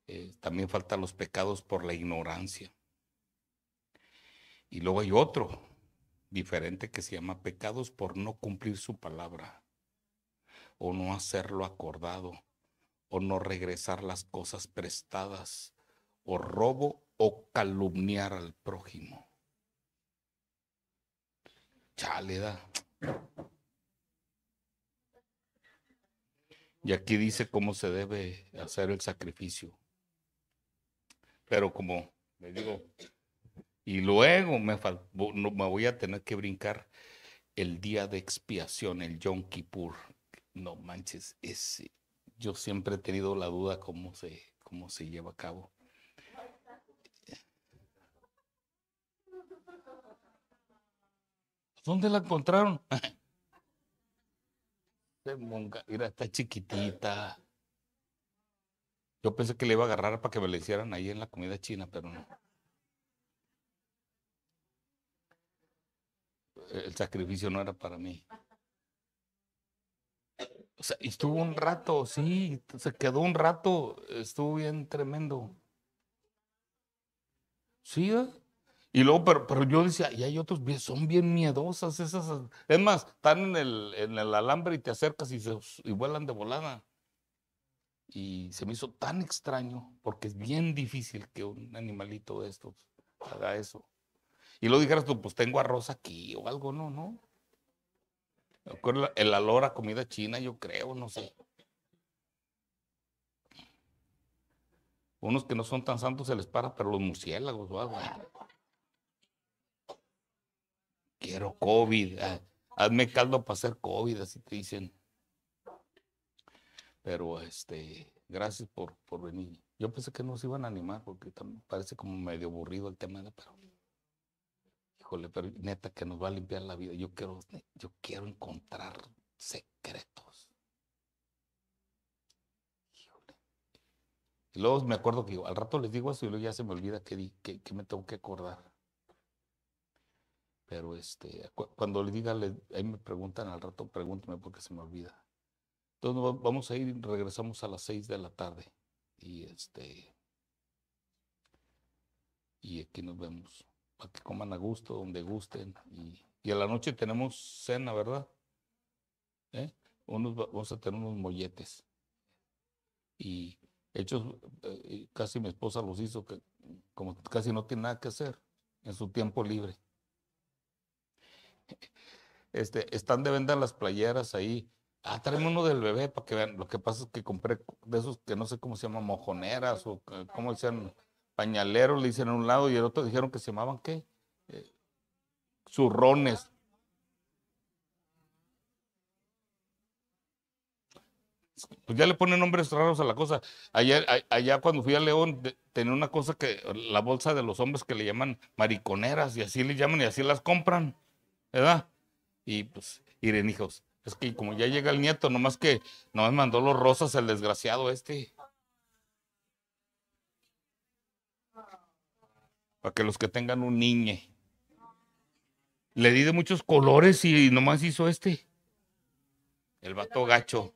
eh, también faltan los pecados por la ignorancia. Y luego hay otro diferente que se llama pecados por no cumplir su palabra o no hacerlo acordado o no regresar las cosas prestadas o robo o calumniar al prójimo. da. Y aquí dice cómo se debe hacer el sacrificio. Pero como le digo, y luego me, me voy a tener que brincar el día de expiación, el Yom Kippur. No manches, ese. Yo siempre he tenido la duda cómo se, cómo se lleva a cabo. ¿Dónde la encontraron? Mira, está chiquitita. Yo pensé que le iba a agarrar para que me la hicieran ahí en la comida china, pero no. el sacrificio no era para mí. O sea, y estuvo un rato, sí, se quedó un rato, estuvo bien tremendo. Sí, ¿eh? Y luego, pero, yo decía, y hay otros, son bien miedosas esas. Es más, están en el, alambre y te acercas y, se, y vuelan de volada. Y se me hizo tan extraño, porque es bien difícil que un animalito de estos haga eso. Y luego dijeras tú, pues tengo arroz aquí o algo, no, no. El olor a comida china, yo creo, no sé. Unos que no son tan santos se les para, pero los murciélagos o algo. Quiero COVID. Ah, hazme caldo para hacer COVID, así te dicen. Pero este, gracias por, venir. Yo pensé que nos iban a animar porque parece como medio aburrido el tema, pero pero neta que nos va a limpiar la vida. Yo quiero, yo quiero encontrar secretos. Y luego me acuerdo que al rato les digo eso y luego ya se me olvida que, di, que, me tengo que acordar. Pero este, cuando le diga, ahí me preguntan al rato, pregúntame porque se me olvida. Entonces vamos a ir, regresamos a las seis de la tarde. Y este. Y aquí nos vemos para que coman a gusto, donde gusten. Y, y a la noche tenemos cena, ¿verdad? ¿Eh? vamos a tener unos molletes. Y hechos, eh, casi mi esposa los hizo, que, como casi no tiene nada que hacer en su tiempo libre. Este, están de venda las playeras ahí. Ah, traeme uno del bebé para que vean. Lo que pasa es que compré de esos que no sé cómo se llaman, mojoneras o eh, cómo se llaman pañaleros le dicen a un lado y el otro dijeron que se llamaban qué? Eh, zurrones. Pues ya le ponen nombres raros a la cosa. Allá, allá cuando fui a León tenía una cosa que la bolsa de los hombres que le llaman mariconeras y así le llaman y así las compran, ¿verdad? Y pues, irenijos, hijos, es que como ya llega el nieto, nomás que nomás mandó los rosas el desgraciado este. Para que los que tengan un niñe. Le di de muchos colores y nomás hizo este. El vato gacho.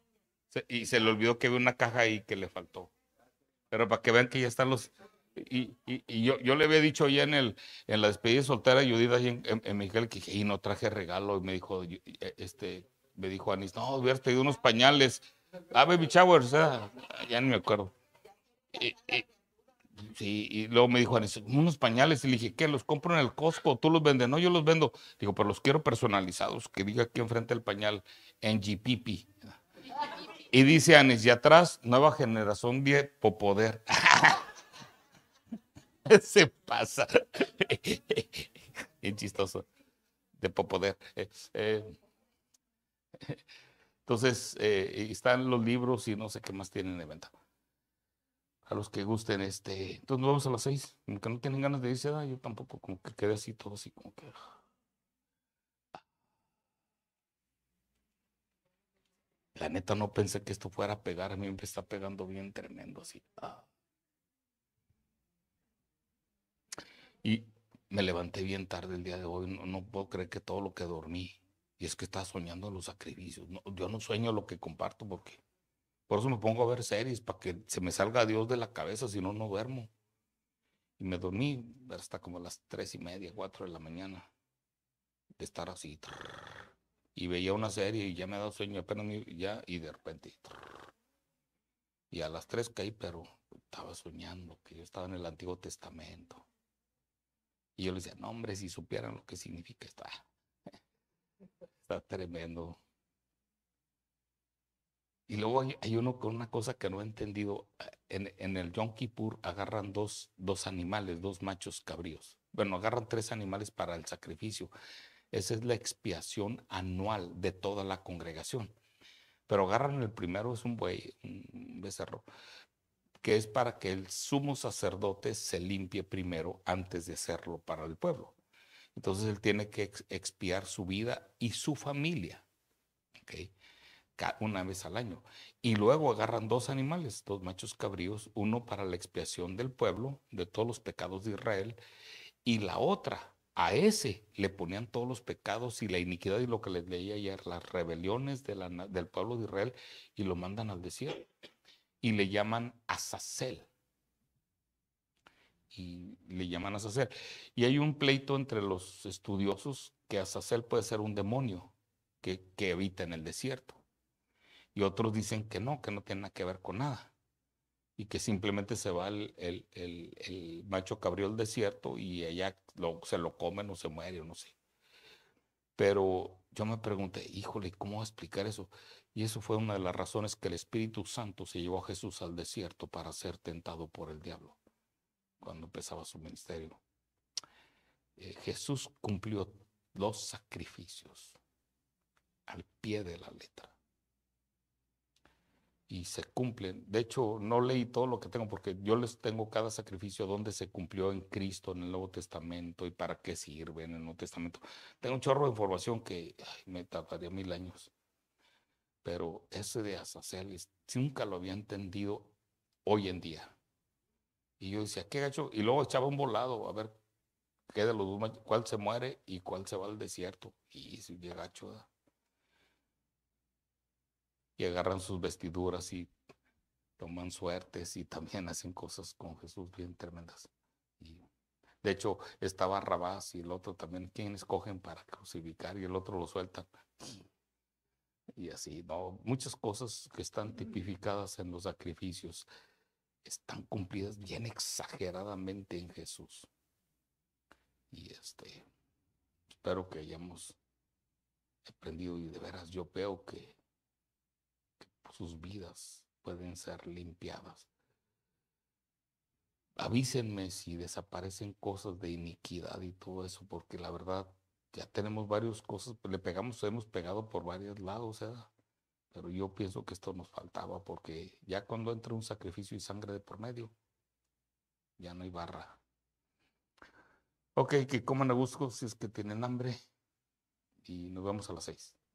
y se le olvidó que había una caja ahí que le faltó. Pero para que vean que ya están los. Y, yo, yo, le había dicho ya en, el, en la despedida soltera a Judith ahí en, Miguel que no traje regalo. Y me dijo, eh, este, me dijo Anis, no, hubieras pedido unos pañales. Ah, baby o sea, ya no me acuerdo. y, Sí, y luego me dijo, Anes, unos pañales. Y le dije, ¿qué? ¿Los compro en el Costco? ¿Tú los vendes? No, yo los vendo. Digo, pero los quiero personalizados. Que diga aquí enfrente el pañal, NGPP. Y dice Anes, y atrás, nueva generación de popoder. Se pasa. Bien chistoso. De popoder. Eh, eh, entonces, eh, están los libros y no sé qué más tienen de venta a los que gusten, este, entonces nos vamos a las seis, Que no tienen ganas de irse, ah, yo tampoco, como que quedé así, todo así, como que... Ah. La neta no pensé que esto fuera a pegar, a mí me está pegando bien tremendo, así. Ah. Y me levanté bien tarde el día de hoy, no, puedo creer que todo lo que dormí, y es que estaba soñando los sacrificios, yo no sueño lo que comparto porque por eso me pongo a ver series, para que se me salga Dios de la cabeza, si no, no duermo. Y me dormí hasta como las tres y media, cuatro de la mañana, de estar así. y veía una serie y ya me he dado sueño, apenas ya, y de repente. y a las tres caí, pero estaba soñando que yo estaba en el Antiguo Testamento. Y yo le decía, no, hombre, si supieran lo que significa esto. Está tremendo. Y luego hay, uno con una cosa que no he entendido. Eh, en, el Yom Kippur agarran dos, animales, dos machos cabríos. Bueno, agarran tres animales para el sacrificio. Esa es la expiación anual de toda la congregación. Pero agarran el primero, es un buey, un becerro, que es para que el sumo sacerdote se limpie primero antes de hacerlo para el pueblo. Entonces él tiene que expiar su vida y su familia. ¿okay? una vez al año. Y luego agarran dos animales, dos machos cabríos, uno para la expiación del pueblo, de todos los pecados de Israel, y la otra, a ese le ponían todos los pecados y la iniquidad y lo que les leía ayer, las rebeliones del pueblo de Israel, y lo mandan al desierto. Y le llaman Azazel. Y le llaman Azazel. Y hay un pleito entre los estudiosos que Azazel puede ser un demonio que, que habita en el desierto y otros dicen que no, que no tiene nada que ver con nada. Y que simplemente se va el, el, el, el macho cabrío al desierto y allá lo, se lo comen o se muere o no sé. Pero yo me pregunté, híjole, ¿cómo va a explicar eso? Y eso fue una de las razones que el Espíritu Santo se llevó a Jesús al desierto para ser tentado por el diablo cuando empezaba su ministerio. Eh, Jesús cumplió dos sacrificios al pie de la letra y se cumplen. De hecho, no leí todo lo que tengo porque yo les tengo cada sacrificio donde se cumplió en Cristo, en el Nuevo Testamento y para qué sirve en el Nuevo Testamento. Tengo un chorro de información que me tardaría mil años. Pero ese de Azazel nunca lo había entendido hoy en día. Y yo decía, ¿qué gacho? Y luego echaba un volado a ver qué de los dos, cuál se muere y cuál se va al desierto. Y qué gacho y agarran sus vestiduras y toman suertes y también hacen cosas con Jesús bien tremendas. Y de hecho, estaba Rabás y el otro también, quien escogen para crucificar? Y el otro lo sueltan. Y así, no, muchas cosas que están tipificadas en los sacrificios están cumplidas bien exageradamente en Jesús. Y este, espero que hayamos aprendido y de veras yo veo que sus vidas pueden ser limpiadas. Avísenme si desaparecen cosas de iniquidad y todo eso, porque la verdad ya tenemos varias cosas, pues, le pegamos, hemos pegado por varios lados, pero yo pienso que esto nos faltaba, porque ya cuando entra un sacrificio y sangre de por medio, ya no hay barra. Ok, que coman a busco si es que tienen hambre y nos vemos a las seis.